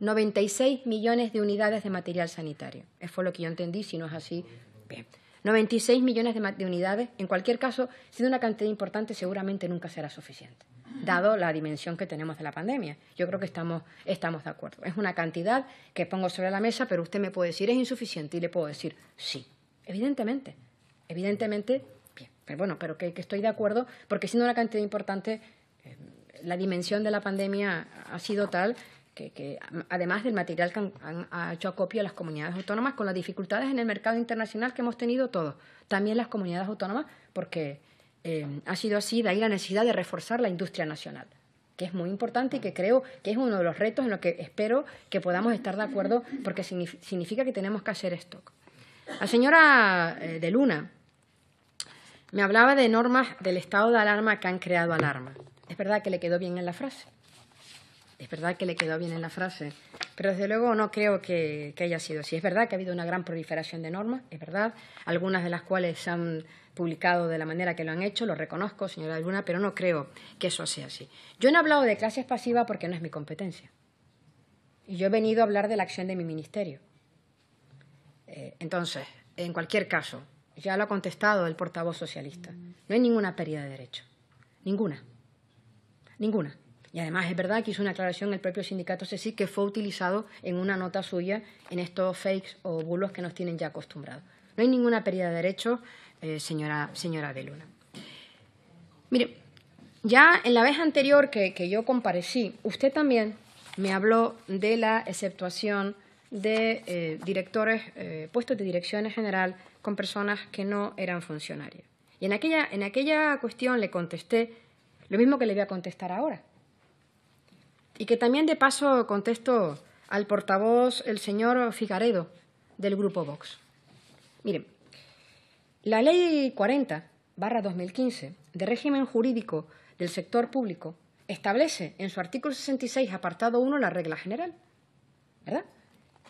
96 millones de unidades de material sanitario. Eso fue lo que yo entendí, si no es así, bien. 96 millones de, de, unidades, en cualquier caso, siendo una cantidad importante, seguramente nunca será suficiente, dado la dimensión que tenemos de la pandemia. Yo creo que estamos, estamos de acuerdo. Es una cantidad que pongo sobre la mesa, pero usted me puede decir, es insuficiente, y le puedo decir, sí, evidentemente. Evidentemente, bien, pero bueno, pero que, estoy de acuerdo, porque siendo una cantidad importante, eh, la dimensión de la pandemia ha sido tal que, además del material que han, hecho acopio las comunidades autónomas, con las dificultades en el mercado internacional que hemos tenido todos, también las comunidades autónomas, porque eh, ha sido así de ahí la necesidad de reforzar la industria nacional, que es muy importante y que creo que es uno de los retos en los que espero que podamos estar de acuerdo, porque significa que tenemos que hacer esto. La señora eh, de Luna me hablaba de normas del estado de alarma que han creado alarma. Es verdad que le quedó bien en la frase. Es verdad que le quedó bien en la frase. Pero desde luego no creo que, haya sido así. Es verdad que ha habido una gran proliferación de normas, es verdad. Algunas de las cuales se han publicado de la manera que lo han hecho, lo reconozco, señora Luna, pero no creo que eso sea así. Yo no he hablado de clases pasivas porque no es mi competencia. Y yo he venido a hablar de la acción de mi ministerio. Eh, entonces, en cualquier caso, ya lo ha contestado el portavoz socialista. No hay ninguna pérdida de derecho. Ninguna. Ninguna. Y además es verdad que hizo una aclaración el propio sindicato CECI que fue utilizado en una nota suya en estos fakes o bulos que nos tienen ya acostumbrados. No hay ninguna pérdida de derecho eh, señora señora, De Luna. Mire, ya en la vez anterior que, yo comparecí, usted también me habló de la exceptuación de eh, directores, eh, puestos de dirección general con personas que no eran funcionarias. Y en aquella, en aquella cuestión le contesté lo mismo que le voy a contestar ahora. Y que también de paso contesto al portavoz, el señor Figaredo, del Grupo Vox. Miren, la Ley 40, 2015, de régimen jurídico del sector público, establece en su artículo 66, apartado 1, la regla general, ¿verdad?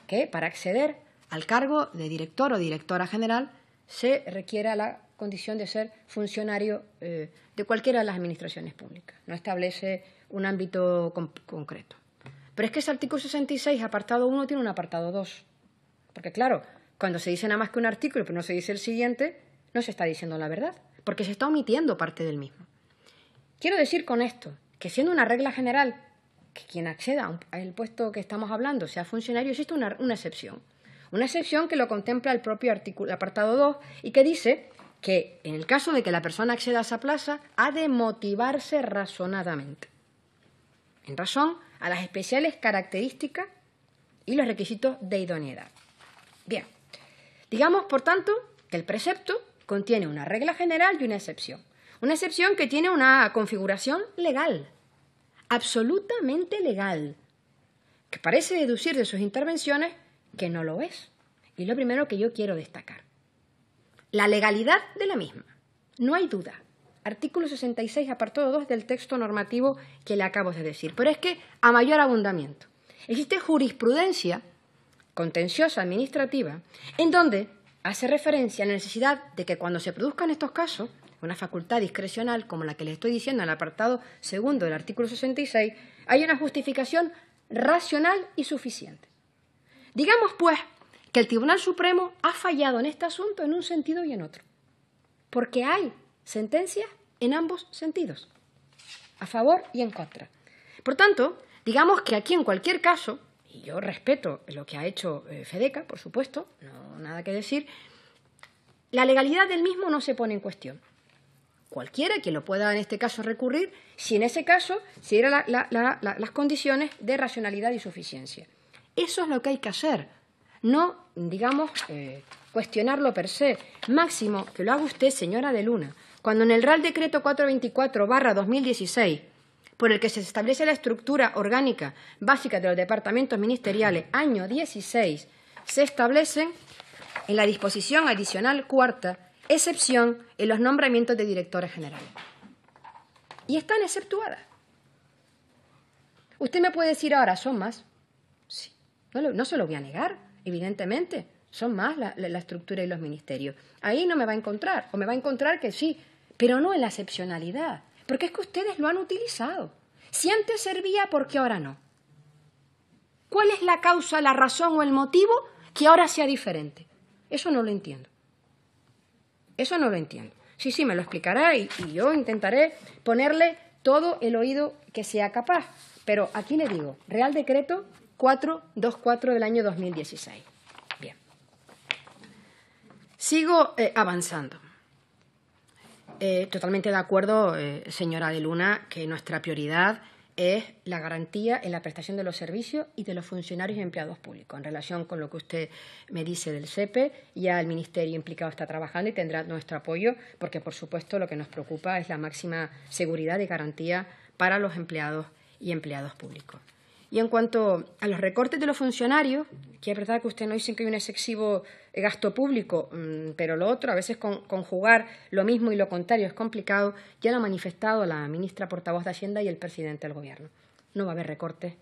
Que para acceder al cargo de director o directora general se requiera la condición de ser funcionario eh, de cualquiera de las administraciones públicas. No establece un ámbito concreto. Pero es que ese artículo 66, apartado 1, tiene un apartado 2. Porque, claro, cuando se dice nada más que un artículo, pero no se dice el siguiente, no se está diciendo la verdad, porque se está omitiendo parte del mismo. Quiero decir con esto que siendo una regla general que quien acceda al puesto que estamos hablando sea funcionario, existe una excepción. Una excepción que lo contempla el propio artículo, apartado 2 y que dice que en el caso de que la persona acceda a esa plaza ha de motivarse razonadamente, en razón a las especiales características y los requisitos de idoneidad. Bien, digamos por tanto que el precepto contiene una regla general y una excepción. Una excepción que tiene una configuración legal, absolutamente legal, que parece deducir de sus intervenciones que no lo es. Y lo primero que yo quiero destacar. La legalidad de la misma. No hay duda. Artículo 66, apartado 2 del texto normativo que le acabo de decir. Pero es que a mayor abundamiento. Existe jurisprudencia contenciosa administrativa en donde hace referencia a la necesidad de que cuando se produzcan estos casos, una facultad discrecional como la que le estoy diciendo en el apartado segundo del artículo 66, haya una justificación racional y suficiente. Digamos, pues, que el Tribunal Supremo ha fallado en este asunto en un sentido y en otro, porque hay sentencias en ambos sentidos, a favor y en contra. Por tanto, digamos que aquí en cualquier caso, y yo respeto lo que ha hecho eh, Fedeca, por supuesto, no nada que decir, la legalidad del mismo no se pone en cuestión. Cualquiera que lo pueda en este caso recurrir, si en ese caso se si las condiciones de racionalidad y suficiencia. Eso es lo que hay que hacer. No, digamos, eh, cuestionarlo per se. Máximo, que lo haga usted, señora de Luna, cuando en el Real Decreto 424-2016, por el que se establece la estructura orgánica básica de los departamentos ministeriales, año 16, se establecen en la disposición adicional cuarta, excepción en los nombramientos de directores generales. Y están exceptuadas. Usted me puede decir ahora, son más. No, se lo voy a negar, evidentemente. Son más la, estructura y los ministerios. Ahí no me va a encontrar, o me va a encontrar que sí, pero no en la excepcionalidad. Porque es que ustedes lo han utilizado. Si antes servía, ¿por qué ahora no? ¿Cuál es la causa, la razón o el motivo que ahora sea diferente? Eso no lo entiendo. Eso no lo entiendo. Sí, sí, me lo explicará y, y, yo intentaré ponerle todo el oído que sea capaz. Pero aquí le digo, Real Decreto 424 del año 2016. Bien. Sigo eh, avanzando. Eh, totalmente de acuerdo, eh, señora de Luna, que nuestra prioridad es la garantía en la prestación de los servicios y de los funcionarios y empleados públicos. En relación con lo que usted me dice del CEPE, ya el Ministerio implicado está trabajando y tendrá nuestro apoyo, porque, por supuesto, lo que nos preocupa es la máxima seguridad y garantía para los empleados y empleados públicos. Y en cuanto a los recortes de los funcionarios, que es verdad que usted no dicen que hay un excesivo eh, gasto público, mm, pero lo otro, a veces conjugar lo mismo y lo contrario es complicado, ya lo ha manifestado la ministra portavoz de Hacienda y el presidente del Gobierno. No va a haber recortes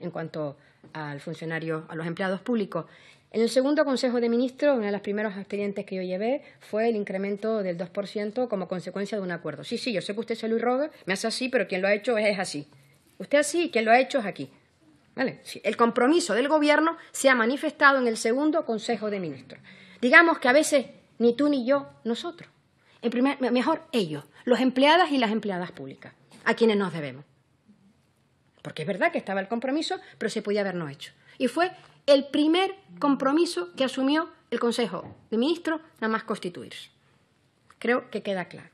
en cuanto al funcionario, a los empleados públicos. En el segundo Consejo de Ministros, una de los primeros expedientes que yo llevé fue el incremento del 2% como consecuencia de un acuerdo. Sí, sí, yo sé que usted se lo irroga, me hace así, pero quien lo ha hecho es así. Usted así, quien lo ha hecho es aquí. ¿Vale? El compromiso del Gobierno se ha manifestado en el segundo Consejo de Ministros. Digamos que a veces ni tú ni yo, nosotros. primer, mejor ellos, los empleadas y las empleadas públicas, a quienes nos debemos. Porque es verdad que estaba el compromiso, pero se podía no hecho. Y fue el primer compromiso que asumió el Consejo de Ministros, nada más constituirse. Creo que queda claro.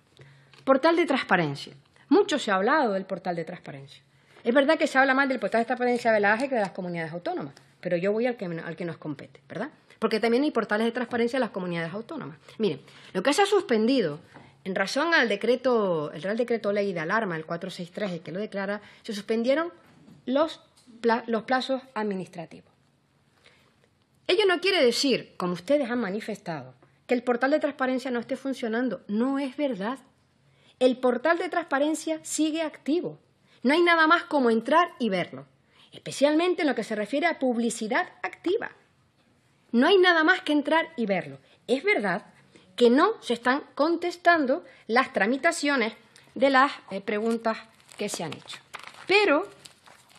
Portal de transparencia. Mucho se ha hablado del portal de transparencia. Es verdad que se habla más del portal de transparencia de la AGE que de las comunidades autónomas, pero yo voy al que, al que nos compete, ¿verdad? Porque también hay portales de transparencia de las comunidades autónomas. Miren, lo que se ha suspendido en razón al decreto, el Real Decreto Ley de Alarma, el 463, el que lo declara, se suspendieron los, los plazos administrativos. Ello no quiere decir, como ustedes han manifestado, que el portal de transparencia no esté funcionando. No es verdad. El portal de transparencia sigue activo. No hay nada más como entrar y verlo, especialmente en lo que se refiere a publicidad activa. No hay nada más que entrar y verlo. Es verdad que no se están contestando las tramitaciones de las eh, preguntas que se han hecho. Pero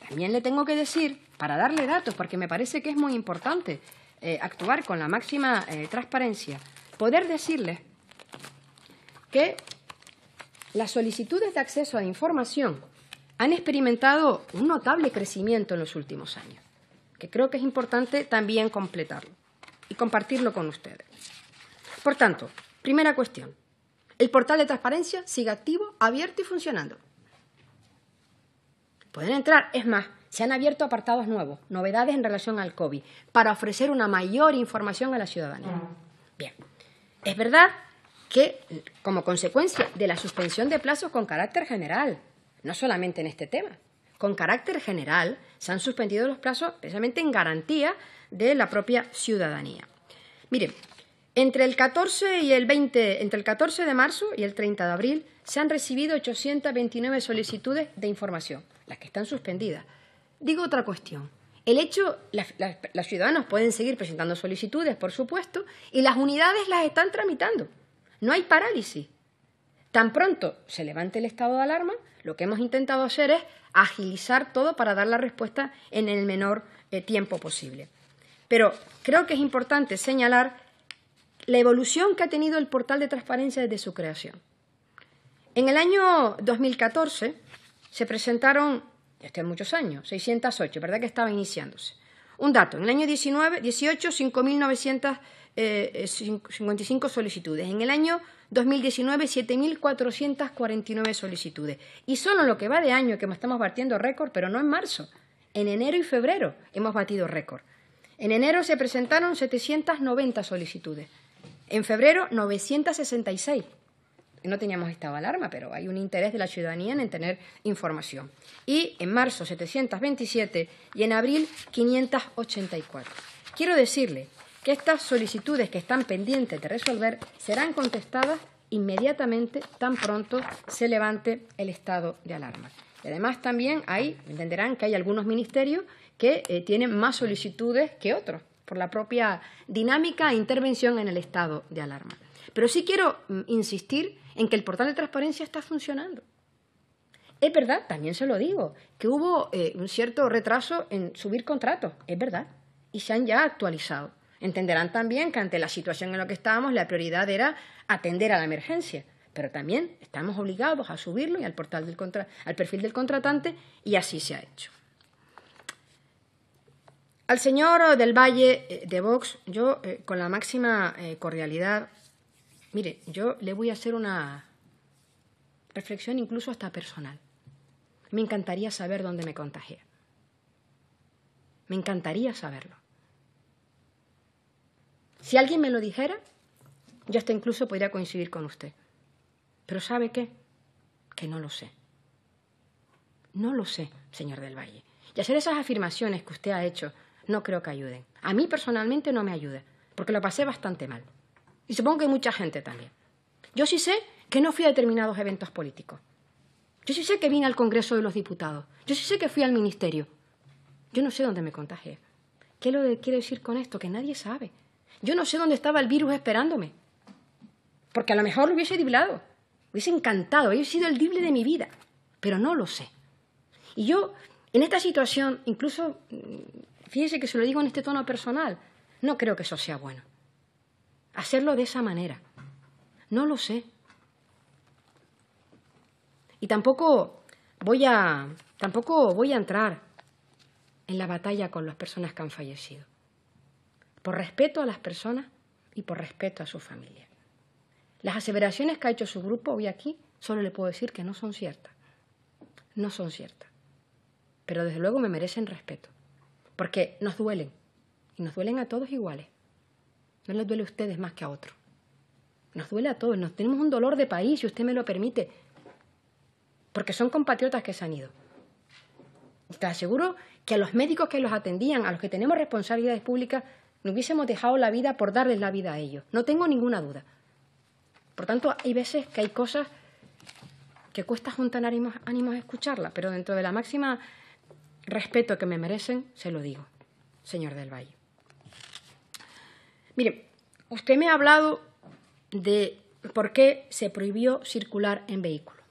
también le tengo que decir, para darle datos, porque me parece que es muy importante eh, actuar con la máxima eh, transparencia, poder decirle que las solicitudes de acceso a información han experimentado un notable crecimiento en los últimos años, que creo que es importante también completarlo y compartirlo con ustedes. Por tanto, primera cuestión, el portal de transparencia sigue activo, abierto y funcionando. Pueden entrar, es más, se han abierto apartados nuevos, novedades en relación al COVID, para ofrecer una mayor información a la ciudadanía. Bien, es verdad que como consecuencia de la suspensión de plazos con carácter general, no solamente en este tema. Con carácter general, se han suspendido los plazos precisamente en garantía de la propia ciudadanía. Miren, entre el 14 y el 20, entre el 14 de marzo y el 30 de abril se han recibido 829 solicitudes de información, las que están suspendidas. Digo otra cuestión. El hecho, las, ciudadanos pueden seguir presentando solicitudes, por supuesto, y las unidades las están tramitando. No hay parálisis. Tan pronto se levante el estado de alarma, lo que hemos intentado hacer es agilizar todo para dar la respuesta en el menor eh, tiempo posible. Pero creo que es importante señalar la evolución que ha tenido el portal de transparencia desde su creación. En el año 2014 se presentaron, ya están muchos años, 608, ¿verdad que estaba iniciándose? Un dato, en el año 19, 18, 5.955 solicitudes. En el año 2019 7.449 solicitudes. Y solo lo que va de año que estamos batiendo récord, pero no en marzo. En enero y febrero hemos batido récord. En enero se presentaron 790 solicitudes. En febrero 966. No teníamos esta alarma, pero hay un interés de la ciudadanía en tener información. Y en marzo 727 y en abril 584. Quiero decirle que estas solicitudes que están pendientes de resolver serán contestadas inmediatamente, tan pronto se levante el estado de alarma. Y además también hay, entenderán que hay algunos ministerios que eh, tienen más solicitudes que otros por la propia dinámica e intervención en el estado de alarma. Pero sí quiero mm, insistir en que el portal de transparencia está funcionando. Es verdad, también se lo digo, que hubo eh, un cierto retraso en subir contratos, es verdad, y se han ya actualizado. Entenderán también que ante la situación en la que estábamos la prioridad era atender a la emergencia, pero también estamos obligados a subirlo y al, portal del al perfil del contratante y así se ha hecho. Al señor del Valle eh, de Vox, yo eh, con la máxima eh, cordialidad, mire, yo le voy a hacer una reflexión incluso hasta personal. Me encantaría saber dónde me contagié. Me encantaría saberlo. Si alguien me lo dijera, yo hasta incluso podría coincidir con usted. Pero ¿sabe qué? Que no lo sé. No lo sé, señor del Valle. Y hacer esas afirmaciones que usted ha hecho no creo que ayuden. A mí personalmente no me ayuda, porque lo pasé bastante mal. Y supongo que mucha gente también. Yo sí sé que no fui a determinados eventos políticos. Yo sí sé que vine al Congreso de los Diputados. Yo sí sé que fui al Ministerio. Yo no sé dónde me contagié. ¿Qué lo quiero decir con esto? Que nadie sabe. Yo no sé dónde estaba el virus esperándome. Porque a lo mejor lo hubiese diblado. Hubiese encantado, hubiese sido el dible de mi vida. Pero no lo sé. Y yo, en esta situación, incluso, mm, fíjese que se lo digo en este tono personal, no creo que eso sea bueno. Hacerlo de esa manera. No lo sé. Y tampoco voy a, tampoco voy a entrar en la batalla con las personas que han fallecido por respeto a las personas y por respeto a su familia. Las aseveraciones que ha hecho su grupo hoy aquí solo le puedo decir que no son ciertas. No son ciertas. Pero desde luego me merecen respeto. Porque nos duelen. Y nos duelen a todos iguales. No les duele a ustedes más que a otros. Nos duele a todos. Nos tenemos un dolor de país, si usted me lo permite. Porque son compatriotas que se han ido. Te aseguro que a los médicos que los atendían, a los que tenemos responsabilidades públicas, no hubiésemos dejado la vida por darles la vida a ellos. No tengo ninguna duda. Por tanto, hay veces que hay cosas que cuesta juntar ánimos, a escucharla, pero dentro de la máxima respeto que me merecen, se lo digo, señor del Valle. Mire, usted me ha hablado de por qué se prohibió circular en vehículo.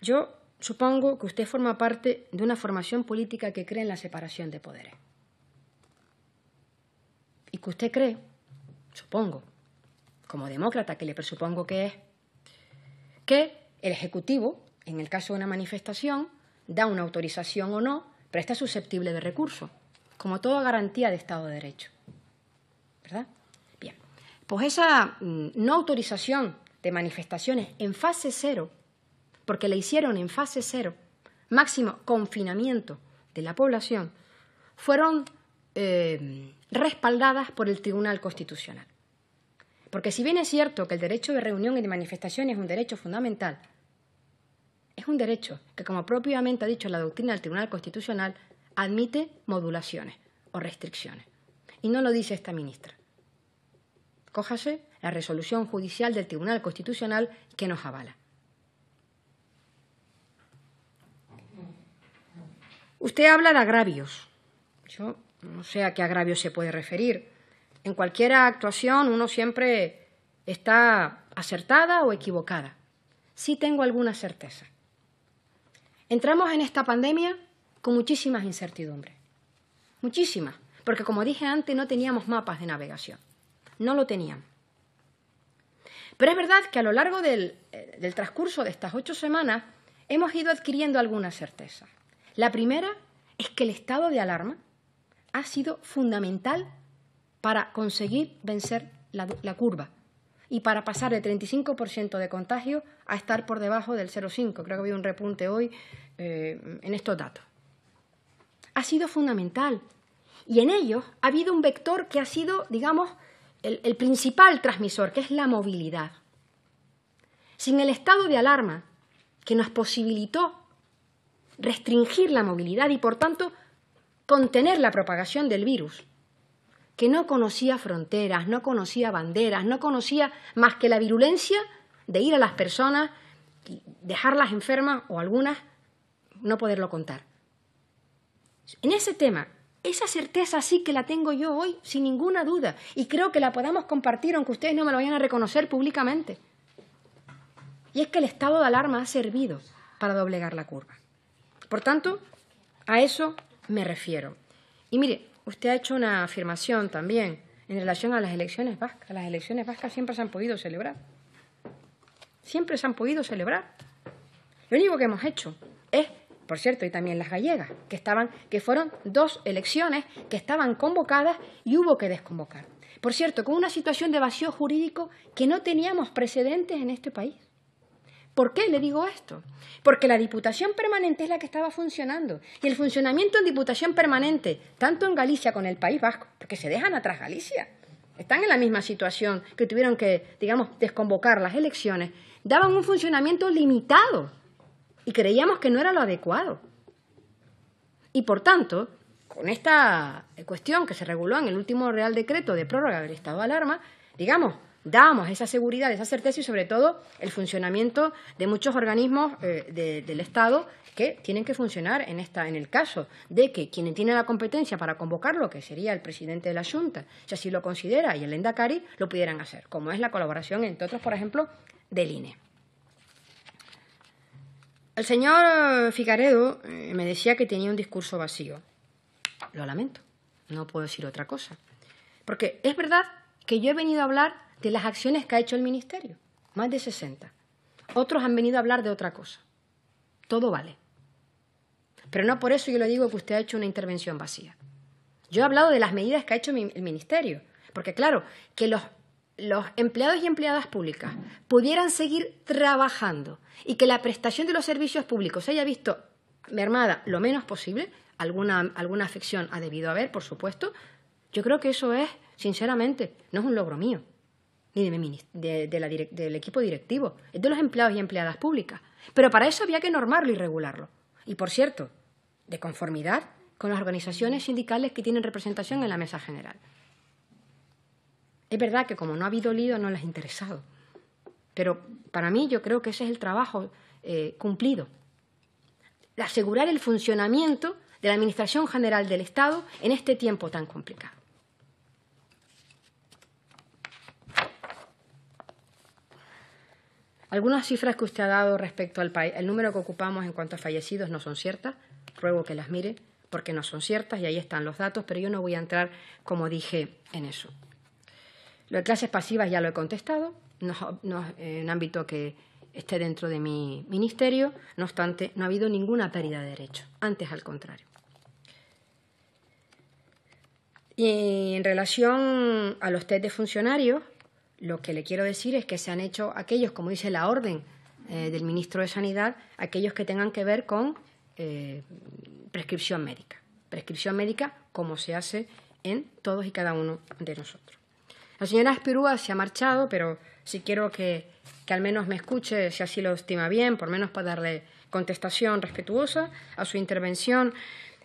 Yo supongo que usted forma parte de una formación política que cree en la separación de poderes que usted cree, supongo, como demócrata que le presupongo que es, que el Ejecutivo, en el caso de una manifestación, da una autorización o no, pero está susceptible de recurso, como toda garantía de Estado de Derecho. ¿Verdad? Bien. Pues esa mm, no autorización de manifestaciones en fase cero, porque la hicieron en fase cero, máximo confinamiento de la población, fueron Em, respaldadas por el Tribunal Constitucional. Porque si bien es cierto que el derecho de reunión y de manifestación es un derecho fundamental, es un derecho que, como propiamente ha dicho la doctrina del Tribunal Constitucional, admite modulaciones o restricciones. Y no lo dice esta ministra. Cójase la resolución judicial del Tribunal Constitucional que nos avala. Usted habla de agravios. Yo no sé a qué agravio se puede referir. En cualquier actuación uno siempre está acertada o equivocada. Sí tengo alguna certeza. Entramos en esta pandemia con muchísimas incertidumbres. Muchísimas. Porque como dije antes, no teníamos mapas de navegación. No lo teníamos. Pero es verdad que a lo largo del, eh, del transcurso de estas ocho semanas hemos ido adquiriendo alguna certeza. La primera es que el estado de alarma ha sido fundamental para conseguir vencer la, curva y para pasar de 35% de contagio a estar por debajo del 0,5. Creo que había un repunte hoy eh, en estos datos. Ha sido fundamental. Y en ellos ha habido un vector que ha sido, digamos, el, el principal transmisor, que es la movilidad. Sin el estado de alarma que nos posibilitó restringir la movilidad y, por tanto, contener la propagación del virus, que no conocía fronteras, no conocía banderas, no conocía más que la virulencia de ir a las personas, dejarlas enfermas o algunas no poderlo contar. En ese tema, esa certeza sí que la tengo yo hoy, sin ninguna duda, y creo que la podamos compartir aunque ustedes no me lo vayan a reconocer públicamente. Y es que el estado de alarma ha servido para doblegar la curva. Por tanto, a eso me refiero. Y mire, usted ha hecho una afirmación también en relación a las elecciones vascas. Las elecciones vascas siempre se han podido celebrar. Siempre se han podido celebrar. Lo único que hemos hecho es, por cierto, y también las gallegas, que estaban, que fueron dos elecciones que estaban convocadas y hubo que desconvocar. Por cierto, con una situación de vacío jurídico que no teníamos precedentes en este país. ¿Por qué le digo esto? Porque la Diputación Permanente es la que estaba funcionando. Y el funcionamiento en Diputación Permanente, tanto en Galicia como en el País Vasco, porque se dejan atrás Galicia, están en la misma situación que tuvieron que, digamos, desconvocar las elecciones, daban un funcionamiento limitado y creíamos que no era lo adecuado. Y por tanto, con esta cuestión que se reguló en el último Real Decreto de prórroga del estado de alarma, digamos, Damos esa seguridad, esa certeza y sobre todo el funcionamiento de muchos organismos eh, del Estado que tienen que funcionar en, esta, en el caso de que quien tiene la competencia para convocarlo, que sería el presidente de la Junta, si así lo considera, y el Endacari, lo pudieran hacer, como es la colaboración, entre otros, por ejemplo, del INE. El señor Figaredo eh, me decía que tenía un discurso vacío. Lo lamento, no puedo decir otra cosa. Porque es verdad que yo he venido a hablar de las acciones que ha hecho el Ministerio, más de 60. Otros han venido a hablar de otra cosa. Todo vale. Pero no por eso yo le digo que usted ha hecho una intervención vacía. Yo he hablado de las medidas que ha hecho el Ministerio, porque claro, que los, los empleados y empleadas públicas pudieran seguir trabajando y que la prestación de los servicios públicos haya visto mermada lo menos posible, alguna, alguna afección ha debido haber, por supuesto, yo creo que eso es, sinceramente, no es un logro mío de, del equipo directivo, es de los empleados y empleadas públicas. Pero para eso había que normarlo y regularlo. Y por cierto, de conformidad con las organizaciones sindicales que tienen representación en la mesa general. Es verdad que como no ha habido lío no les ha interesado, pero para mí yo creo que ese es el trabajo eh, cumplido. Asegurar el funcionamiento de la Administración General del Estado en este tiempo tan complicado. Algunas cifras que usted ha dado respecto al país, el número que ocupamos en cuanto a fallecidos no son ciertas, ruego que las mire, porque no son ciertas y ahí están los datos, pero yo no voy a entrar, como dije, en eso. Lo de clases pasivas ya lo he contestado, no, no un eh, ámbito que esté dentro de mi ministerio, no obstante, no ha habido ninguna pérdida de derechos, antes al contrario. Y en relación a los test de funcionarios, lo que le quiero decir es que se han hecho aquellos, como dice la orden eh, del ministro de Sanidad, aquellos que tengan que ver con eh, prescripción médica. Prescripción médica como se hace en todos y cada uno de nosotros. La señora Espirúa se ha marchado, pero si quiero que, que al menos me escuche, si así lo estima bien, por menos para darle contestación respetuosa a su intervención.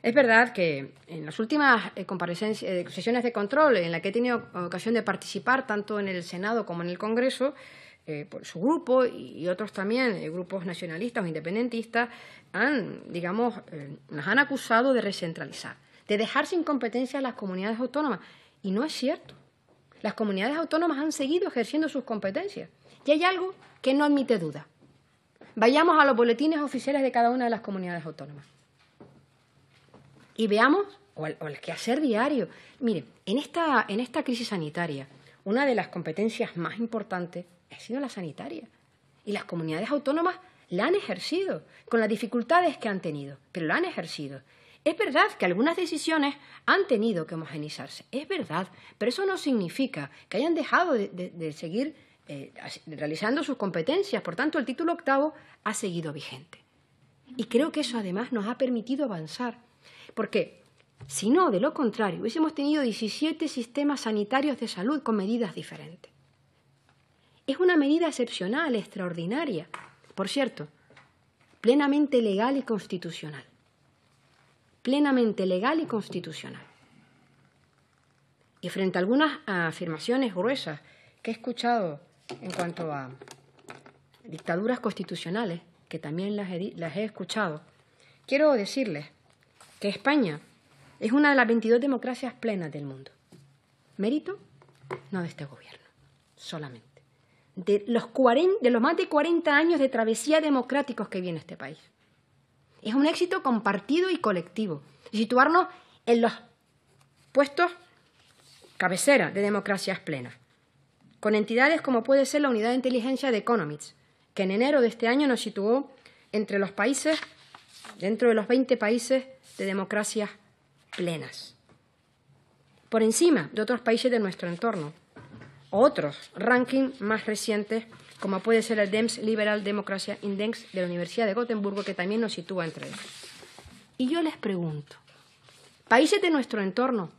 Es verdad que en las últimas eh, eh, sesiones de control en las que he tenido ocasión de participar tanto en el Senado como en el Congreso, eh, por pues su grupo y otros también, grupos nacionalistas o independentistas, han, digamos, nos han acusado de recentralizar, de dejar sin competencia a las comunidades autónomas. Y no es cierto. Las comunidades autónomas han seguido ejerciendo sus competencias. Y hay algo que no admite duda. Vayamos a los boletines oficiales de cada una de las comunidades autónomas y veamos, o el, que quehacer diario. Mire, en esta, en esta crisis sanitaria, una de las competencias más importantes ha sido la sanitaria. Y las comunidades autónomas la han ejercido, con las dificultades que han tenido, pero la han ejercido. Es verdad que algunas decisiones han tenido que homogenizarse, es verdad, pero eso no significa que hayan dejado de, seguir eh, realizando sus competencias. Por tanto, el título octavo ha seguido vigente. Y creo que eso además nos ha permitido avanzar. Porque, Si no, de lo contrario, hubiésemos tenido 17 sistemas sanitarios de salud con medidas diferentes. Es una medida excepcional, extraordinaria, por cierto, plenamente legal y constitucional. Plenamente legal y constitucional. Y frente a algunas afirmaciones gruesas que he escuchado en cuanto a dictaduras constitucionales, que también las he escuchado, quiero decirles que España es una de las 22 democracias plenas del mundo. Mérito no de este gobierno, solamente. De los, de los más de 40 años de travesía democráticos que viene este país. Es un éxito compartido y colectivo. situarnos en los puestos cabecera de democracias plenas, con entidades como puede ser la Unidad de Inteligencia de Economics, que en enero de este año nos situó entre los países, dentro de los 20 países de democracias plenas. Por encima de otros países de nuestro entorno. Otros rankings más recientes, como puede ser el DEMS Liberal Democracia Index de la Universidad de Gotemburgo, que también nos sitúa entre ellos. Y yo les pregunto, países de nuestro entorno,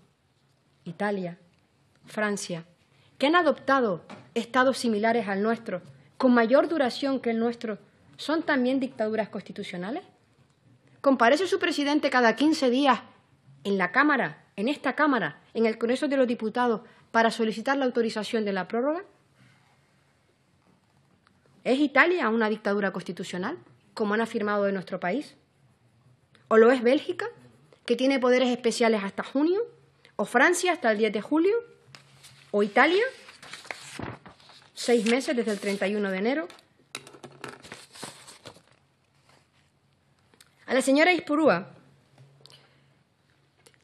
Italia, Francia, que han adoptado estados similares al nuestro, con mayor duración que el nuestro, ¿son también dictaduras constitucionales? Comparece su presidente cada 15 días en la Cámara, en esta Cámara, en el Congreso de los Diputados, para solicitar la autorización de la prórroga. ¿Es Italia una dictadura constitucional, como han afirmado de nuestro país? ¿O lo es Bélgica, que tiene poderes especiales hasta junio? ¿O Francia hasta el 10 de julio? ¿O Italia? Seis meses desde el 31 de enero A la señora Ispurúa,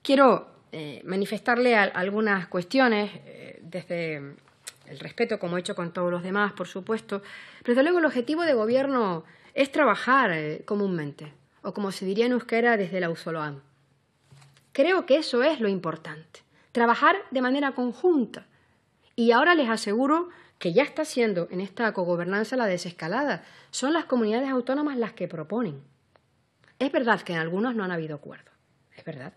quiero eh, manifestarle algunas cuestiones eh, desde el respeto, como he hecho con todos los demás, por supuesto, pero desde luego el objetivo de gobierno es trabajar eh, comúnmente, o como se diría en euskera desde la USOLOAM. Creo que eso es lo importante, trabajar de manera conjunta. Y ahora les aseguro que ya está siendo en esta cogobernanza la desescalada. Son las comunidades autónomas las que proponen. Es verdad que en algunos no han habido acuerdos, es verdad,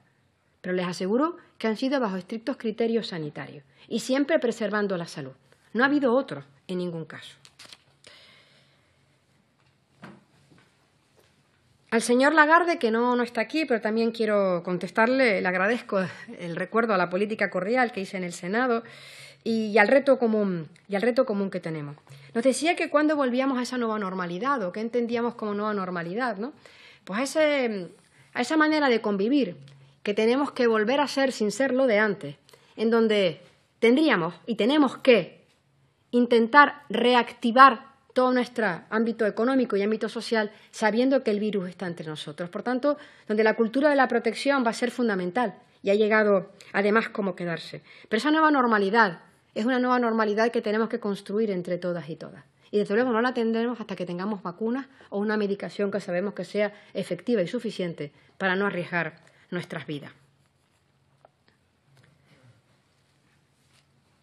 pero les aseguro que han sido bajo estrictos criterios sanitarios y siempre preservando la salud. No ha habido otro en ningún caso. Al señor Lagarde, que no, no, está aquí, pero también quiero contestarle, le agradezco el recuerdo a la política cordial que hice en el Senado y, al, reto común, y al reto común que tenemos. Nos decía que cuando volvíamos a esa nueva normalidad o que entendíamos como nueva normalidad, ¿no? pues a, esa manera de convivir que tenemos que volver a ser sin ser lo de antes, en donde tendríamos y tenemos que intentar reactivar todo nuestro ámbito económico y ámbito social sabiendo que el virus está entre nosotros. Por tanto, donde la cultura de la protección va a ser fundamental y ha llegado además como quedarse. Pero esa nueva normalidad es una nueva normalidad que tenemos que construir entre todas y todas y desde luego no la tendremos hasta que tengamos vacunas o una medicación que sabemos que sea efectiva y suficiente para no arriesgar nuestras vidas.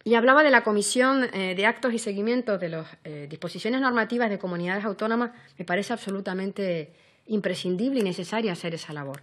Y hablaba de la Comisión eh, de Actos y Seguimiento de las eh, disposiciones normativas de comunidades autónomas. Me parece absolutamente imprescindible y necesaria hacer esa labor.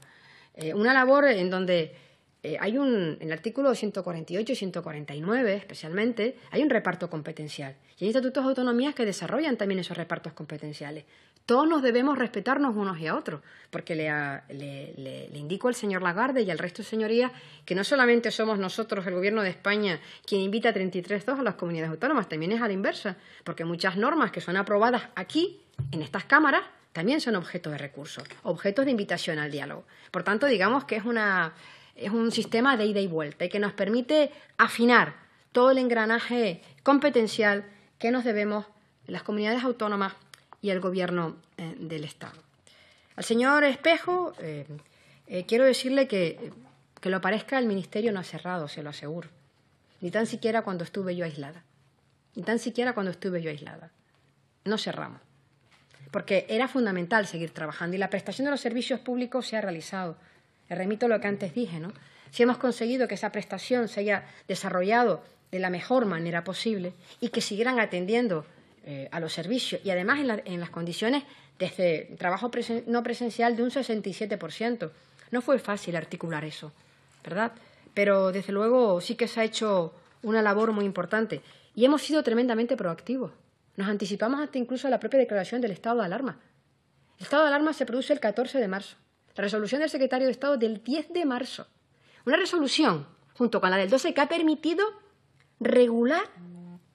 Eh, una labor en donde eh, hay un, en el artículo 148 y 149 especialmente, hay un reparto competencial. Y hay estatutos de autonomías que desarrollan también esos repartos competenciales. Todos nos debemos respetarnos unos y a otros, porque le, le, le, indico al señor Lagarde y al resto de señorías que no solamente somos nosotros, el Gobierno de España, quien invita a 33.2 a las comunidades autónomas, también es a la inversa, porque muchas normas que son aprobadas aquí, en estas cámaras, también son objeto de recursos, objetos de invitación al diálogo. Por tanto, digamos que es una es un sistema de ida y vuelta y que nos permite afinar todo el engranaje competencial que nos debemos las comunidades autónomas y el gobierno eh, del Estado. Al señor Espejo, eh, eh, quiero decirle que, que lo parezca, el Ministerio no ha cerrado, se lo aseguro, ni tan siquiera cuando estuve yo aislada, ni tan siquiera cuando estuve yo aislada. No cerramos, porque era fundamental seguir trabajando y la prestación de los servicios públicos se ha realizado le remito lo que antes dije, ¿no? Si hemos conseguido que esa prestación se haya desarrollado de la mejor manera posible y que siguieran atendiendo eh, a los servicios y además en, las condiciones de trabajo no presencial de un 67%. No fue fácil articular eso, ¿verdad? Pero desde luego sí que se ha hecho una labor muy importante y hemos sido tremendamente proactivos. Nos anticipamos hasta incluso a la propia declaración del estado de alarma. El estado de alarma se produce el 14 de marzo resolución del secretario de Estado del 10 de marzo. Una resolución, junto con la del 12, que ha permitido regular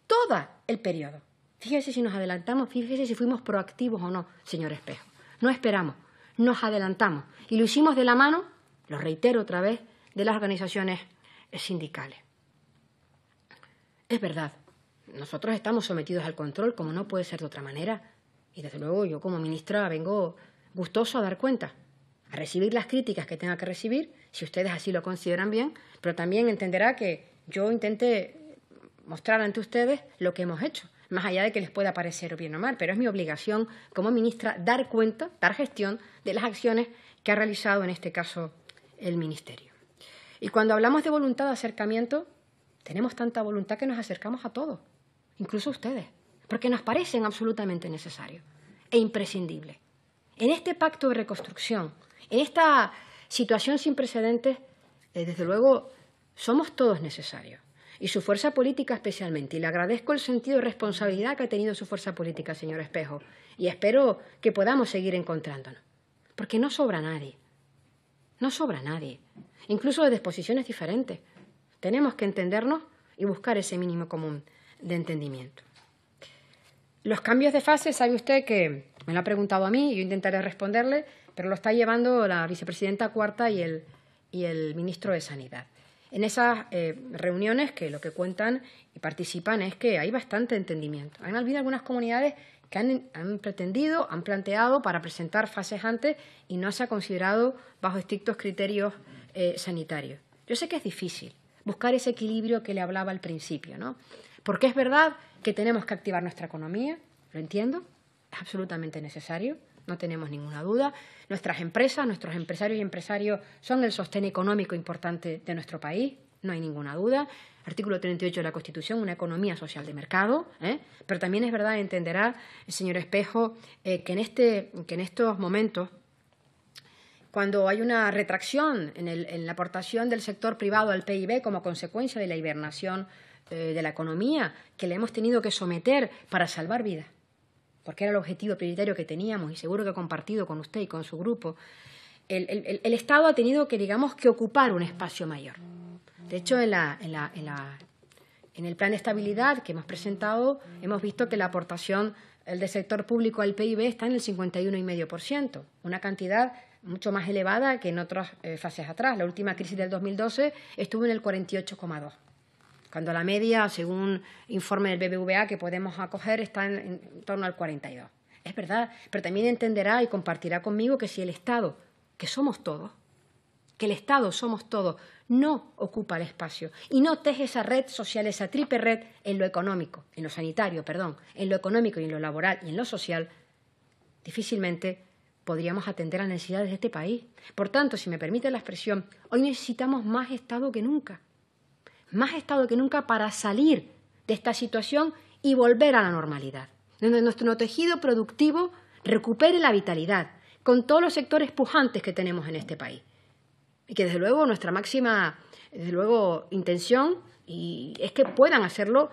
todo el periodo. Fíjese si nos adelantamos, fíjese si fuimos proactivos o no, señor Espejo. No esperamos, nos adelantamos y lo hicimos de la mano, lo reitero otra vez, de las organizaciones sindicales. Es verdad, nosotros estamos sometidos al control, como no puede ser de otra manera, y desde luego yo como ministra vengo gustoso a dar cuenta recibir las críticas que tenga que recibir, si ustedes así lo consideran bien, pero también entenderá que yo intenté mostrar ante ustedes lo que hemos hecho, más allá de que les pueda parecer bien o mal, pero es mi obligación como ministra dar cuenta, dar gestión de las acciones que ha realizado en este caso el Ministerio. Y cuando hablamos de voluntad de acercamiento, tenemos tanta voluntad que nos acercamos a todos, incluso a ustedes, porque nos parecen absolutamente necesarios e imprescindibles. En este pacto de reconstrucción en esta situación sin precedentes, eh, desde luego, somos todos necesarios. Y su fuerza política especialmente. Y le agradezco el sentido de responsabilidad que ha tenido su fuerza política, señor Espejo. Y espero que podamos seguir encontrándonos. Porque no sobra nadie. No sobra nadie. Incluso de disposiciones diferentes. Tenemos que entendernos y buscar ese mínimo común de entendimiento. Los cambios de fase, sabe usted que me lo ha preguntado a mí, y yo intentaré responderle pero lo está llevando la vicepresidenta cuarta y el, ministro de Sanidad. En esas eh, reuniones que lo que cuentan y participan es que hay bastante entendimiento. Han habido algunas comunidades que han, pretendido, han planteado para presentar fases antes y no se ha considerado bajo estrictos criterios eh, sanitarios. Yo sé que es difícil buscar ese equilibrio que le hablaba al principio, ¿no? Porque es verdad que tenemos que activar nuestra economía, lo entiendo, es absolutamente necesario, no tenemos ninguna duda. Nuestras empresas, nuestros empresarios y empresarios son el sostén económico importante de nuestro país, no hay ninguna duda. Artículo 38 de la Constitución, una economía social de mercado. ¿eh? Pero también es verdad, entenderá, el señor Espejo, eh, que, en este, que en estos momentos, cuando hay una retracción en, la aportación del sector privado al PIB como consecuencia de la hibernación eh, de la economía, que le hemos tenido que someter para salvar vidas porque era el objetivo prioritario que teníamos y seguro que ha compartido con usted y con su grupo, el, Estado ha tenido que, digamos, que ocupar un espacio mayor. De hecho, en, el plan de estabilidad que hemos presentado, hemos visto que la aportación del sector público al PIB está en el 51,5%, una cantidad mucho más elevada que en otras eh, fases atrás. La última crisis del 2012 estuvo en el 48,2% cuando la media, según informe del BBVA que podemos acoger, está en, torno al 42. Es verdad, pero también entenderá y compartirá conmigo que si el Estado, que somos todos, que el Estado somos todos, no ocupa el espacio y no teje esa red social, esa triple red en lo económico, en lo sanitario, perdón, en lo económico y en lo laboral y en lo social, difícilmente podríamos atender a las necesidades de este país. Por tanto, si me permite la expresión, hoy necesitamos más Estado que nunca más estado que nunca para salir de esta situación y volver a la normalidad. Donde nuestro tejido productivo recupere la vitalidad con todos los sectores pujantes que tenemos en este país. Y que desde luego nuestra máxima desde luego intención y es que puedan hacerlo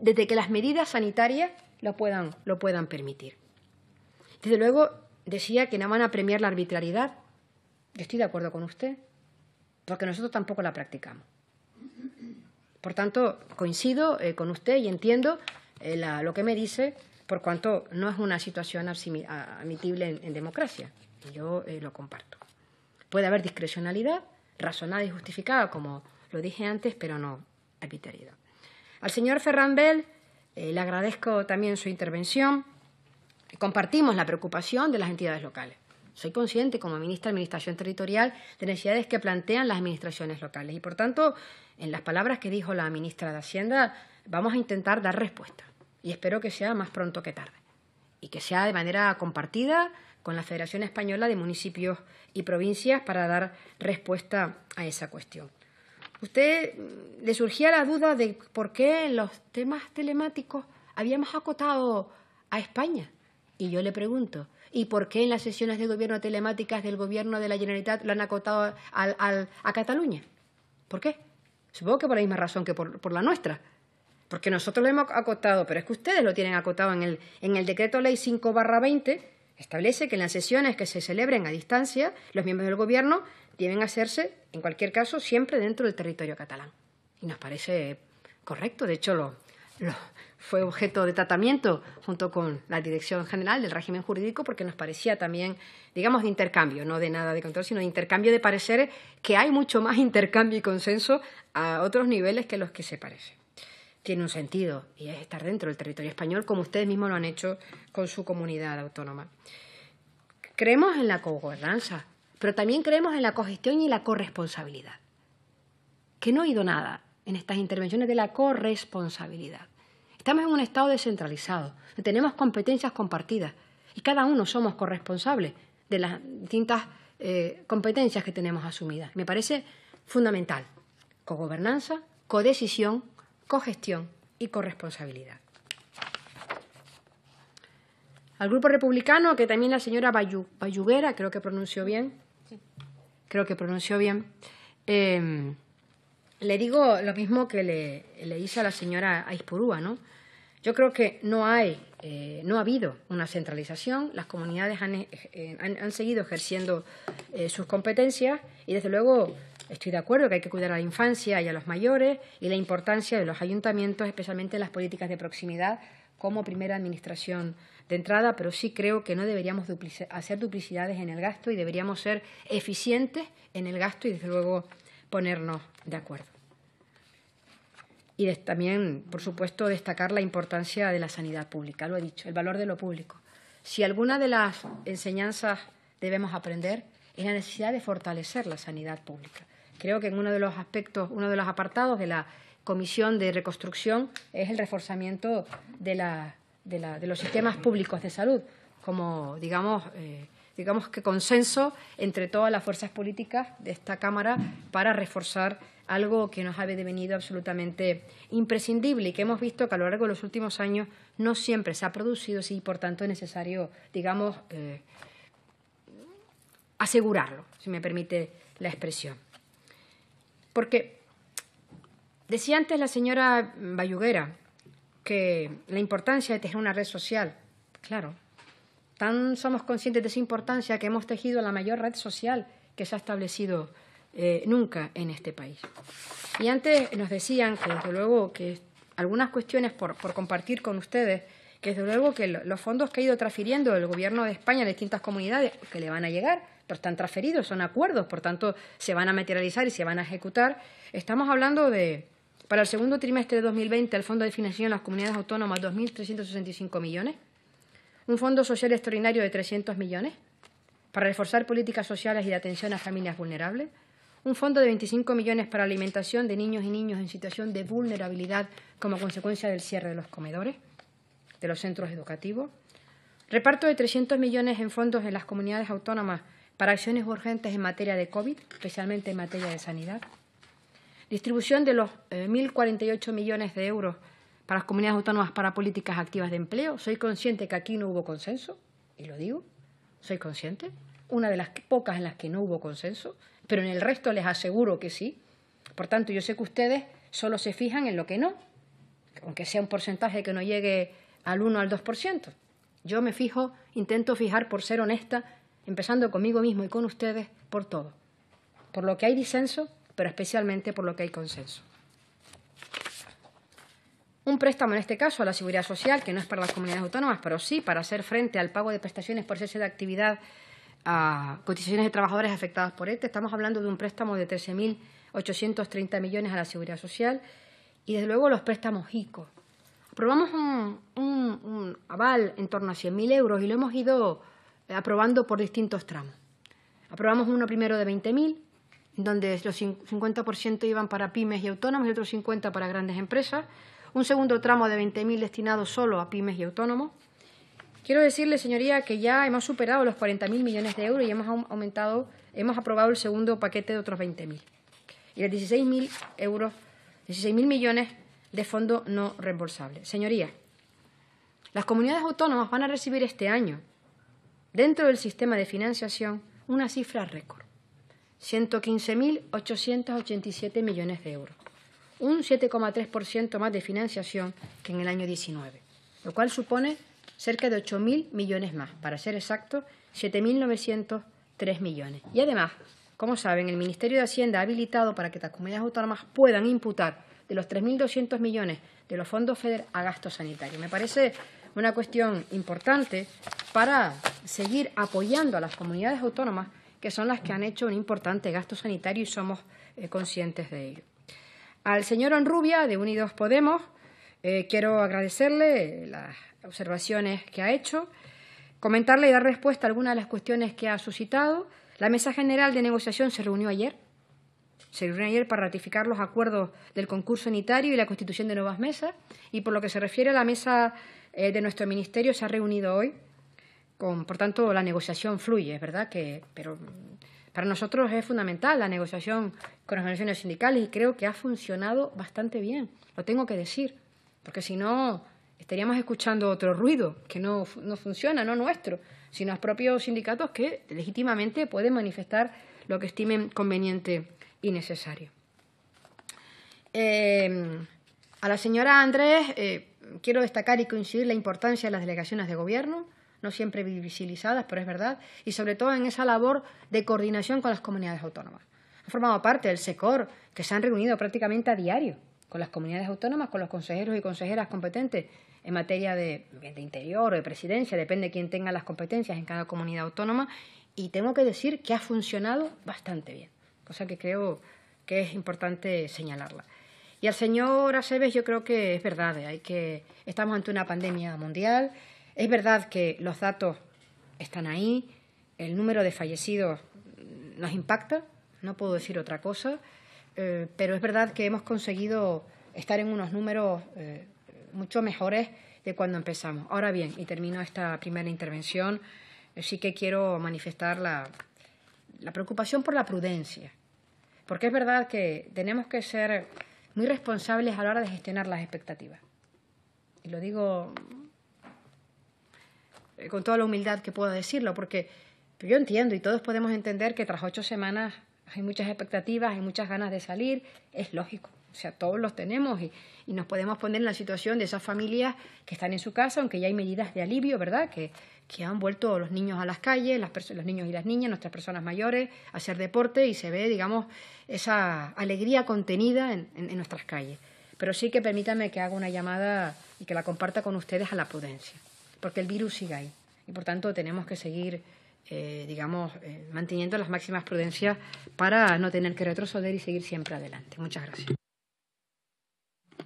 desde que las medidas sanitarias lo puedan, lo puedan permitir. Desde luego decía que no van a premiar la arbitrariedad. Yo estoy de acuerdo con usted, porque nosotros tampoco la practicamos. Por tanto, coincido eh, con usted y entiendo eh, lo que me dice, por cuanto no es una situación admitible en, democracia. yo eh, lo comparto. Puede haber discrecionalidad, razonada y justificada, como lo dije antes, pero no arbitrariedad. Al señor Ferranbel le agradezco también su intervención. Compartimos la preocupación de las entidades locales. Soy consciente como ministra de Administración Territorial de necesidades que plantean las administraciones locales y, por tanto, en las palabras que dijo la ministra de Hacienda, vamos a intentar dar respuesta y espero que sea más pronto que tarde y que sea de manera compartida con la Federación Española de Municipios y Provincias para dar respuesta a esa cuestión. Usted mm, le surgía la duda de por qué en los temas telemáticos habíamos acotado a España. Y yo le pregunto, ¿y por qué en las sesiones de gobierno telemáticas del gobierno de la Generalitat lo han acotado al, a Cataluña? ¿Por qué? Supongo que por la misma razón que por, la nuestra. Porque nosotros lo hemos acotado, pero es que ustedes lo tienen acotado en el, en el decreto ley 5 barra 20, establece que en las sesiones que se celebren a distancia, los miembros del Gobierno deben hacerse, en cualquier caso, siempre dentro del territorio catalán. Y nos parece correcto. De hecho, lo, fue objeto de tratamiento junto con la Dirección General del Régimen Jurídico porque nos parecía también, digamos, de intercambio, no de nada de control, sino de intercambio de pareceres, que hay mucho más intercambio y consenso a otros niveles que los que se parecen. Tiene un sentido y es estar dentro del territorio español como ustedes mismos lo han hecho con su comunidad autónoma. Creemos en la co-gobernanza, pero también creemos en la cogestión y la corresponsabilidad. Que no ha oído nada en estas intervenciones de la corresponsabilidad. Estamos en un Estado descentralizado, tenemos competencias compartidas y cada uno somos corresponsables de las distintas eh, competencias que tenemos asumidas. Me parece fundamental. Cogobernanza, codecisión, cogestión y corresponsabilidad. Al Grupo Republicano, que también la señora Bayuguera, creo que pronunció bien, creo que pronunció bien, eh, le digo lo mismo que le, le hice a la señora Aispurúa, ¿no? Yo creo que no hay, eh, no ha habido una centralización, las comunidades han, eh, eh, han, seguido ejerciendo sus competencias y, desde luego, estoy de acuerdo que hay que cuidar a la infancia y a los mayores y la importancia de los ayuntamientos, especialmente en las políticas de proximidad, como primera administración de entrada, pero sí creo que no deberíamos hacer duplicidades en el gasto y deberíamos ser eficientes en el gasto y, desde luego, ponernos de acuerdo y también, por supuesto, destacar la importancia de la sanidad pública, lo he dicho, el valor de lo público. Si alguna de las enseñanzas debemos aprender es la necesidad de fortalecer la sanidad pública. Creo que en uno de los aspectos, uno de los apartados de la Comisión de Reconstrucción es el reforzamiento de, la, de, los sistemas públicos de salud, como, digamos, eh, digamos que consenso entre todas las fuerzas políticas de esta Cámara para reforzar algo que nos ha devenido absolutamente imprescindible y que hemos visto que a lo largo de los últimos años no siempre se ha producido y por tanto es necesario, digamos, eh, asegurarlo, si me permite la expresión. Porque decía antes la señora Bayuguera que la importancia de tejer una red social, claro, tan somos conscientes de esa importancia que hemos tejido la mayor red social que se ha establecido eh, nunca en este país. Y antes nos decían que, desde luego, que algunas cuestiones por, por compartir con ustedes, que desde luego que los fondos que ha ido transfiriendo el Gobierno de España a distintas comunidades, que le van a llegar, pero están transferidos, son acuerdos, por tanto, se van a materializar y se van a ejecutar. Estamos hablando de, para el segundo trimestre de 2020, el Fondo de Financiación de las Comunidades Autónomas, 2.365 millones, un Fondo Social Extraordinario de 300 millones, para reforzar políticas sociales y de atención a familias vulnerables, un fondo de 25 millones para alimentación de niños y niños en situación de vulnerabilidad como consecuencia del cierre de los comedores, de los centros educativos, reparto de 300 millones en fondos en las comunidades autónomas para acciones urgentes en materia de COVID, especialmente en materia de sanidad, distribución de los 1.048 eh, millones de euros para las comunidades autónomas para políticas activas de empleo. Soy consciente que aquí no hubo consenso, y lo digo, soy consciente, una de las pocas en las que no hubo consenso, pero en el resto les aseguro que sí. Por tanto, yo sé que ustedes solo se fijan en lo que no, aunque sea un porcentaje que no llegue al 1 al 2%. Yo me fijo, intento fijar por ser honesta, empezando conmigo mismo y con ustedes, por todo. Por lo que hay disenso, pero especialmente por lo que hay consenso. Un préstamo, en este caso, a la Seguridad Social, que no es para las comunidades autónomas, pero sí para hacer frente al pago de prestaciones por cese de actividad a cotizaciones de trabajadores afectados por este. Estamos hablando de un préstamo de 13.830 millones a la Seguridad Social y, desde luego, los préstamos ICO. Aprobamos un, un aval en torno a 100.000 euros y lo hemos ido eh, aprobando por distintos tramos. Aprobamos uno primero de 20.000, donde los 50% iban para pymes y autónomos y otros 50% para grandes empresas. Un segundo tramo de 20.000 destinado solo a pymes y autónomos. Quiero decirle, señoría, que ya hemos superado los 40.000 millones de euros y hemos aumentado, hemos aprobado el segundo paquete de otros 20.000. Y los 16.000 euros, 16.000 millones de fondo no reembolsable. Señoría, las comunidades autónomas van a recibir este año, dentro del sistema de financiación, una cifra récord. 115.887 millones de euros, un 7,3% más de financiación que en el año 19, lo cual supone cerca de 8.000 millones más, para ser exacto, 7.903 millones. Y además, como saben, el Ministerio de Hacienda ha habilitado para que las comunidades autónomas puedan imputar de los 3.200 millones de los fondos FEDER a gasto sanitario Me parece una cuestión importante para seguir apoyando a las comunidades autónomas que son las que han hecho un importante gasto sanitario y somos eh, conscientes de ello. Al señor Onrubia, de Unidos Podemos, eh, quiero agradecerle las observaciones que ha hecho, comentarle y dar respuesta a algunas de las cuestiones que ha suscitado. La mesa general de negociación se reunió ayer. Se reunió ayer para ratificar los acuerdos del concurso unitario y la constitución de nuevas mesas. Y por lo que se refiere a la mesa eh, de nuestro ministerio, se ha reunido hoy. por tanto, la negociación fluye, es verdad que. Pero mm, para nosotros es fundamental la negociación con las organizaciones sindicales y creo que ha funcionado bastante bien. Lo tengo que decir, porque si no estaríamos escuchando otro ruido que no, funciona, no nuestro, sino los propios sindicatos que legítimamente pueden manifestar lo que estimen conveniente y necesario. Eh, a la señora Andrés eh, quiero destacar y coincidir la importancia de las delegaciones de gobierno, no siempre visibilizadas, pero es verdad, y sobre todo en esa labor de coordinación con las comunidades autónomas. Han formado parte del SECOR, que se han reunido prácticamente a diario con las comunidades autónomas, con los consejeros y consejeras competentes en materia de, interior o de presidencia, depende de quién tenga las competencias en cada comunidad autónoma, y tengo que decir que ha funcionado bastante bien, cosa que creo que es importante señalarla. Y al señor Aceves yo creo que es verdad, hay que estamos ante una pandemia mundial, es verdad que los datos están ahí, el número de fallecidos nos impacta, no puedo decir otra cosa, eh, pero es verdad que hemos conseguido estar en unos números eh, mucho mejores de cuando empezamos. Ahora bien, y termino esta primera intervención, eh, sí que quiero manifestar la, preocupación por la prudencia, porque es verdad que tenemos que ser muy responsables a la hora de gestionar las expectativas. Y lo digo eh, con toda la humildad que puedo decirlo, porque yo entiendo y todos podemos entender que tras ocho semanas hay muchas expectativas, hay muchas ganas de salir, es lógico. O sea, todos los tenemos y, nos podemos poner en la situación de esas familias que están en su casa, aunque ya hay medidas de alivio, ¿verdad? Que, que han vuelto los niños a las calles, las los niños y las niñas, nuestras personas mayores, a hacer deporte y se ve, digamos, esa alegría contenida en, nuestras calles. Pero sí que permítanme que haga una llamada y que la comparta con ustedes a la prudencia, porque el virus sigue ahí y por tanto tenemos que seguir eh, digamos, eh, manteniendo las máximas prudencias para no tener que retroceder y seguir siempre adelante. Muchas gracias.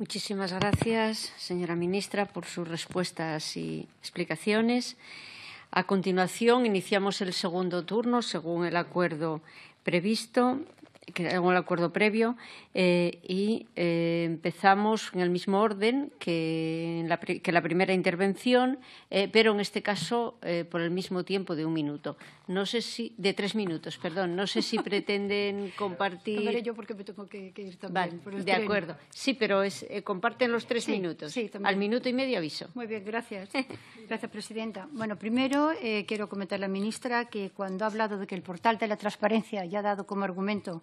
Muchísimas gracias, señora ministra, por sus respuestas y explicaciones. A continuación, iniciamos el segundo turno, según el acuerdo previsto el acuerdo previo eh, y eh, empezamos en el mismo orden que, en la, que la, primera intervención, eh, pero en este caso por el mismo tiempo de un minuto. No sé si de tres minutos, perdón. No sé si pretenden compartir. yo porque me tengo que, ir también. de acuerdo. Sí, pero comparten los tres minutos. Al minuto y medio aviso. Muy bien, gracias. gracias, presidenta. Bueno, primero quiero comentar a la ministra que cuando ha hablado de que el portal de la transparencia ya ha dado como argumento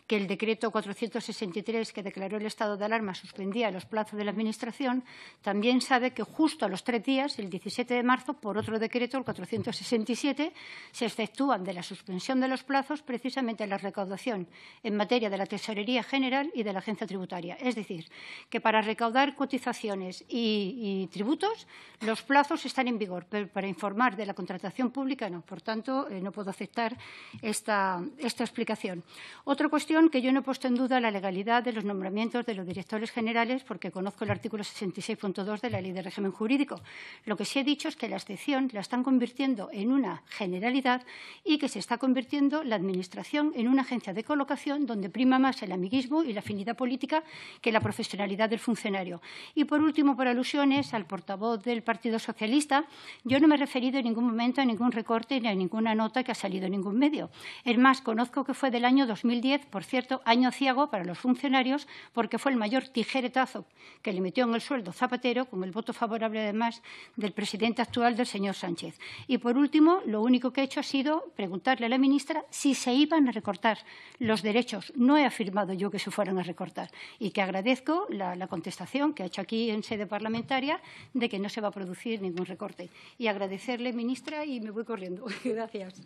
el decreto 463 que declaró el estado de alarma suspendía los plazos de la Administración, también sabe que justo a los tres días, el 17 de marzo, por otro decreto, el 467, se efectúan de la suspensión de los plazos precisamente la recaudación en materia de la Tesorería General y de la Agencia Tributaria. Es decir, que para recaudar cotizaciones y, tributos los plazos están en vigor, pero para informar de la contratación pública no. Por tanto, eh, no puedo aceptar esta, esta explicación. Otra cuestión que yo no he puesto en duda la legalidad de los nombramientos de los directores generales porque conozco el artículo 66.2 de la Ley de Régimen Jurídico. Lo que sí he dicho es que la excepción la están convirtiendo en una generalidad y que se está convirtiendo la Administración en una agencia de colocación donde prima más el amiguismo y la afinidad política que la profesionalidad del funcionario. Y, por último, por alusiones al portavoz del Partido Socialista, yo no me he referido en ningún momento a ningún recorte ni a ninguna nota que ha salido en ningún medio. Es más, conozco que fue del año 2010 por por cierto, año ciego para los funcionarios porque fue el mayor tijeretazo que le metió en el sueldo Zapatero, con el voto favorable además del presidente actual del señor Sánchez. Y por último, lo único que he hecho ha sido preguntarle a la ministra si se iban a recortar los derechos. No he afirmado yo que se fueran a recortar y que agradezco la, la contestación que ha hecho aquí en sede parlamentaria de que no se va a producir ningún recorte. Y agradecerle, ministra, y me voy corriendo. Gracias.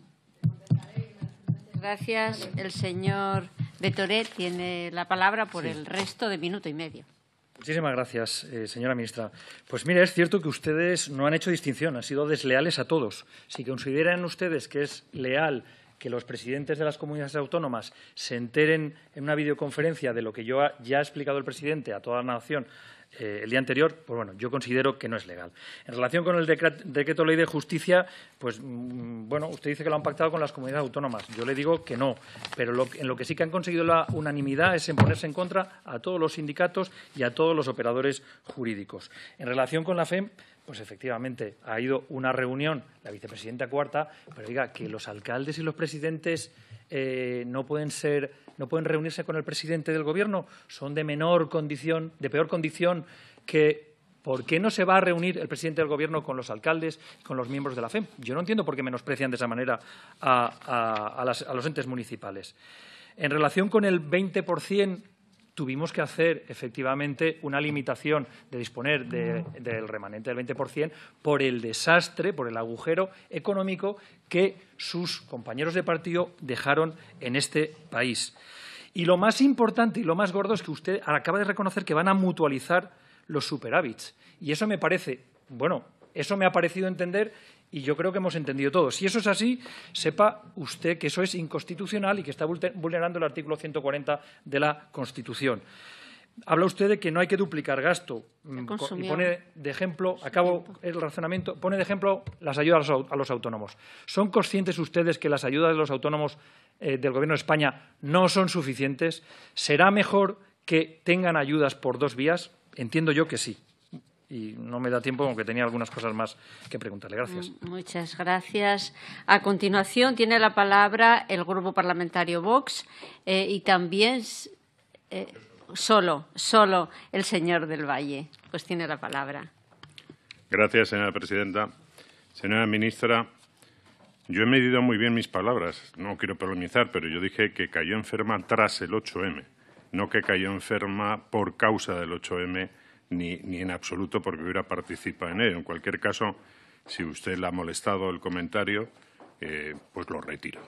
Gracias, el señor de tiene la palabra por el resto de minuto y medio. Muchísimas gracias, eh, señora ministra. Pues mire, es cierto que ustedes no han hecho distinción, han sido desleales a todos. Si consideran ustedes que es leal que los presidentes de las comunidades autónomas se enteren en una videoconferencia de lo que yo ya ha explicado el presidente a toda la nación eh, el día anterior, pues bueno, yo considero que no es legal. En relación con el decreto, ley de justicia, pues mm, bueno, usted dice que lo han pactado con las comunidades autónomas. Yo le digo que no, pero en lo que sí que han conseguido la unanimidad es en ponerse en contra a todos los sindicatos y a todos los operadores jurídicos. En relación con la FEM, pues efectivamente ha ido una reunión, la vicepresidenta cuarta, pero diga que los alcaldes y los presidentes eh, no pueden ser, no pueden reunirse con el presidente del Gobierno, son de menor condición, de peor condición que ¿Por qué no se va a reunir el presidente del Gobierno con los alcaldes, con los miembros de la FEM? Yo no entiendo por qué menosprecian de esa manera a, a los entes municipales. En relación con el 20% tuvimos que hacer efectivamente una limitación de disponer del remanente del 20% por el desastre, por el agujero económico que sus compañeros de partido dejaron en este país. Y lo más importante y lo más gordo es que usted acaba de reconocer que van a mutualizar los superávits. Y eso me parece, bueno, eso me ha parecido entender y yo creo que hemos entendido todo. Si eso es así, sepa usted que eso es inconstitucional y que está vulnerando el artículo 140 de la Constitución. Habla usted de que no hay que duplicar gasto mm, y pone de ejemplo, acabo el razonamiento, pone de ejemplo las ayudas a los autónomos. ¿Son conscientes ustedes que las ayudas de los autónomos eh, del Gobierno de España no son suficientes? ¿Será mejor que tengan ayudas por dos vías? Entiendo yo que sí y no me da tiempo, aunque tenía algunas cosas más que preguntarle. Gracias. Mm, muchas gracias. A continuación tiene la palabra el Grupo Parlamentario Vox eh, y también eh, solo, solo el señor del Valle. Pues tiene la palabra. Gracias, señora presidenta. Señora ministra, yo he medido muy bien mis palabras. No quiero polemizar, pero yo dije que cayó enferma tras el 8M, no que cayó enferma por causa del 8M ni, en absoluto porque hubiera participado en ello. En cualquier caso, si usted le ha molestado el comentario, eh, pues lo retiro.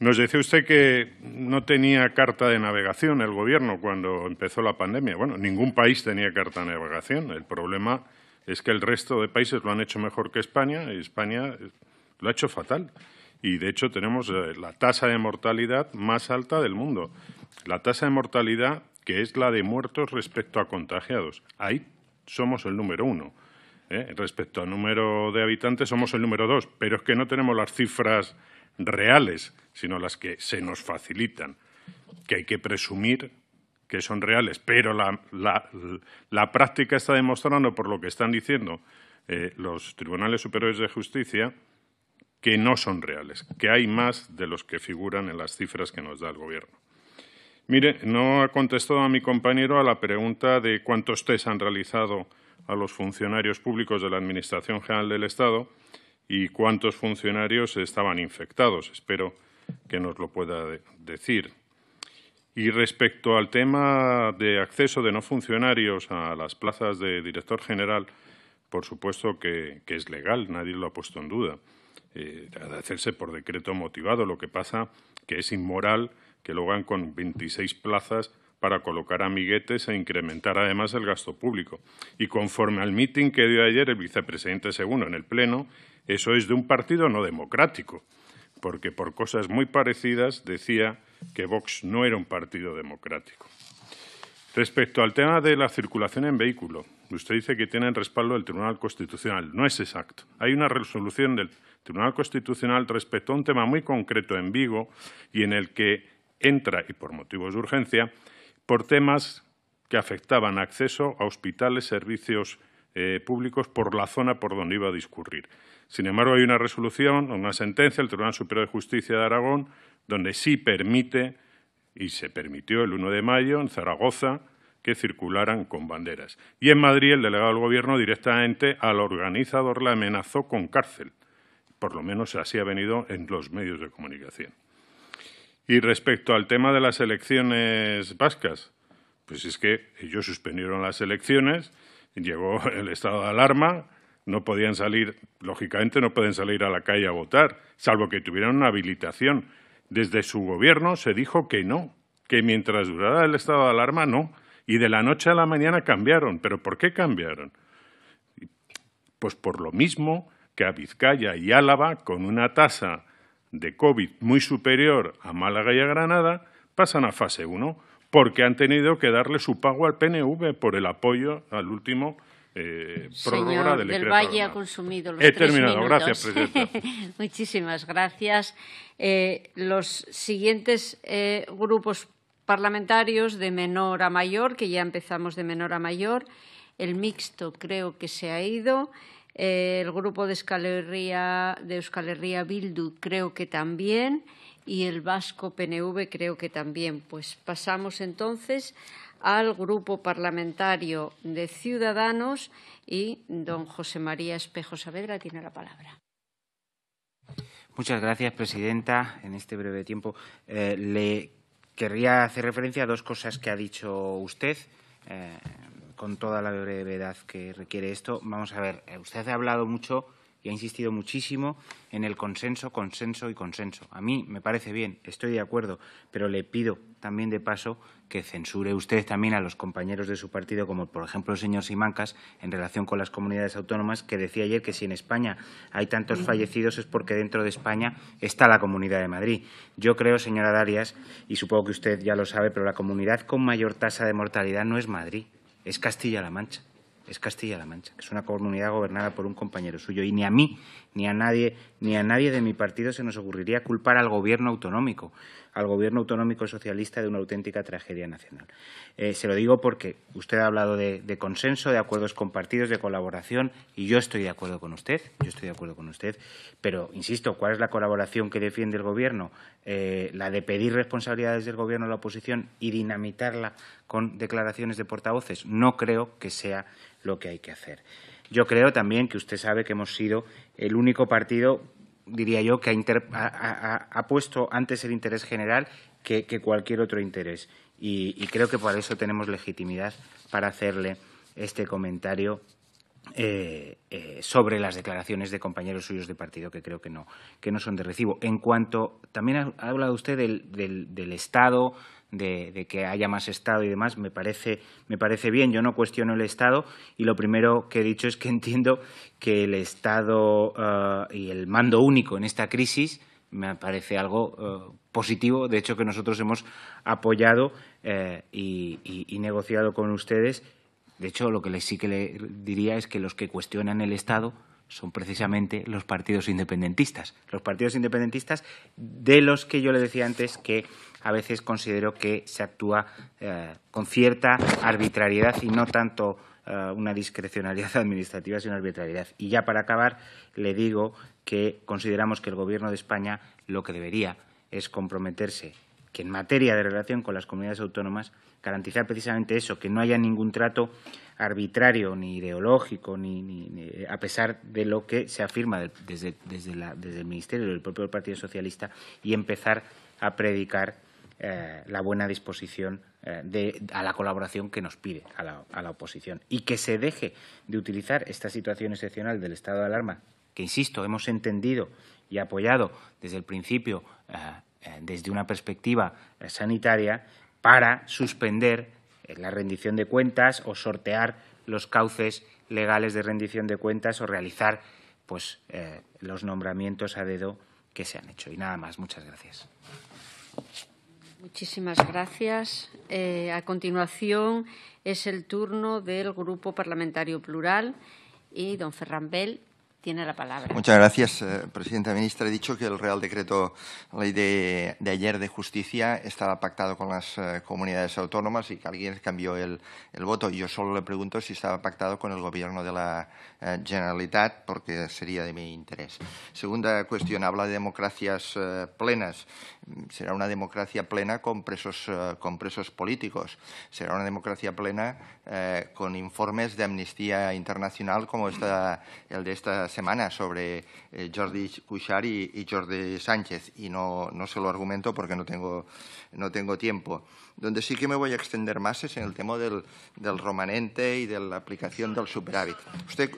Nos decía usted que no tenía carta de navegación el Gobierno cuando empezó la pandemia. Bueno, ningún país tenía carta de navegación. El problema es que el resto de países lo han hecho mejor que España y España eh, lo ha hecho fatal. Y, de hecho, tenemos eh, la tasa de mortalidad más alta del mundo. La tasa de mortalidad que es la de muertos respecto a contagiados. Ahí somos el número uno. ¿eh? Respecto al número de habitantes somos el número dos, pero es que no tenemos las cifras reales, sino las que se nos facilitan, que hay que presumir que son reales, pero la, práctica está demostrando, por lo que están diciendo eh, los tribunales superiores de justicia, que no son reales, que hay más de los que figuran en las cifras que nos da el Gobierno. Mire, no ha contestado a mi compañero a la pregunta de cuántos test han realizado a los funcionarios públicos de la Administración General del Estado y cuántos funcionarios estaban infectados. Espero que nos lo pueda decir. Y respecto al tema de acceso de no funcionarios a las plazas de director general, por supuesto que, es legal, nadie lo ha puesto en duda. Eh, de hacerse por decreto motivado, lo que pasa que es inmoral que lo hagan con 26 plazas para colocar amiguetes e incrementar además el gasto público. Y conforme al mitin que dio ayer el vicepresidente segundo en el Pleno, eso es de un partido no democrático, porque por cosas muy parecidas decía que Vox no era un partido democrático. Respecto al tema de la circulación en vehículo, usted dice que tiene el respaldo del Tribunal Constitucional. No es exacto. Hay una resolución del Tribunal Constitucional respecto a un tema muy concreto en Vigo y en el que entra, y por motivos de urgencia, por temas que afectaban acceso a hospitales, servicios eh, públicos por la zona por donde iba a discurrir. Sin embargo, hay una resolución, una sentencia del Tribunal Superior de Justicia de Aragón, donde sí permite, y se permitió el 1 de mayo en Zaragoza, que circularan con banderas. Y en Madrid, el delegado del Gobierno directamente al organizador la amenazó con cárcel. Por lo menos así ha venido en los medios de comunicación. Y respecto al tema de las elecciones vascas, pues es que ellos suspendieron las elecciones, llegó el estado de alarma, no podían salir, lógicamente no pueden salir a la calle a votar, salvo que tuvieran una habilitación. Desde su gobierno se dijo que no, que mientras durara el estado de alarma no, y de la noche a la mañana cambiaron. ¿Pero por qué cambiaron? Pues por lo mismo que a Vizcaya y Álava, con una tasa de COVID muy superior a Málaga y a Granada, pasan a fase 1, porque han tenido que darle su pago al PNV por el apoyo al último eh, prórroga del, del Valle ha consumido los He terminado, gracias, Presidenta. Muchísimas gracias. Eh, los siguientes eh, grupos parlamentarios de menor a mayor, que ya empezamos de menor a mayor, el mixto creo que se ha ido el grupo de, de Euskal Herria Bildu creo que también y el vasco PNV creo que también. Pues pasamos entonces al grupo parlamentario de Ciudadanos y don José María Espejo Saavedra tiene la palabra. Muchas gracias, presidenta. En este breve tiempo eh, le querría hacer referencia a dos cosas que ha dicho usted. Eh, con toda la brevedad que requiere esto. Vamos a ver, eh, usted ha hablado mucho y ha insistido muchísimo en el consenso, consenso y consenso. A mí me parece bien, estoy de acuerdo, pero le pido también de paso que censure usted también a los compañeros de su partido, como por ejemplo el señor Simancas, en relación con las comunidades autónomas, que decía ayer que si en España hay tantos fallecidos es porque dentro de España está la Comunidad de Madrid. Yo creo, señora Darias, y supongo que usted ya lo sabe, pero la comunidad con mayor tasa de mortalidad no es Madrid es Castilla-La Mancha. Es Castilla-La Mancha, que es una comunidad gobernada por un compañero suyo. Y ni a mí, ni a nadie, ni a nadie de mi partido se nos ocurriría culpar al gobierno autonómico al Gobierno autonómico socialista de una auténtica tragedia nacional. Eh, se lo digo porque usted ha hablado de, consenso, de acuerdos compartidos, de colaboración, y yo estoy de acuerdo con usted, yo estoy de acuerdo con usted, pero, insisto, ¿cuál es la colaboración que defiende el Gobierno? Eh, la de pedir responsabilidades del Gobierno a la oposición y dinamitarla con declaraciones de portavoces. No creo que sea lo que hay que hacer. Yo creo también que usted sabe que hemos sido el único partido diría yo, que ha, puesto antes el interés general que, cualquier otro interés. Y, creo que por eso tenemos legitimidad para hacerle este comentario eh, eh, sobre las declaraciones de compañeros suyos de partido, que creo que no, que no son de recibo. En cuanto, también ha hablado usted del, del Estado, de, que haya más Estado y demás, me parece, me parece bien. Yo no cuestiono el Estado y lo primero que he dicho es que entiendo que el Estado eh, y el mando único en esta crisis me parece algo eh, positivo, de hecho que nosotros hemos apoyado eh, y, y negociado con ustedes. De hecho, lo que sí que le diría es que los que cuestionan el Estado son precisamente los partidos independentistas. Los partidos independentistas de los que yo le decía antes que a veces considero que se actúa eh, con cierta arbitrariedad y no tanto eh, una discrecionalidad administrativa, sino arbitrariedad. Y ya para acabar, le digo que consideramos que el Gobierno de España lo que debería es comprometerse que en materia de relación con las comunidades autónomas garantizar precisamente eso, que no haya ningún trato arbitrario ni ideológico, ni, a pesar de lo que se afirma desde, desde, la, desde el Ministerio del propio Partido Socialista y empezar a predicar eh, la buena disposición eh, de, a la colaboración que nos pide a la, oposición y que se deje de utilizar esta situación excepcional del estado de alarma, que, insisto, hemos entendido y apoyado desde el principio, eh, desde una perspectiva sanitaria, para suspender la rendición de cuentas o sortear los cauces legales de rendición de cuentas o realizar pues, los nombramientos a dedo que se han hecho. Y nada más. Muchas gracias. Muchísimas gracias. Eh, a continuación es el turno del Grupo Parlamentario Plural y don Ferran Bell tiene la palabra. Muchas gracias, eh, Presidenta Ministra. He dicho que el Real Decreto Ley de, ayer de Justicia estaba pactado con las eh, comunidades autónomas y que alguien cambió el, voto. Yo solo le pregunto si estaba pactado con el Gobierno de la eh, Generalitat, porque sería de mi interés. Segunda cuestión, habla de democracias plenas. Será una democracia plena con presos, con presos políticos. Será una democracia plena con informes de Amnistía Internacional como esta, el de esta semana sobre eh, Jordi Cuixart y, Jordi Sánchez y no, no se lo argumento porque no tengo, no tengo tiempo. Donde sí que me voy a extender más es en el tema del, del romanente y de la aplicación del superávit. Usted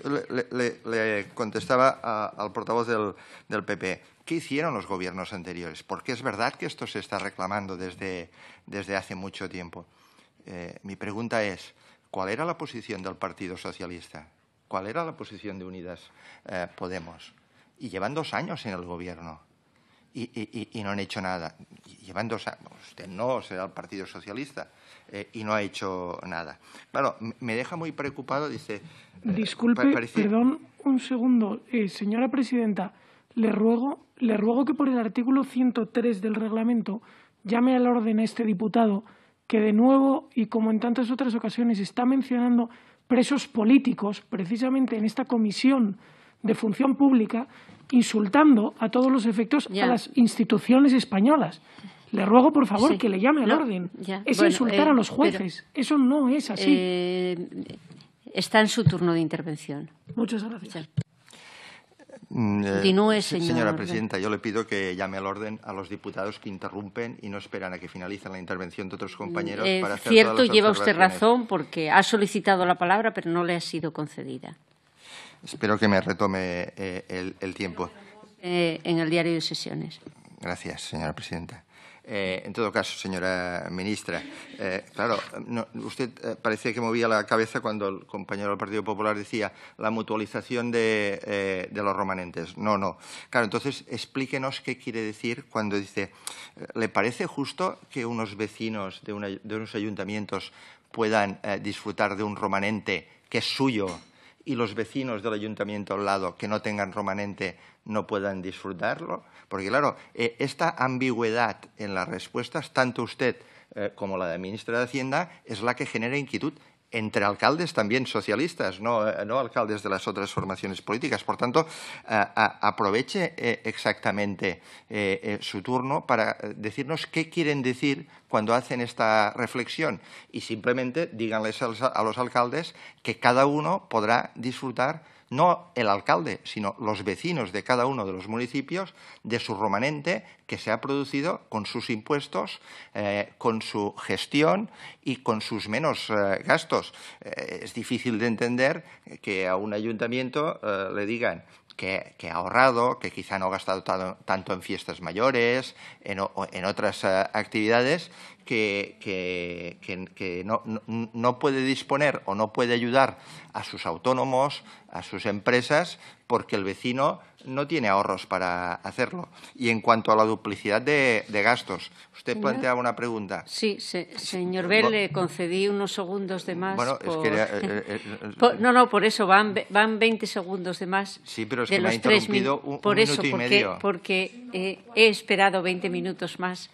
le, contestaba al portavoz del, PP. ¿Qué hicieron los gobiernos anteriores? Porque es verdad que esto se está reclamando desde, desde hace mucho tiempo. Eh, mi pregunta es, ¿cuál era la posición del Partido Socialista? cuál era la posición de Unidas eh, Podemos. Y llevan dos años en el gobierno y, no han hecho nada. Llevan dos años. Usted no será el Partido Socialista eh, y no ha hecho nada. Bueno, me deja muy preocupado, dice... Eh, Disculpe, perdón, un segundo. señora Presidenta, le ruego, le ruego que por el artículo 103 del reglamento llame al orden a este diputado que de nuevo y como en tantas otras ocasiones está mencionando presos políticos precisamente en esta comisión de función pública insultando a todos los efectos a las instituciones españolas. Le ruego, por favor, que le llame al orden. Es insultar a eh, los jueces. Eso no es así. Eh, está en su turno de intervención. Muchas gracias. Continúe, mm, eh, señor. Señora presidenta, yo le pido que llame al orden a los diputados que interrumpen y no esperan a que finalicen la intervención de otros mm, compañeros Es para hacer cierto, lleva usted razón porque ha solicitado la palabra, pero no le ha sido concedida. Espero que me retome eh, el, tiempo. Eh, en el diario de sesiones. Gracias, señora presidenta. Eh, en todo caso, señora ministra, eh, claro, usted eh, parece que movía la cabeza cuando el compañero del Partido Popular decía la mutualización de, los romanentes. No, no. Claro, entonces explíquenos qué quiere decir cuando dice, ¿le parece justo que unos vecinos de, de unos ayuntamientos puedan disfrutar de un romanente que es suyo y los vecinos del ayuntamiento al lado que no tengan romanente no puedan disfrutarlo. Porque claro, eh, esta ambigüedad en las respuestas, tanto usted eh, como la de ministra de Hacienda, es la que genera inquietud entre alcaldes también socialistas, no, eh, alcaldes de las otras formaciones políticas. Por tanto, aproveche exactamente su turno para decirnos qué quieren decir cuando hacen esta reflexión y simplemente díganles a los alcaldes que cada uno podrá disfrutar no el alcalde, sino los vecinos de cada uno de los municipios, de su romanente que se ha producido con sus impuestos, eh, con su gestión y con sus menos eh, gastos. Eh, es difícil de entender que a un ayuntamiento le digan que, ha ahorrado, que quizá no ha gastado tanto en fiestas mayores, en, en otras actividades, que, no, puede disponer o no puede ayudar a sus autónomos, a sus empresas, porque el vecino no tiene ahorros para hacerlo. Y en cuanto a la duplicidad de, gastos, usted planteaba una pregunta. Sí, señor Bell, le concedí unos segundos de más. Bueno, es que... Eh, eh, eh, no, no, por eso van, van 20 segundos de más. Sí, pero es que me ha interrumpido un, por eso, minuto y porque, porque he esperado 20 minutos más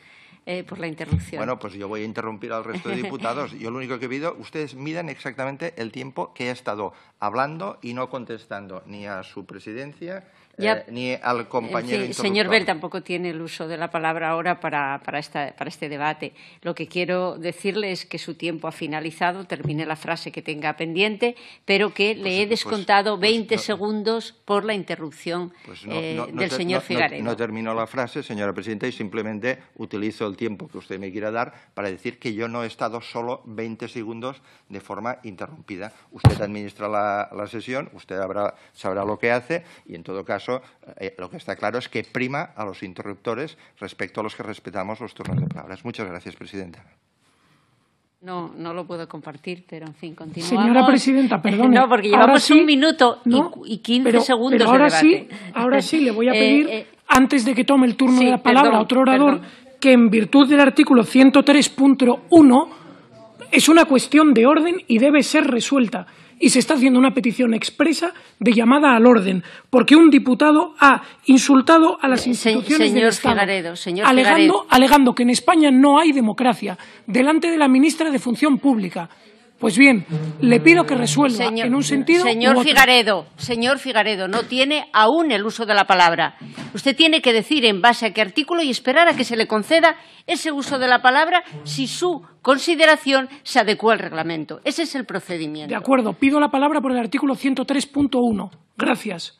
eh, por la interrupción. Bueno, pues yo voy a interrumpir al resto de diputados. Yo lo único que pido, ustedes midan exactamente el tiempo que he estado hablando y no contestando ni a su presidencia eh, ni al compañero. señor Bell tampoco tiene el uso de la palabra ahora para, para, esta, para este debate. Lo que quiero decirle es que su tiempo ha finalizado, termine la frase que tenga pendiente, pero que pues le he pues, descontado 20 pues segundos por la interrupción eh, del señor Figueiredo. No, termino la frase, señora presidenta, y simplemente utilizo el tiempo que usted me quiera dar para decir que yo no he estado solo 20 segundos de forma interrumpida. Usted administra la, la sesión, usted sabrá lo que hace y, en todo caso, eh, lo que está claro es que prima a los interruptores respecto a los que respetamos los turnos de palabras. Muchas gracias, presidenta. No, no lo puedo compartir, pero en fin, continuamos. Señora presidenta, perdón. No, porque llevamos un minuto y, quince segundos ahora Sí, ahora sí, le voy a eh, pedir, eh, antes de que tome el turno de la palabra otro orador, que en virtud del artículo 103.1 es una cuestión de orden y debe ser resuelta y se está haciendo una petición expresa de llamada al orden, porque un diputado ha insultado a las instituciones señor Estado, alegando, alegando que en España no hay democracia, delante de la ministra de Función Pública. Pues bien, le pido que resuelva en un sentido. Señor Figaredo, señor Figaredo, no tiene aún el uso de la palabra. Usted tiene que decir en base a qué artículo y esperar a que se le conceda ese uso de la palabra si su consideración se adecua al reglamento. Ese es el procedimiento. De acuerdo, pido la palabra por el artículo 103.1. Gracias.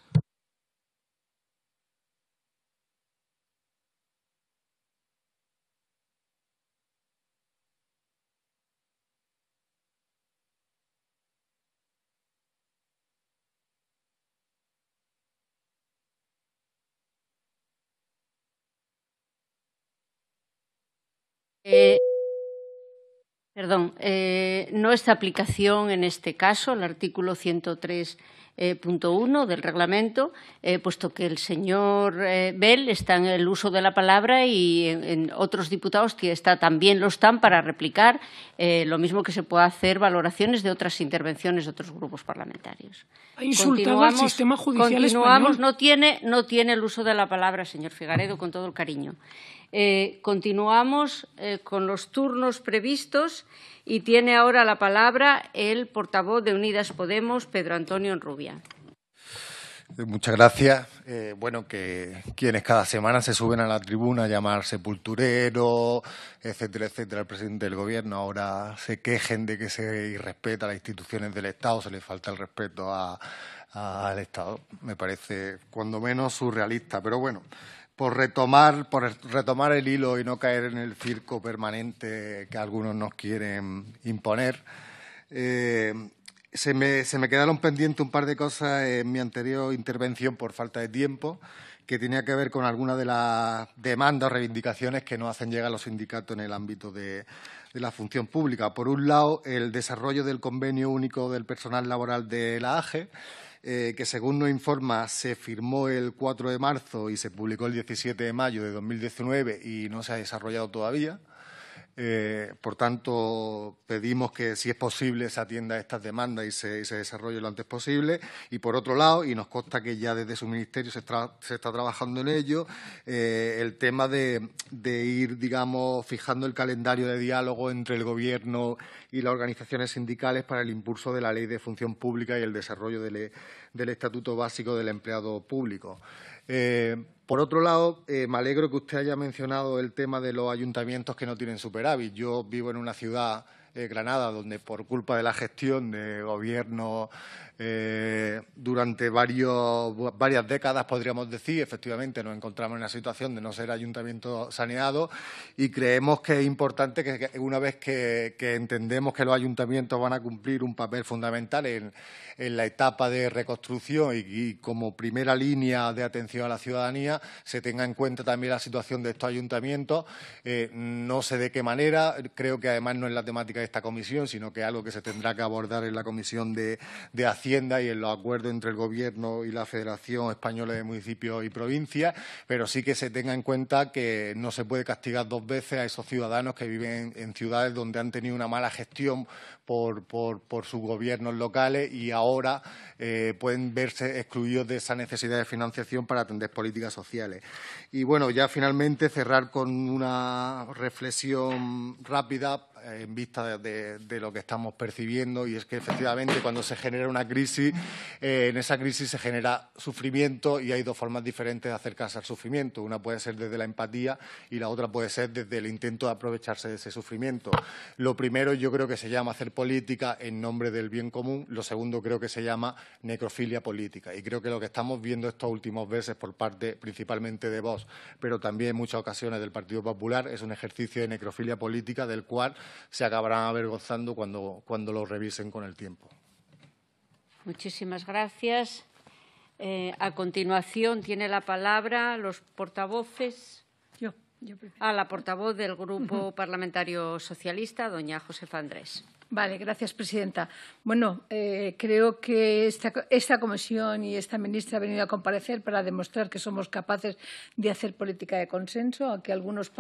Eh, perdón, eh, no es aplicación en este caso el artículo 103. del reglamento, eh, puesto que el señor Bell está en el uso de la palabra y en, otros diputados que está, también lo están para replicar, lo mismo que se puede hacer valoraciones de otras intervenciones de otros grupos parlamentarios. Ha insultado al sistema judicial español. No tiene, no tiene el uso de la palabra, señor Figaredo, con todo el cariño. Eh, continuamos eh, con los turnos previstos y tiene ahora la palabra el portavoz de Unidas Podemos, Pedro Antonio rubia eh, Muchas gracias. bueno, que quienes cada semana se suben a la tribuna a llamar sepulturero, etcétera, etcétera, al presidente del gobierno, ahora se quejen de que se irrespeta las instituciones del Estado, se le falta el respeto a, al Estado. Me parece, cuando menos, surrealista. Pero bueno, por retomar, por retomar el hilo y no caer en el circo permanente que algunos nos quieren imponer. Eh, se, me, se me quedaron pendientes un par de cosas en mi anterior intervención por falta de tiempo, que tenía que ver con algunas de las demandas, o reivindicaciones que no hacen llegar los sindicatos en el ámbito de, de la función pública. Por un lado, el desarrollo del convenio único del personal laboral de la AGE eh, que según nos informa se firmó el 4 de marzo y se publicó el 17 de mayo de 2019 y no se ha desarrollado todavía. Eh, por tanto, pedimos que, si es posible, se atienda a estas demandas y se, desarrolle lo antes posible. Y, por otro lado, y nos consta que ya desde su ministerio se, está, trabajando en ello, eh, el tema de, ir, digamos, fijando el calendario de diálogo entre el Gobierno y las organizaciones sindicales para el impulso de la Ley de Función Pública y el desarrollo del Estatuto Básico del Empleado Público. Eh, por otro lado, eh, me alegro que usted haya mencionado el tema de los ayuntamientos que no tienen superávit. Yo vivo en una ciudad, eh, Granada, donde por culpa de la gestión de gobiernos eh, durante varios, varias décadas, podríamos decir, efectivamente nos encontramos en la situación de no ser ayuntamiento saneado y creemos que es importante que una vez que, entendemos que los ayuntamientos van a cumplir un papel fundamental en, la etapa de reconstrucción y, como primera línea de atención a la ciudadanía, se tenga en cuenta también la situación de estos ayuntamientos. Eh, no sé de qué manera, creo que además no es la temática de esta comisión, sino que es algo que se tendrá que abordar en la comisión de, de y en los acuerdos entre el Gobierno y la Federación Española de Municipios y Provincias, pero sí que se tenga en cuenta que no se puede castigar dos veces a esos ciudadanos que viven en, ciudades donde han tenido una mala gestión por, sus gobiernos locales y ahora eh, pueden verse excluidos de esa necesidad de financiación para atender políticas sociales. Y bueno, ya finalmente cerrar con una reflexión rápida en vista de, lo que estamos percibiendo y es que efectivamente cuando se genera una crisis, eh, en esa crisis se genera sufrimiento y hay dos formas diferentes de acercarse al sufrimiento. Una puede ser desde la empatía y la otra puede ser desde el intento de aprovecharse de ese sufrimiento. Lo primero yo creo que se llama hacer política en nombre del bien común, lo segundo creo que se llama necrofilia política y creo que lo que estamos viendo estos últimos meses por parte principalmente de vos, pero también en muchas ocasiones del Partido Popular es un ejercicio de necrofilia política del cual se acabarán avergonzando cuando, cuando lo revisen con el tiempo. Muchísimas gracias. Eh, a continuación tiene la palabra los portavoces. Yo, yo A ah, la portavoz del Grupo Parlamentario Socialista, doña Josefa Andrés. Vale, gracias, presidenta. Bueno, eh, creo que esta, comisión y esta ministra han venido a comparecer para demostrar que somos capaces de hacer política de consenso, aunque algunos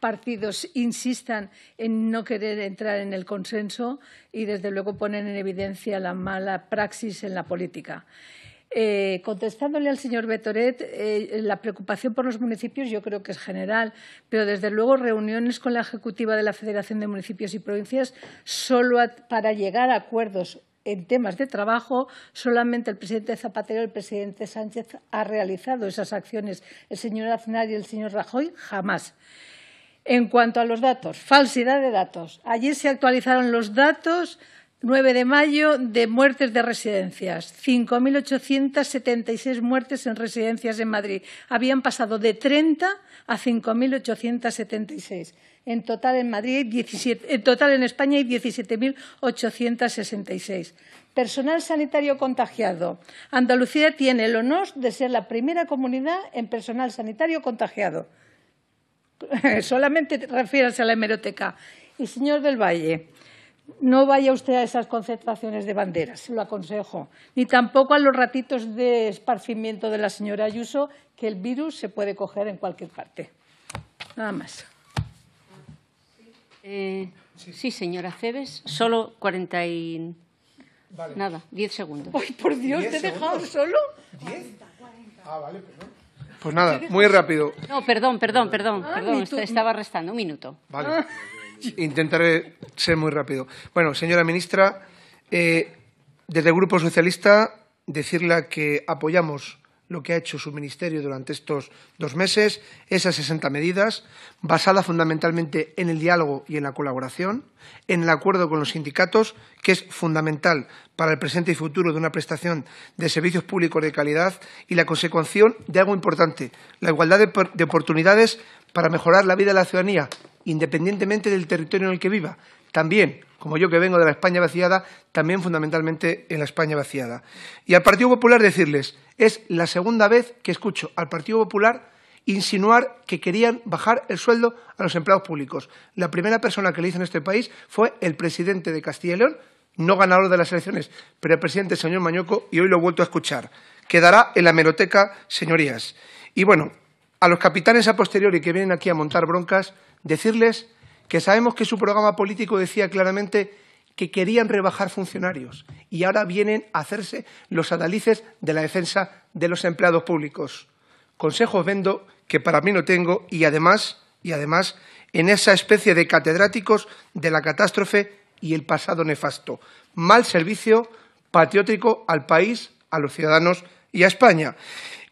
partidos insistan en no querer entrar en el consenso y, desde luego, ponen en evidencia la mala praxis en la política. Eh, contestándole al señor Betoret, eh, la preocupación por los municipios yo creo que es general, pero desde luego reuniones con la Ejecutiva de la Federación de Municipios y Provincias solo para llegar a acuerdos en temas de trabajo, solamente el presidente Zapatero y el presidente Sánchez han realizado esas acciones. El señor Aznar y el señor Rajoy jamás. En cuanto a los datos, falsidad de datos. Allí se actualizaron los datos 9 de mayo de muertes de residencias. 5.876 muertes en residencias en Madrid. Habían pasado de 30 a 5.876. En total en Madrid en total en España hay 17.866. Personal sanitario contagiado. Andalucía tiene el honor de ser la primera comunidad en personal sanitario contagiado. Solamente refiérase a la hemeroteca. Y señor del Valle, no vaya usted a esas concentraciones de banderas, se lo aconsejo, ni tampoco a los ratitos de esparcimiento de la señora Ayuso, que el virus se puede coger en cualquier parte. Nada más. Eh, sí, señora Cebes, solo 40 y... Nada, 10 segundos. ¡Ay, por Dios, te he dejado solo! Ah, vale, perdón. Pues nada, muy rápido. No, perdón, perdón, perdón, ah, perdón, estaba restando, un minuto. Vale. Ah. Intentaré ser muy rápido. Bueno, señora ministra, eh, desde el Grupo Socialista decirle que apoyamos lo que ha hecho su ministerio durante estos dos meses, esas 60 medidas, basadas fundamentalmente en el diálogo y en la colaboración, en el acuerdo con los sindicatos, que es fundamental para el presente y futuro de una prestación de servicios públicos de calidad y la consecución de algo importante, la igualdad de oportunidades para mejorar la vida de la ciudadanía, independientemente del territorio en el que viva. También, como yo que vengo de la España vaciada, también fundamentalmente en la España vaciada. Y al Partido Popular decirles, es la segunda vez que escucho al Partido Popular insinuar que querían bajar el sueldo a los empleados públicos. La primera persona que lo hizo en este país fue el presidente de Castilla y León, no ganador de las elecciones, pero el presidente señor Mañoco, y hoy lo he vuelto a escuchar. Quedará en la meroteca, señorías. Y bueno, a los capitanes a posteriori que vienen aquí a montar broncas, decirles que sabemos que su programa político decía claramente que querían rebajar funcionarios y ahora vienen a hacerse los adalices de la defensa de los empleados públicos. Consejos vendo que para mí no tengo y además, y además en esa especie de catedráticos de la catástrofe y el pasado nefasto. Mal servicio patriótico al país, a los ciudadanos y a España.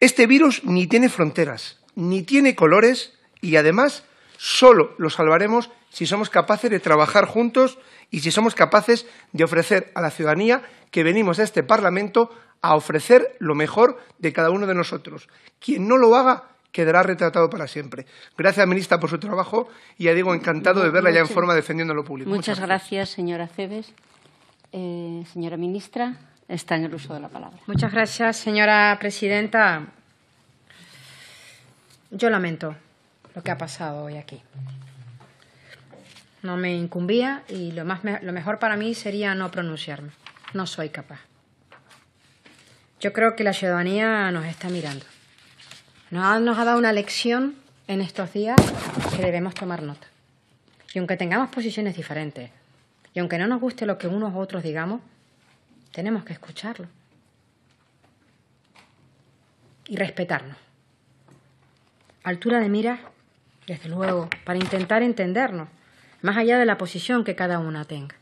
Este virus ni tiene fronteras, ni tiene colores y además solo lo salvaremos si somos capaces de trabajar juntos y si somos capaces de ofrecer a la ciudadanía que venimos a este Parlamento a ofrecer lo mejor de cada uno de nosotros. Quien no lo haga quedará retratado para siempre. Gracias, ministra, por su trabajo y ya digo, encantado de verla ya en forma defendiendo lo público. Muchas, gracias, señora Cebes. Eh, señora ministra, está en el uso de la palabra. Muchas gracias, señora presidenta. Yo lamento lo que ha pasado hoy aquí. No me incumbía y lo, más lo mejor para mí sería no pronunciarme. No soy capaz. Yo creo que la ciudadanía nos está mirando. Nos ha, nos ha dado una lección en estos días que debemos tomar nota. Y aunque tengamos posiciones diferentes, y aunque no nos guste lo que unos u otros digamos, tenemos que escucharlo. Y respetarnos. Altura de miras desde luego, para intentar entendernos, más allá de la posición que cada una tenga.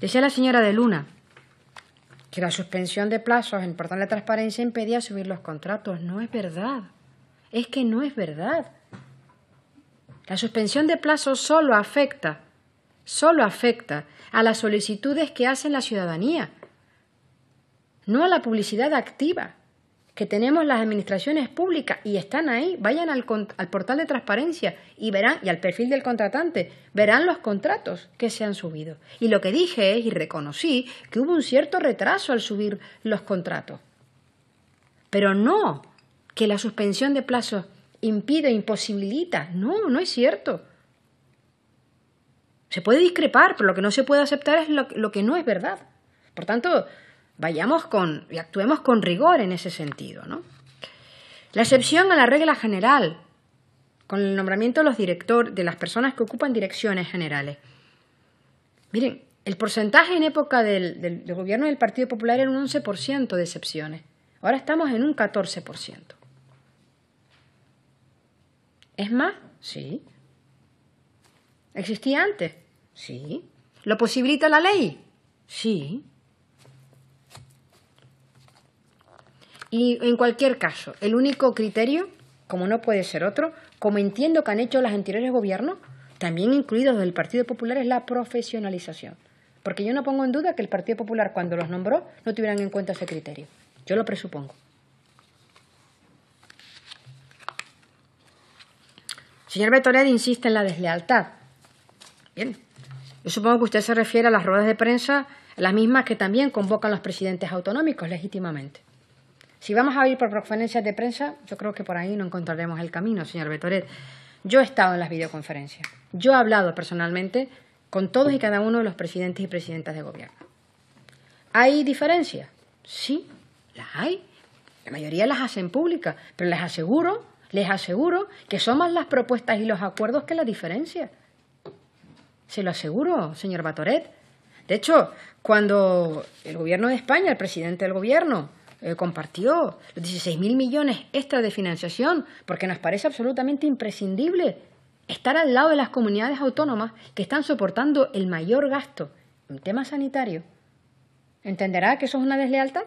Decía la señora de Luna que la suspensión de plazos en perdón de transparencia impedía subir los contratos. No es verdad. Es que no es verdad. La suspensión de plazos solo afecta, solo afecta a las solicitudes que hace la ciudadanía, no a la publicidad activa que tenemos las administraciones públicas y están ahí. Vayan al, al, portal de transparencia y verán, y al perfil del contratante, verán los contratos que se han subido. Y lo que dije es, y reconocí, que hubo un cierto retraso al subir los contratos. Pero no que la suspensión de plazos impide, imposibilita. No, no es cierto. Se puede discrepar, pero lo que no se puede aceptar es lo que no es verdad. Por tanto, vayamos con y actuemos con rigor en ese sentido, ¿no? La excepción a la regla general, con el nombramiento de los directores, de las personas que ocupan direcciones generales. Miren, el porcentaje en época del, del gobierno del Partido Popular era un 11% de excepciones. Ahora estamos en un 14%. ¿Es más? Sí. ¿Existía antes? Sí. ¿Lo posibilita la ley? Sí. Y en cualquier caso, el único criterio, como no puede ser otro, como entiendo que han hecho los anteriores gobiernos, también incluidos del Partido Popular, es la profesionalización. Porque yo no pongo en duda que el Partido Popular, cuando los nombró, no tuvieran en cuenta ese criterio. Yo lo presupongo. Señor Betored insiste en la deslealtad. Bien, yo supongo que usted se refiere a las ruedas de prensa, las mismas que también convocan los presidentes autonómicos legítimamente. Si vamos a ir por conferencias de prensa, yo creo que por ahí no encontraremos el camino, señor Betoret. Yo he estado en las videoconferencias. Yo he hablado personalmente con todos y cada uno de los presidentes y presidentas de gobierno. ¿Hay diferencias? Sí, las hay. La mayoría las hacen públicas, pero les aseguro, les aseguro que son más las propuestas y los acuerdos que la diferencia. Se lo aseguro, señor Batoret. De hecho, cuando el gobierno de España, el presidente del gobierno, eh, compartió, los 16.000 mil millones extra de financiación, porque nos parece absolutamente imprescindible estar al lado de las comunidades autónomas que están soportando el mayor gasto en tema sanitario. ¿Entenderá que eso es una deslealtad?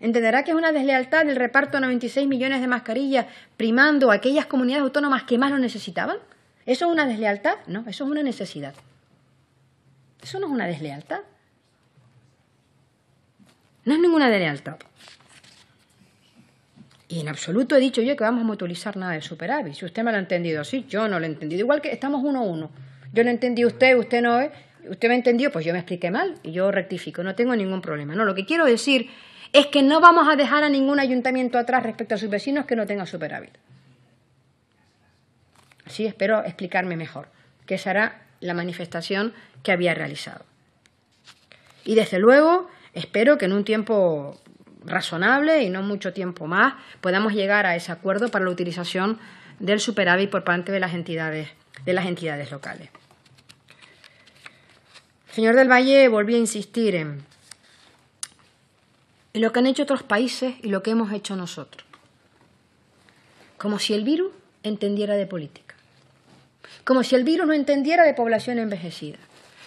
¿Entenderá que es una deslealtad el reparto de 96 millones de mascarillas primando a aquellas comunidades autónomas que más lo necesitaban? ¿Eso es una deslealtad? No, eso es una necesidad. Eso no es una deslealtad. No es ninguna de lealtad. Y en absoluto he dicho yo que vamos a mutualizar nada de superávit. Si usted me lo ha entendido así, yo no lo he entendido. Igual que estamos uno a uno. Yo lo entendí usted, usted no ¿eh? Usted me entendió, pues yo me expliqué mal y yo rectifico. No tengo ningún problema. No, lo que quiero decir es que no vamos a dejar a ningún ayuntamiento atrás respecto a sus vecinos que no tenga superávit. Así espero explicarme mejor, que será la manifestación que había realizado. Y desde luego, Espero que en un tiempo razonable y no mucho tiempo más podamos llegar a ese acuerdo para la utilización del superávit por parte de las entidades, de las entidades locales. señor del Valle volvió a insistir en lo que han hecho otros países y lo que hemos hecho nosotros. Como si el virus entendiera de política. Como si el virus no entendiera de población envejecida.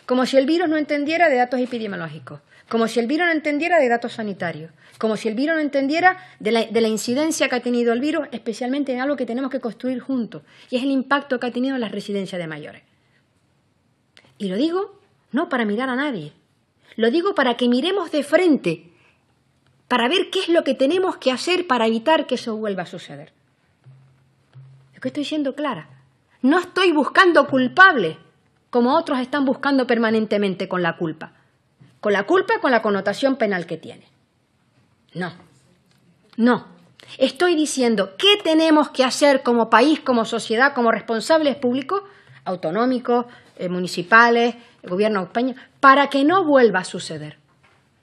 Como si el virus no entendiera de datos epidemiológicos como si el virus no entendiera de datos sanitarios, como si el virus no entendiera de la, incidencia que ha tenido el virus, especialmente en algo que tenemos que construir juntos, y es el impacto que ha tenido en las residencias de mayores. Y lo digo no para mirar a nadie, lo digo para que miremos de frente, para ver qué es lo que tenemos que hacer para evitar que eso vuelva a suceder. Lo que estoy siendo clara. No estoy buscando culpables, como otros están buscando permanentemente con la culpa con la culpa, con la connotación penal que tiene. No, no. Estoy diciendo qué tenemos que hacer como país, como sociedad, como responsables públicos, autonómicos, eh, municipales, el gobierno de España, para que no vuelva a suceder.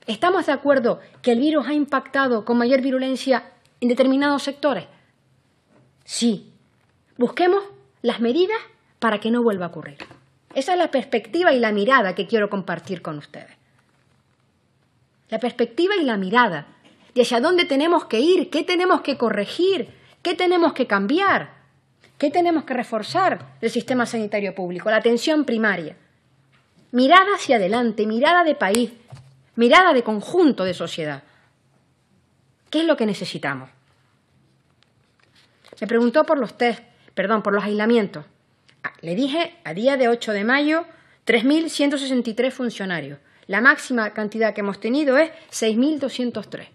¿Estamos de acuerdo que el virus ha impactado con mayor virulencia en determinados sectores? Sí. Busquemos las medidas para que no vuelva a ocurrir. Esa es la perspectiva y la mirada que quiero compartir con ustedes la perspectiva y la mirada, y hacia dónde tenemos que ir, qué tenemos que corregir, qué tenemos que cambiar, qué tenemos que reforzar del sistema sanitario público, la atención primaria. Mirada hacia adelante, mirada de país, mirada de conjunto de sociedad. ¿Qué es lo que necesitamos? Me preguntó por los test, perdón, por los aislamientos. Ah, le dije, a día de 8 de mayo, 3.163 funcionarios, la máxima cantidad que hemos tenido es 6.203.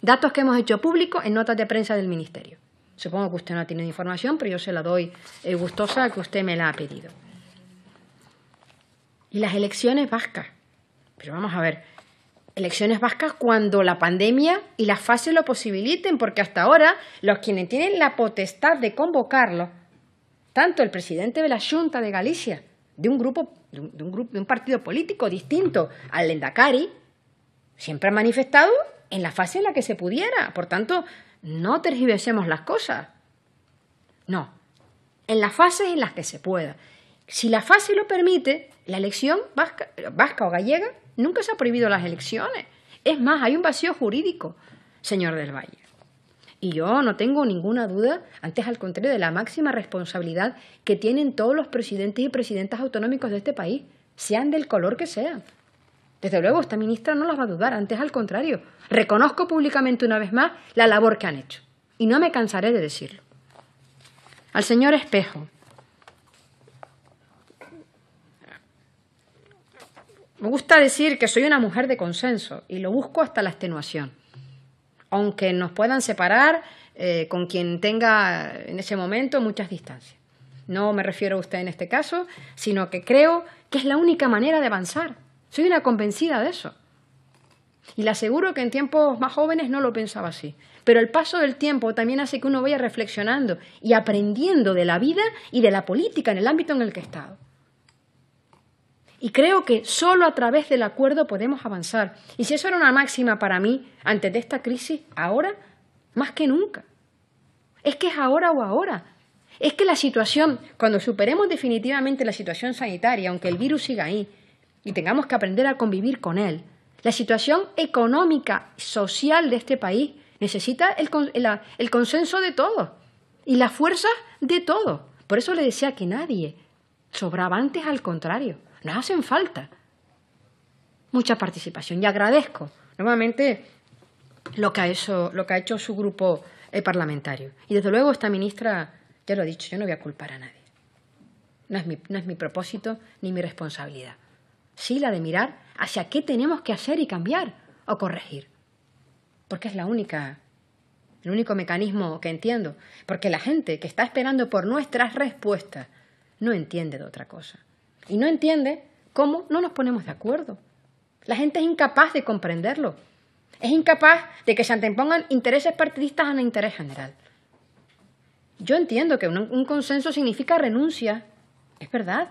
Datos que hemos hecho públicos en notas de prensa del Ministerio. Supongo que usted no tiene información, pero yo se la doy eh, gustosa que usted me la ha pedido. Y las elecciones vascas. Pero vamos a ver, elecciones vascas cuando la pandemia y las fases lo posibiliten, porque hasta ahora los quienes tienen la potestad de convocarlo, tanto el presidente de la Junta de Galicia, de un grupo de un, grupo, de un partido político distinto al Lendakari, siempre ha manifestado en la fase en la que se pudiera. Por tanto, no tergiversemos las cosas. No, en las fases en las que se pueda. Si la fase lo permite, la elección vasca o gallega nunca se ha prohibido las elecciones. Es más, hay un vacío jurídico, señor del Valle. Y yo no tengo ninguna duda, antes al contrario, de la máxima responsabilidad que tienen todos los presidentes y presidentas autonómicos de este país, sean del color que sean. Desde luego, esta ministra no las va a dudar, antes al contrario. Reconozco públicamente una vez más la labor que han hecho. Y no me cansaré de decirlo. Al señor Espejo. Me gusta decir que soy una mujer de consenso y lo busco hasta la extenuación aunque nos puedan separar eh, con quien tenga en ese momento muchas distancias. No me refiero a usted en este caso, sino que creo que es la única manera de avanzar. Soy una convencida de eso. Y le aseguro que en tiempos más jóvenes no lo pensaba así. Pero el paso del tiempo también hace que uno vaya reflexionando y aprendiendo de la vida y de la política en el ámbito en el que he estado. Y creo que solo a través del acuerdo podemos avanzar. Y si eso era una máxima para mí antes de esta crisis, ahora, más que nunca. Es que es ahora o ahora. Es que la situación, cuando superemos definitivamente la situación sanitaria, aunque el virus siga ahí, y tengamos que aprender a convivir con él, la situación económica, y social de este país necesita el, consenso de todos y las fuerzas de todos. Por eso le decía que nadie sobraba antes, al contrario. Nos hacen falta mucha participación y agradezco nuevamente lo que ha hecho, lo que ha hecho su grupo eh, parlamentario. Y desde luego esta ministra, ya lo ha dicho, yo no voy a culpar a nadie. No es mi, no es mi propósito ni mi responsabilidad. Sí la de mirar hacia qué tenemos que hacer y cambiar o corregir. Porque es la única el único mecanismo que entiendo, porque la gente que está esperando por nuestras respuestas no entiende de otra cosa y no entiende cómo no nos ponemos de acuerdo. La gente es incapaz de comprenderlo. Es incapaz de que se antepongan intereses partidistas a un interés general. Yo entiendo que un, consenso significa renuncia, es verdad,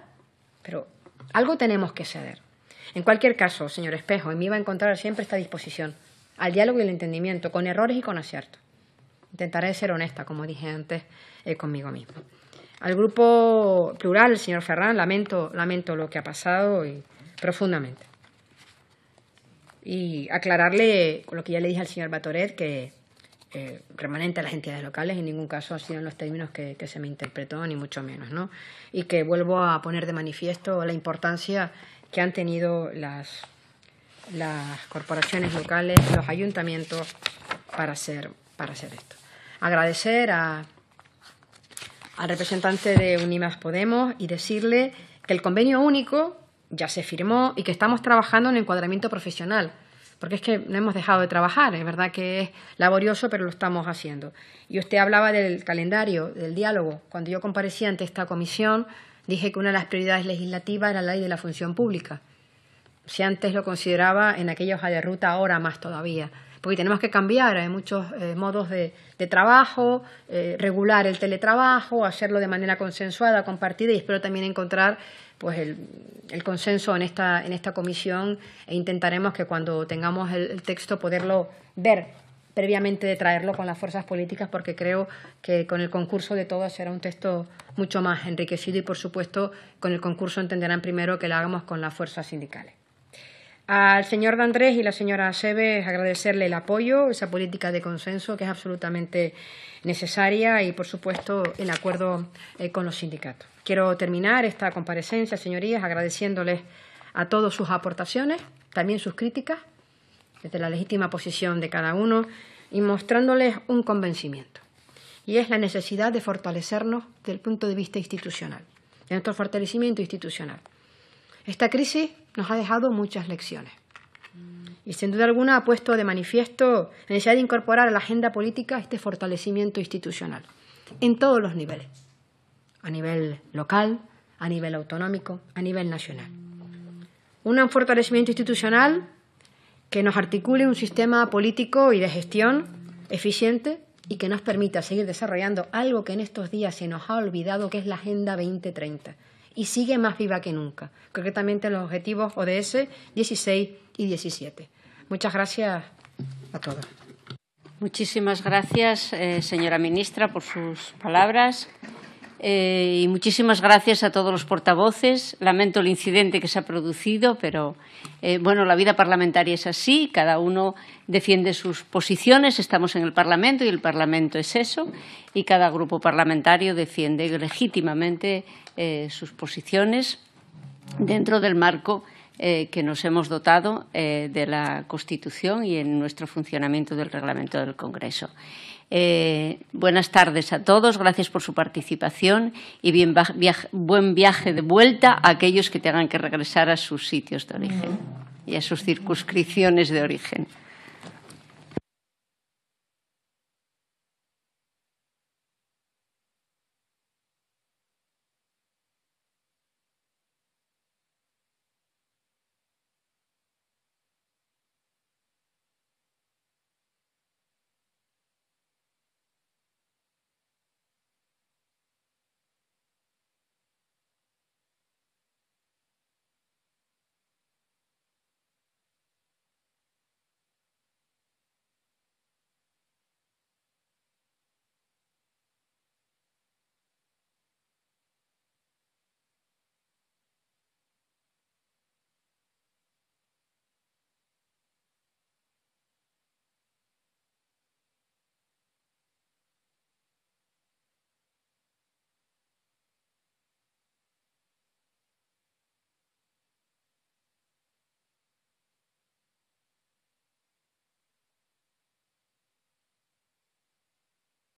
pero algo tenemos que ceder. En cualquier caso, señor Espejo, en mí va a encontrar siempre esta disposición al diálogo y al entendimiento, con errores y con aciertos. Intentaré ser honesta, como dije antes, eh, conmigo mismo. Al grupo plural, el señor Ferrán, lamento, lamento lo que ha pasado y, profundamente. Y aclararle lo que ya le dije al señor Batoret, que eh, remanente a las entidades locales, en ningún caso ha sido en los términos que, que, se me interpretó, ni mucho menos, ¿no? Y que vuelvo a poner de manifiesto la importancia que han tenido las, las corporaciones locales, los ayuntamientos, para hacer, para hacer esto. Agradecer a al representante de Unimas Podemos y decirle que el convenio único ya se firmó y que estamos trabajando en encuadramiento profesional, porque es que no hemos dejado de trabajar, es verdad que es laborioso, pero lo estamos haciendo. Y usted hablaba del calendario, del diálogo. Cuando yo comparecí ante esta comisión, dije que una de las prioridades legislativas era la ley de la función pública. Si antes lo consideraba en aquella hoja de ruta, ahora más todavía porque tenemos que cambiar, hay muchos eh, modos de, trabajo, eh, regular el teletrabajo, hacerlo de manera consensuada, compartida y espero también encontrar pues el, consenso en esta, en esta comisión e intentaremos que cuando tengamos el, texto poderlo ver previamente de traerlo con las fuerzas políticas porque creo que con el concurso de todos será un texto mucho más enriquecido y, por supuesto, con el concurso entenderán primero que lo hagamos con las fuerzas sindicales. Al señor D'Andrés y la señora Aceves agradecerle el apoyo, esa política de consenso que es absolutamente necesaria y, por supuesto, el acuerdo eh, con los sindicatos. Quiero terminar esta comparecencia, señorías, agradeciéndoles a todos sus aportaciones, también sus críticas, desde la legítima posición de cada uno, y mostrándoles un convencimiento, y es la necesidad de fortalecernos desde el punto de vista institucional, de nuestro fortalecimiento institucional. Esta crisis nos ha dejado muchas lecciones. Y sin duda alguna ha puesto de manifiesto la necesidad de incorporar a la agenda política este fortalecimiento institucional, en todos los niveles, a nivel local, a nivel autonómico, a nivel nacional. Un fortalecimiento institucional que nos articule un sistema político y de gestión eficiente y que nos permita seguir desarrollando algo que en estos días se nos ha olvidado, que es la Agenda 2030 y sigue más viva que nunca, concretamente los objetivos ODS 16 y 17. Muchas gracias a todos. Muchísimas gracias, eh, señora ministra, por sus palabras. Eh, y muchísimas gracias a todos los portavoces. Lamento el incidente que se ha producido, pero eh, bueno, la vida parlamentaria es así, cada uno defiende sus posiciones, estamos en el Parlamento y el Parlamento es eso, y cada grupo parlamentario defiende legítimamente eh, sus posiciones dentro del marco que nos hemos dotado de la Constitución y en nuestro funcionamiento del reglamento del Congreso. Eh, buenas tardes a todos, gracias por su participación y buen viaje de vuelta a aquellos que tengan que regresar a sus sitios de origen y a sus circunscripciones de origen.